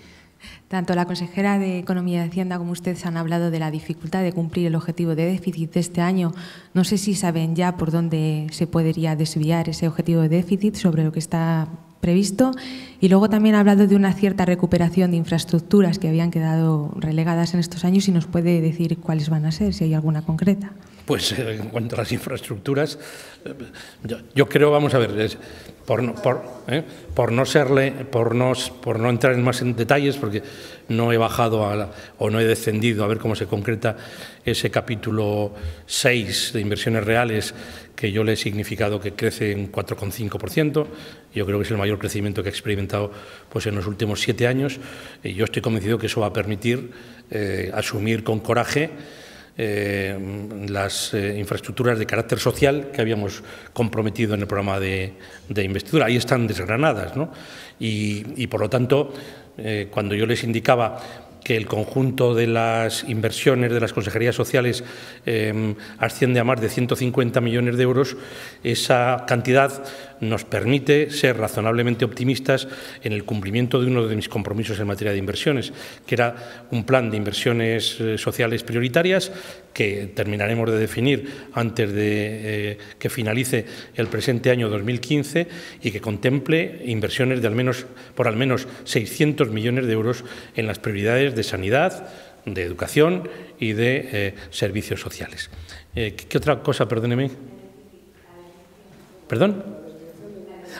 Tanto la consejera de Economía y Hacienda como usted han hablado de la dificultad de cumplir el objetivo de déficit de este año. No sé si saben ya por dónde se podría desviar ese objetivo de déficit sobre lo que está previsto y luego también ha hablado de una cierta recuperación de infraestructuras que habían quedado relegadas en estos años y nos puede decir cuáles van a ser, si hay alguna concreta. Pues eh, en cuanto a las infraestructuras, eh, yo, creo, vamos a ver, por, no, por, eh, por, no serle, por no, por no entrar más en detalles, porque no he bajado o no he descendido a ver cómo se concreta ese capítulo 6 de inversiones reales que yo le he significado que crece en 4,5%. Yo creo que es el mayor crecimiento que ha experimentado pues, en los últimos siete años. Y yo estoy convencido que eso va a permitir eh, asumir con coraje eh, las eh, infraestructuras de carácter social que habíamos comprometido en el programa de, de investidura. Ahí están desgranadas. y, por lo tanto, cuando yo les indicaba que el conjunto de las inversiones de las consejerías sociales eh, asciende a más de 150 millones de euros, esa cantidad nos permite ser razonablemente optimistas en el cumplimiento de uno de mis compromisos en materia de inversiones, que era un plan de inversiones eh, sociales prioritarias que terminaremos de definir antes de eh, que finalice el presente año 2015 y que contemple inversiones de al menos por al menos 600 millones de euros en las prioridades de sanidad, de educación y de eh, servicios sociales. ¿Qué otra cosa, perdóneme? ¿Perdón?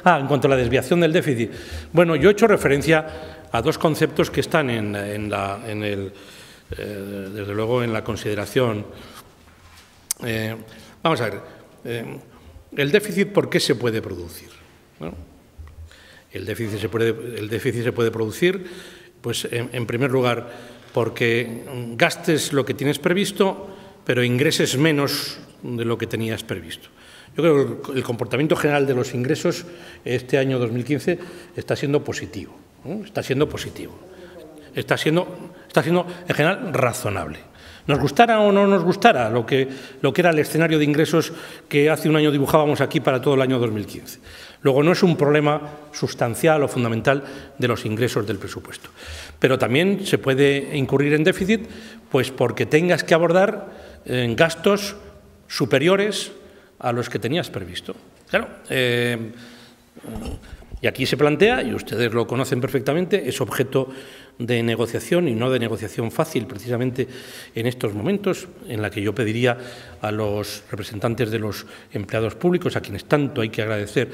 Ah, en cuanto a la desviación del déficit. Bueno, yo he hecho referencia a dos conceptos que están en, la, en eh, desde luego, en la consideración. Eh, vamos a ver, eh, el déficit, ¿por qué se puede producir? el, déficit se puede, producir, pues, en primer lugar, porque gastes lo que tienes previsto, pero ingreses menos de lo que tenías previsto. Yo creo que el comportamiento general de los ingresos este año 2015 está siendo positivo, está siendo positivo, está siendo, está siendo en general razonable. Nos gustara o no nos gustara lo que, lo que era el escenario de ingresos que hace un año dibujábamos aquí para todo el año 2015. Luego, no es un problema sustancial o fundamental de los ingresos del presupuesto. Pero también se puede incurrir en déficit pues porque tengas que abordar eh, gastos superiores a los que tenías previsto. Claro, eh, y aquí se plantea, y ustedes lo conocen perfectamente, es objeto de negociación y no de negociación fácil precisamente en estos momentos, en la que yo pediría a los representantes de los empleados públicos, a quienes tanto hay que agradecer,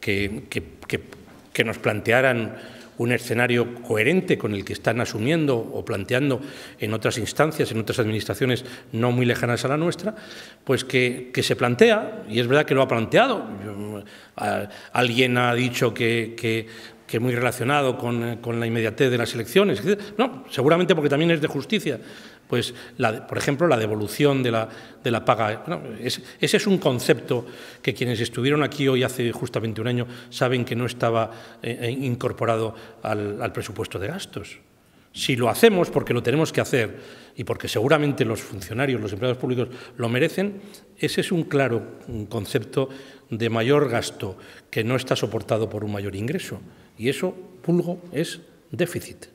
que, que nos plantearan un escenario coherente con el que están asumiendo o planteando en otras instancias, en otras administraciones no muy lejanas a la nuestra, pues que, se plantea, y es verdad que lo ha planteado. Alguien ha dicho que, que muy relacionado con, con, la inmediatez de las elecciones. No, seguramente porque también es de justicia pues, la, por ejemplo, la devolución de la, de la paga. ese es un concepto que quienes estuvieron aquí hoy hace justamente un año saben que no estaba eh, eh, incorporado al presupuesto de gastos. Si lo hacemos porque lo tenemos que hacer y porque seguramente los funcionarios, los empleados públicos lo merecen, ese es un claro concepto de mayor gasto que no está soportado por un mayor ingreso. Y eso, pulgo, es déficit.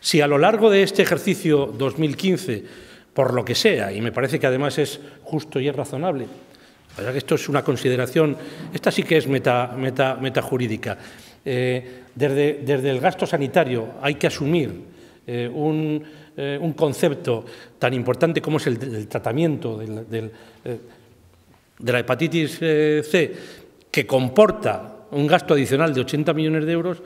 Si a lo largo de este ejercicio 2015, por lo que sea, y me parece que además es justo y es razonable, que esto es una consideración, esta sí que es meta, jurídica. Eh, desde, el gasto sanitario hay que asumir eh, eh, un, concepto tan importante como es el, del tratamiento de la hepatitis C, que comporta un gasto adicional de 80 millones de euros,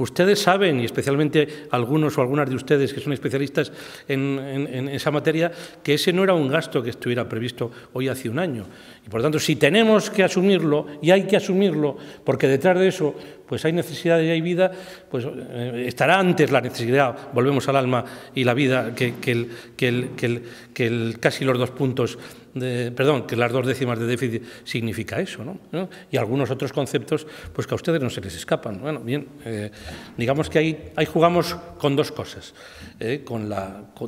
Ustedes saben, y especialmente algunos o algunas de ustedes que son especialistas en, esa materia, que ese no era un gasto que estuviera previsto hoy hace un año. Y por lo tanto, si tenemos que asumirlo, y hay que asumirlo, porque detrás de eso pues hay necesidad y hay vida, pues eh, estará antes la necesidad, volvemos al alma y la vida, que, el, que, el, casi los dos puntos de, perdón, que las dos décimas de déficit significa eso, ¿no? Y algunos otros conceptos pues que a ustedes no se les escapan. Bueno, bien, eh, Digamos que ahí, ahí jugamos con dos cosas, eh,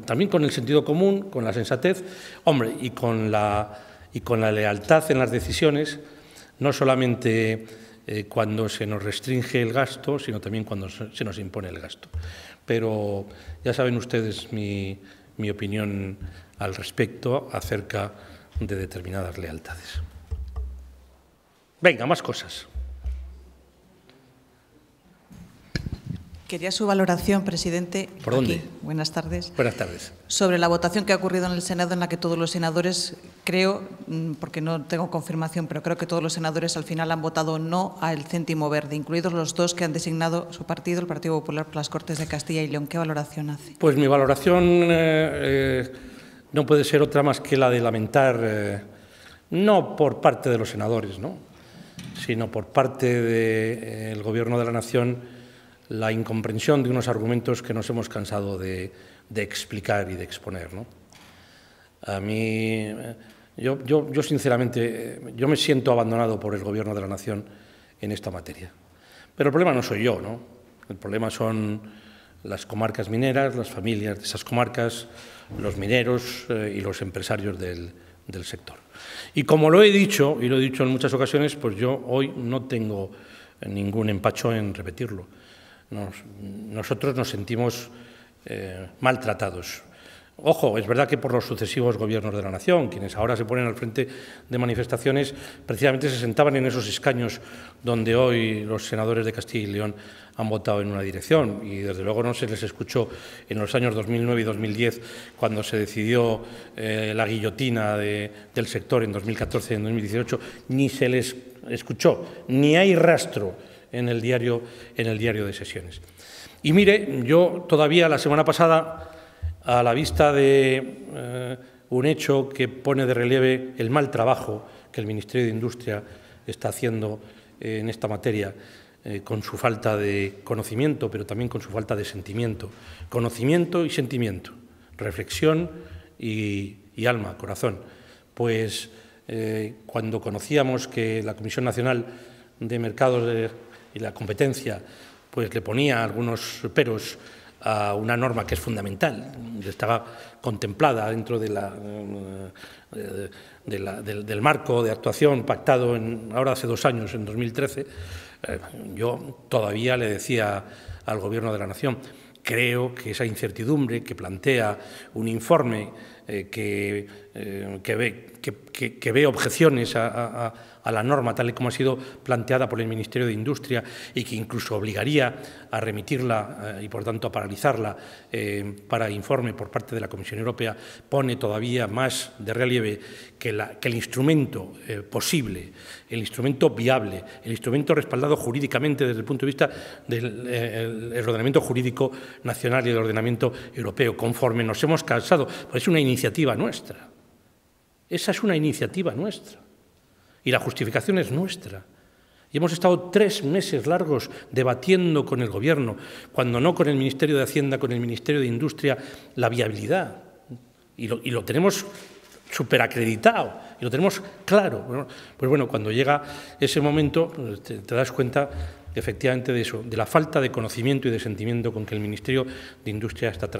también con el sentido común, con la sensatez, hombre, y con la, y con la lealtad en las decisiones, no solamente eh, cuando se nos restringe el gasto, sino también cuando se nos impone el gasto. Pero ya saben ustedes mi, mi opinión al respecto acerca de determinadas lealtades. Venga, más cosas. Quería su valoración, presidente. ¿Por dónde? Buenas tardes. Buenas tardes. Sobre la votación que ha ocurrido en el Senado, en la que todos los senadores, creo, mm, porque no tengo confirmación, pero creo que todos los senadores al final han votado no al céntimo verde, incluidos los dos que han designado su partido, el Partido Popular, por las Cortes de Castilla y León. ¿Qué valoración hace? Pues mi valoración eh, eh, no puede ser otra más que la de lamentar, eh, no por parte de los senadores, ¿no? sino por parte del Gobierno de la Nación la incomprensión de unos argumentos que nos hemos cansado de, explicar y de exponer. ¿no? A mí, yo, sinceramente, yo me siento abandonado por el Gobierno de la Nación en esta materia. Pero el problema no soy yo, ¿no? El problema son las comarcas mineras, las familias de esas comarcas, los mineros eh, y los empresarios del sector. Y como lo he dicho, y lo he dicho en muchas ocasiones, pues yo hoy no tengo ningún empacho en repetirlo nosotros nos sentimos eh, maltratados. Ojo, es verdad que por los sucesivos gobiernos de la nación, quienes ahora se ponen al frente de manifestaciones, precisamente se sentaban en esos escaños donde hoy los senadores de Castilla y León han votado en una dirección. Y desde luego no se les escuchó en los años 2009 y 2010, cuando se decidió eh, la guillotina del sector en 2014 y en 2018, ni se les escuchó, ni hay rastro en el diario, en el diario de sesiones. Y mire, yo todavía la semana pasada, a la vista de eh, un hecho que pone de relieve el mal trabajo que el Ministerio de Industria está haciendo eh, en esta materia, eh, con su falta de conocimiento, pero también con su falta de sentimiento. Conocimiento y sentimiento, reflexión y, y alma, corazón. Pues cuando conocíamos que la Comisión Nacional de Mercados de y la competencia pues le ponía algunos peros a una norma que es fundamental, estaba contemplada dentro de la, eh, del, marco de actuación pactado ahora hace dos años, en 2013, eh, yo todavía le decía al Gobierno de la Nación, creo que esa incertidumbre que plantea un informe eh, eh, que, ve, que, ve, objeciones a, la norma tal y como ha sido planteada por el Ministerio de Industria y que incluso obligaría a remitirla eh, y por tanto a paralizarla para informe por parte de la Comisión Europea, pone todavía más de relieve que, el instrumento posible, el instrumento viable, el instrumento respaldado jurídicamente desde el punto de vista del ordenamiento jurídico nacional y del ordenamiento europeo, conforme nos hemos cansado. Pues es una iniciativa nuestra. Esa es una iniciativa nuestra. Y la justificación es nuestra. Y hemos estado tres meses largos debatiendo con el Gobierno, cuando no con el Ministerio de Hacienda, con el Ministerio de Industria, la viabilidad. Y lo, y lo tenemos superacreditado, y lo tenemos claro. pues bueno, cuando llega ese momento te das cuenta efectivamente de eso, de la falta de conocimiento y de sentimiento con que el Ministerio de Industria está,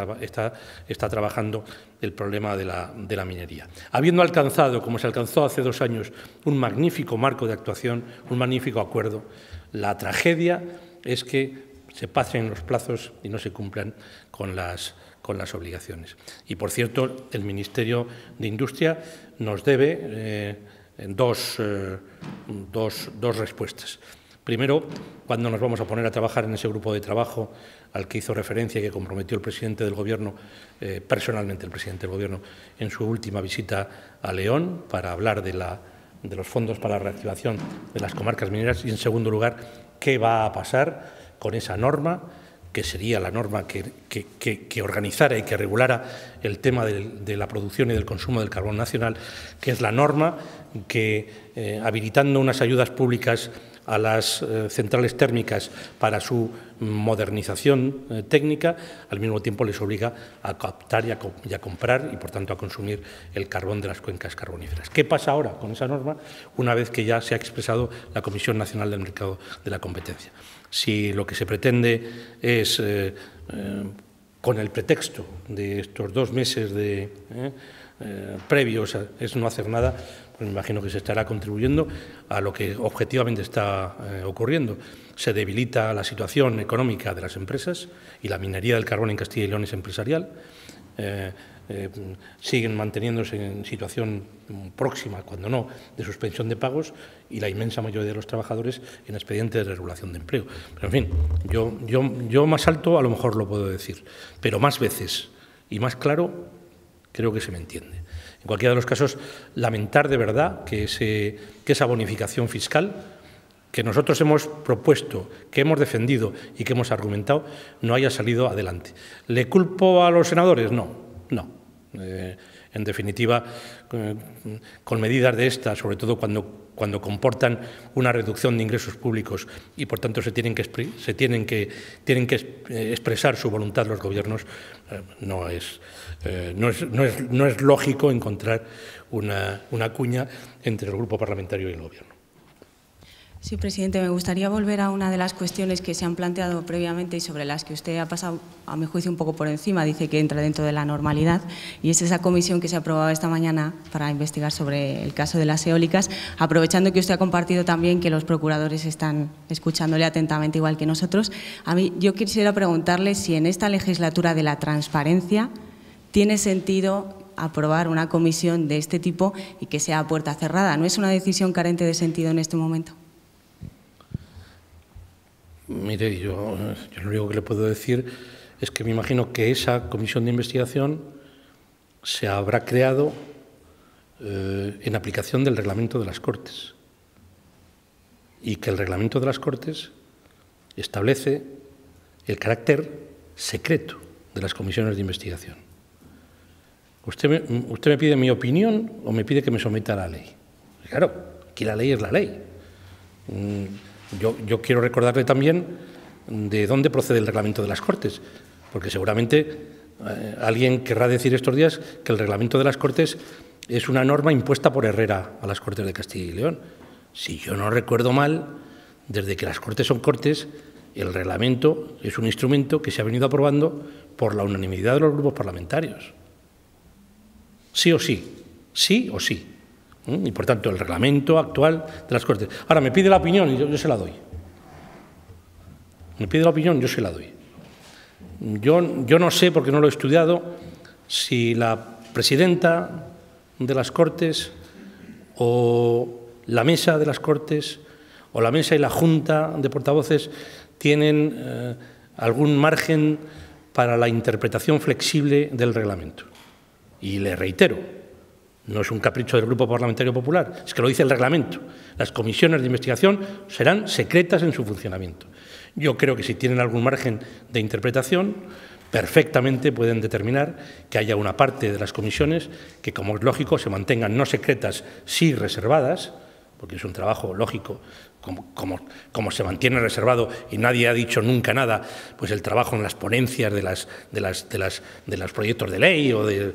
trabajando el problema de la, minería. Habiendo alcanzado, como se alcanzó hace dos años, un magnífico marco de actuación, un magnífico acuerdo, la tragedia es que se pasen los plazos y no se cumplan con las, obligaciones. Y, por cierto, el Ministerio de Industria nos debe eh, eh, dos respuestas. Primero, cuando nos vamos a poner a trabajar en ese grupo de trabajo al que hizo referencia y que comprometió el presidente del Gobierno, eh, personalmente el presidente del Gobierno, en su última visita a León para hablar de, los fondos para la reactivación de las comarcas mineras? Y, en segundo lugar, ¿qué va a pasar con esa norma? que sería la norma que, organizara y que regulara el tema de, la producción y del consumo del carbón nacional, que es la norma que, eh, habilitando unas ayudas públicas a las eh, centrales térmicas para su modernización eh, técnica, al mismo tiempo les obliga a captar y a, comprar y, por tanto, a consumir el carbón de las cuencas carboníferas. ¿Qué pasa ahora con esa norma una vez que ya se ha expresado la Comisión Nacional del Mercado de la Competencia? Si lo que se pretende es, eh, con el pretexto de estos dos meses de, previos, es no hacer nada, me imagino que se estará contribuyendo a lo que objetivamente está eh, ocurriendo. Se debilita la situación económica de las empresas y la minería del carbón en Castilla y León es empresarial. Eh, eh, siguen manteniéndose en situación próxima, cuando no, de suspensión de pagos y la inmensa mayoría de los trabajadores en expedientes de regulación de empleo. Pero, en fin, yo más alto a lo mejor lo puedo decir, pero más veces y más claro creo que se me entiende. En cualquiera de los casos, lamentar de verdad que, esa bonificación fiscal que nosotros hemos propuesto, que hemos defendido y que hemos argumentado, no haya salido adelante. ¿Le culpo a los senadores? No, no. Eh, en definitiva, eh, con medidas de estas, sobre todo cuando cuando comportan una reducción de ingresos públicos y por tanto se tienen que, se tienen que, tienen que eh, expresar su voluntad los gobiernos, eh, eh, no es, lógico encontrar una cuña entre el grupo parlamentario y el gobierno. Sí, presidente, me gustaría volver a una de las cuestiones que se han planteado previamente y sobre las que usted ha pasado, a mi juicio, un poco por encima. Dice que entra dentro de la normalidad y es esa comisión que se ha aprobado esta mañana para investigar sobre el caso de las eólicas, aprovechando que usted ha compartido también que los procuradores están escuchándole atentamente igual que nosotros. A mí, yo quisiera preguntarle si en esta legislatura de la transparencia tiene sentido aprobar una comisión de este tipo y que sea puerta cerrada. ¿No es una decisión carente de sentido en este momento? Mire, yo, lo único que le puedo decir es que me imagino que esa comisión de investigación se habrá creado eh, en aplicación del reglamento de las Cortes y que el reglamento de las Cortes establece el carácter secreto de las comisiones de investigación. Usted me, usted me pide mi opinión o me pide que me someta a la ley. Claro, aquí la ley es la ley. Mm, yo, quiero recordarle también de dónde procede el reglamento de las Cortes, porque seguramente eh, alguien querrá decir estos días que el reglamento de las Cortes es una norma impuesta por Herrera a las Cortes de Castilla y León. Si yo no recuerdo mal, desde que las Cortes son Cortes, el reglamento es un instrumento que se ha venido aprobando por la unanimidad de los grupos parlamentarios. Sí o sí, sí o sí. ¿Mm? y por tanto el reglamento actual de las Cortes. Ahora me pide la opinión y yo, se la doy. Me pide la opinión, yo se la doy. Yo, no sé, porque no lo he estudiado, si la presidenta de las Cortes o la mesa de las Cortes o la mesa y la junta de portavoces tienen eh, algún margen para la interpretación flexible del reglamento. Y le reitero, no es un capricho del Grupo Parlamentario Popular, es que lo dice el reglamento. Las comisiones de investigación serán secretas en su funcionamiento. Yo creo que si tienen algún margen de interpretación, perfectamente pueden determinar que haya una parte de las comisiones que, como es lógico, se mantengan no secretas, sí reservadas, porque es un trabajo lógico como, como, se mantiene reservado y nadie ha dicho nunca nada, pues el trabajo en las ponencias de las de los proyectos de ley o de,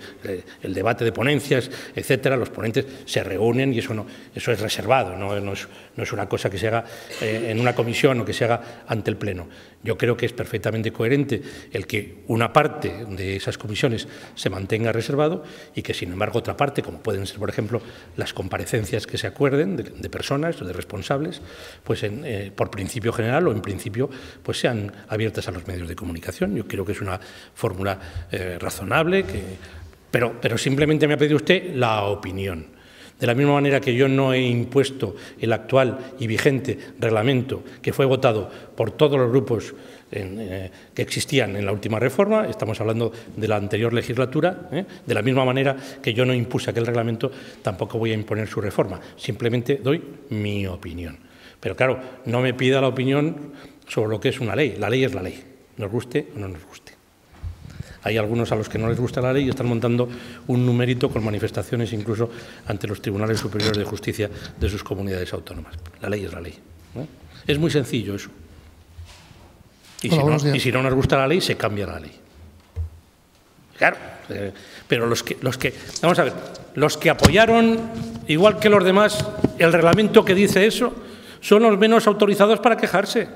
el debate de ponencias, etcétera, los ponentes se reúnen y eso no eso es reservado, no, es, una cosa que se haga eh, en una comisión o que se haga ante el pleno. Yo creo que es perfectamente coherente el que una parte de esas comisiones se mantenga reservado y que, sin embargo, otra parte, como pueden ser, por ejemplo, las comparecencias que se acuerden de, personas o de responsables, pues eh, por principio general o en principio pues sean abiertas a los medios de comunicación. Yo creo que es una fórmula eh, razonable, pero, pero simplemente me ha pedido usted la opinión. De la misma manera que yo no he impuesto el actual y vigente reglamento que fue votado por todos los grupos eh, que existían en la última reforma, estamos hablando de la anterior legislatura, ¿eh? de la misma manera que yo no impuse aquel reglamento, tampoco voy a imponer su reforma, simplemente doy mi opinión. Pero claro, no me pida la opinión sobre lo que es una ley, la ley es la ley, nos guste o no nos guste. Hay algunos a los que no les gusta la ley y están montando un numerito con manifestaciones incluso ante los tribunales superiores de justicia de sus comunidades autónomas. La ley es la ley. Es muy sencillo eso. Y, si no, nos gusta la ley, se cambia la ley. Claro. Eh, pero los que, los que, vamos a ver, los que apoyaron, igual que los demás, el reglamento que dice eso, son los menos autorizados para quejarse.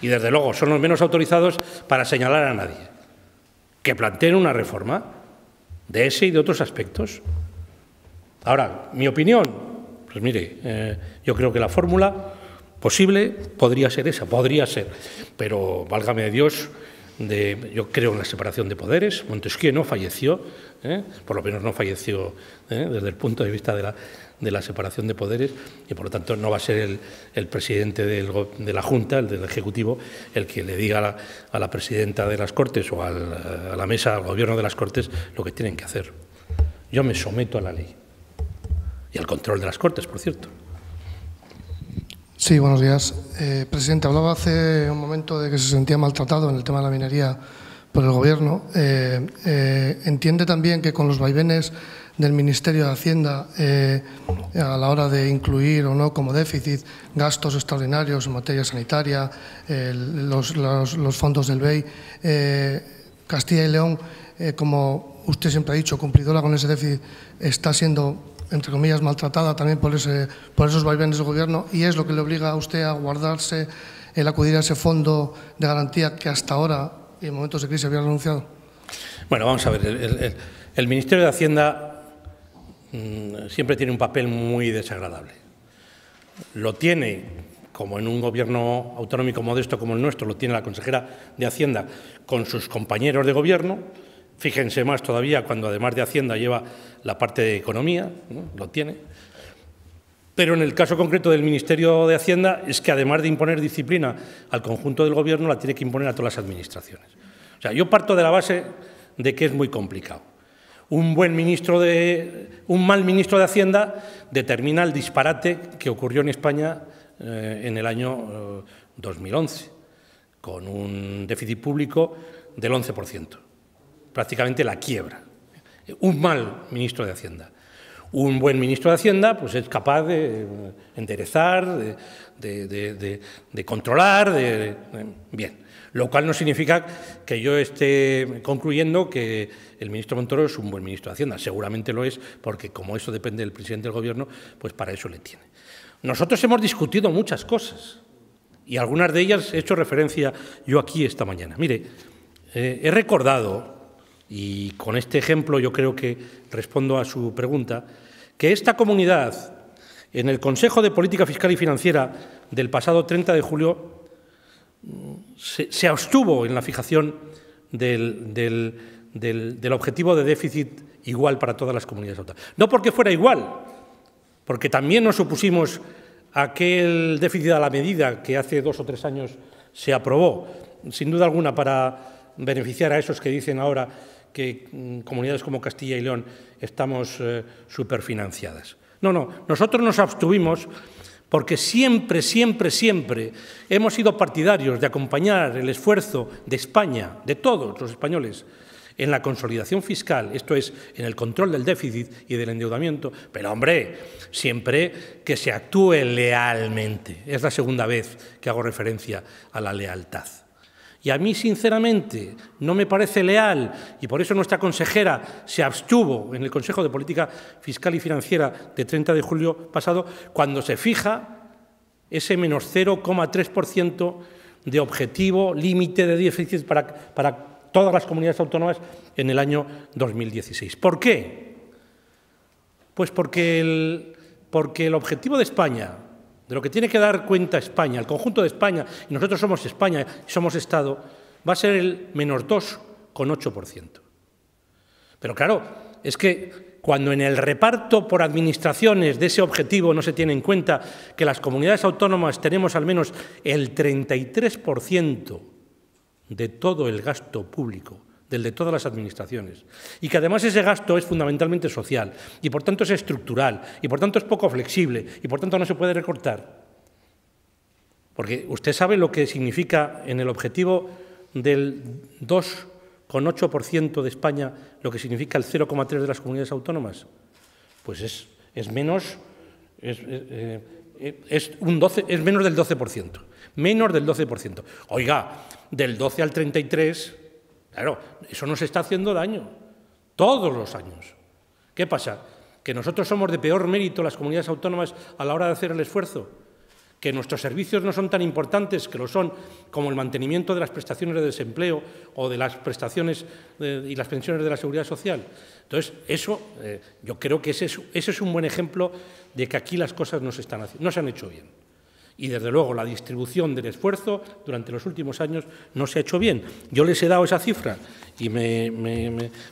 Y desde luego, son los menos autorizados para señalar a nadie que planteen una reforma de ese y de otros aspectos. Ahora, mi opinión, pues mire, eh, yo creo que la fórmula posible podría ser esa, podría ser, pero válgame Dios, yo creo en la separación de poderes, Montesquieu no falleció, ¿eh? por lo menos no falleció ¿eh? desde el punto de vista de la, de la, separación de poderes, y por lo tanto no va a ser el, el presidente de la Junta, el del Ejecutivo, el que le diga a la, presidenta de las Cortes o a la mesa, al gobierno de las Cortes, lo que tienen que hacer. Yo me someto a la ley y al control de las Cortes, por cierto. Sí, buenos días. Eh, presidente, hablaba hace un momento de que se sentía maltratado en el tema de la minería por el Gobierno. Eh, eh, ¿Entiende también que con los vaivenes del Ministerio de Hacienda a la hora de incluir o no como déficit gastos extraordinarios en materia sanitaria, los, los, fondos del BEI, Castilla y León, como usted siempre ha dicho, cumplidora con ese déficit, está siendo entre comillas, maltratada también por, ese, por esos vaivenes del gobierno y es lo que le obliga a usted a guardarse el acudir a ese fondo de garantía que hasta ahora, en momentos de crisis, había renunciado? Bueno, vamos a ver. El, Ministerio de Hacienda mm, siempre tiene un papel muy desagradable. Lo tiene, como en un gobierno autonómico modesto como el nuestro, lo tiene la consejera de Hacienda con sus compañeros de gobierno, Fíjense más todavía cuando además de Hacienda lleva la parte de Economía, lo tiene. Pero en el caso concreto del Ministerio de Hacienda es que además de imponer disciplina al conjunto del Gobierno, la tiene que imponer a todas las administraciones. O sea, yo parto de la base de que es muy complicado. Un buen ministro de, un mal ministro de Hacienda determina el disparate que ocurrió en España eh, en el año 2011, eh, con un déficit público del 11% prácticamente la quiebra. Un mal ministro de Hacienda. Un buen ministro de Hacienda pues, es capaz de eh, enderezar, de, controlar, de, controlar. Eh, bien. Lo cual no significa que yo esté concluyendo que el ministro Montoro es un buen ministro de Hacienda. Seguramente lo es, porque como eso depende del presidente del Gobierno, pues para eso le tiene. Nosotros hemos discutido muchas cosas y algunas de ellas he hecho referencia yo aquí esta mañana. Mire, eh, he recordado y con este ejemplo yo creo que respondo a su pregunta, que esta comunidad, en el Consejo de Política Fiscal y Financiera del pasado 30 de julio, se, abstuvo en la fijación del, objetivo de déficit igual para todas las comunidades autónomas. No porque fuera igual, porque también nos opusimos a aquel déficit a la medida que hace dos o tres años se aprobó, sin duda alguna para beneficiar a esos que dicen ahora que mm, comunidades como Castilla y León estamos eh, superfinanciadas. No, no, nosotros nos abstuvimos porque siempre, siempre, siempre hemos sido partidarios de acompañar el esfuerzo de España, de todos los españoles, en la consolidación fiscal, esto es, en el control del déficit y del endeudamiento, pero hombre, siempre que se actúe lealmente. Es la segunda vez que hago referencia a la lealtad. Y a mí, sinceramente, no me parece leal, y por eso nuestra consejera se abstuvo en el Consejo de Política Fiscal y Financiera de 30 de julio pasado, cuando se fija ese menos 0,3% de objetivo límite de déficit para, todas las comunidades autónomas en el año 2016. ¿Por qué? Pues porque porque el objetivo de España de lo que tiene que dar cuenta España, el conjunto de España, y nosotros somos España, somos Estado, va a ser el menos 2,8%. Pero claro, es que cuando en el reparto por administraciones de ese objetivo no se tiene en cuenta que las comunidades autónomas tenemos al menos el 33% de todo el gasto público del de todas las administraciones. Y que además ese gasto es fundamentalmente social y por tanto es estructural y por tanto es poco flexible y por tanto no se puede recortar. Porque usted sabe lo que significa en el objetivo del 2,8% de España, lo que significa el 0,3% de las comunidades autónomas. Pues es, es menos... Es, eh, un 12, es menos del 12%, menos del 12%. Oiga, del 12 al 33 Claro, eso nos está haciendo daño, todos los años. ¿Qué pasa? ¿Que nosotros somos de peor mérito las comunidades autónomas a la hora de hacer el esfuerzo? ¿Que nuestros servicios no son tan importantes que lo son como el mantenimiento de las prestaciones de desempleo o de las prestaciones eh, y las pensiones de la seguridad social? Entonces, eso, eh, yo creo que ese es, un buen ejemplo de que aquí las cosas no se han hecho bien. Y desde luego la distribución del esfuerzo durante los últimos años no se ha hecho bien. Yo les he dado esa cifra y me,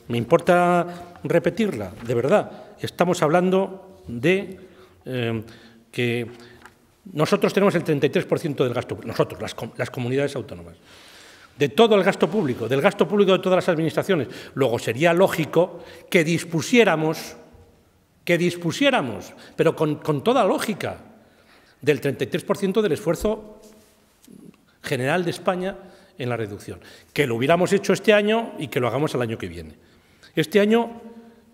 importa repetirla, de verdad. Estamos hablando de eh, que nosotros tenemos el 33% del gasto, nosotros, las, las comunidades autónomas de todo el gasto público, del gasto público de todas las administraciones. Luego sería lógico que dispusiéramos, que dispusiéramos, pero con toda lógica, del 33% del esfuerzo general de España en la reducción, que lo hubiéramos hecho este año y que lo hagamos el año que viene. Este año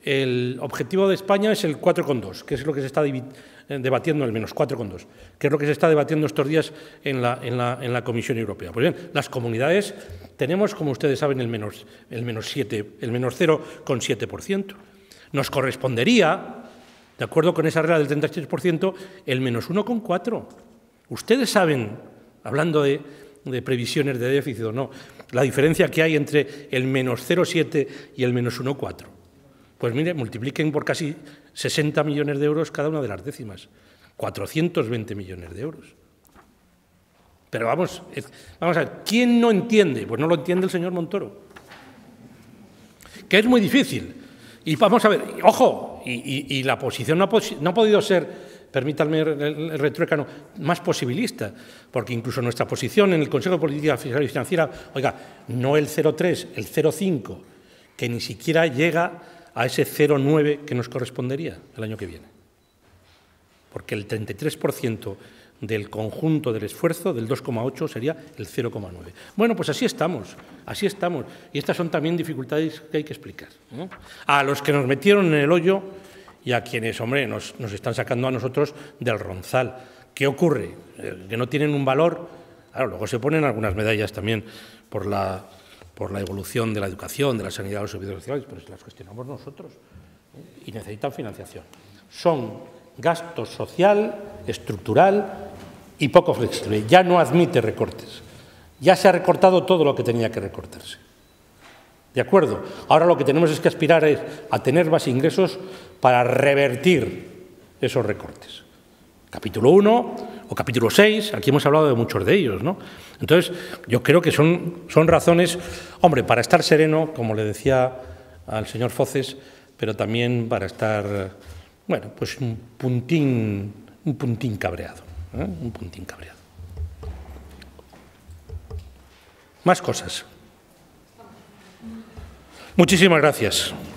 el objetivo de España es el 4,2, que es lo que se está eh, debatiendo, al menos 4,2, que es lo que se está debatiendo estos días en la, en la, Comisión Europea. Pues bien, las comunidades tenemos, como ustedes saben, el menos, el menos, 7, el menos 0,7%. Nos correspondería, de acuerdo con esa regla del 36%, el menos 1,4. Ustedes saben, hablando de, previsiones de déficit o no, la diferencia que hay entre el menos 0,7 y el menos 1,4. Pues mire, multipliquen por casi 60 millones de euros cada una de las décimas. 420 millones de euros. Pero vamos, vamos a ver, ¿quién no entiende? Pues no lo entiende el señor Montoro. Que es muy difícil. Y vamos a ver, ojo, y, la posición no ha, podido ser permítanme el retruécano, más posibilista, porque incluso nuestra posición en el Consejo de Política Fiscal y Financiera, oiga, no el 0,3, el 0,5, que ni siquiera llega a ese 0,9 que nos correspondería el año que viene. Porque el 33% del conjunto del esfuerzo, del 2,8 sería el 0,9. Bueno, pues así estamos, así estamos. Y estas son también dificultades que hay que explicar. A los que nos metieron en el hoyo y a quienes, hombre, nos, nos están sacando a nosotros del ronzal. ¿Qué ocurre? que no tienen un valor. Claro, luego se ponen algunas medallas también por la, por la evolución de la educación, de la sanidad de los servicios sociales, pero si las cuestionamos nosotros y necesitan financiación. Son gasto social estructural y poco flexible. Ya no admite recortes. Ya se ha recortado todo lo que tenía que recortarse. ¿De acuerdo? Ahora lo que tenemos es que aspirar es a tener más ingresos para revertir esos recortes. Capítulo 1 o capítulo 6, aquí hemos hablado de muchos de ellos, ¿no? Entonces, yo creo que son, son razones, hombre, para estar sereno, como le decía al señor Foces, pero también para estar, bueno, pues un puntín un puntín cabreado. ¿eh? Un puntín cabreado. Más cosas. Muchísimas gracias.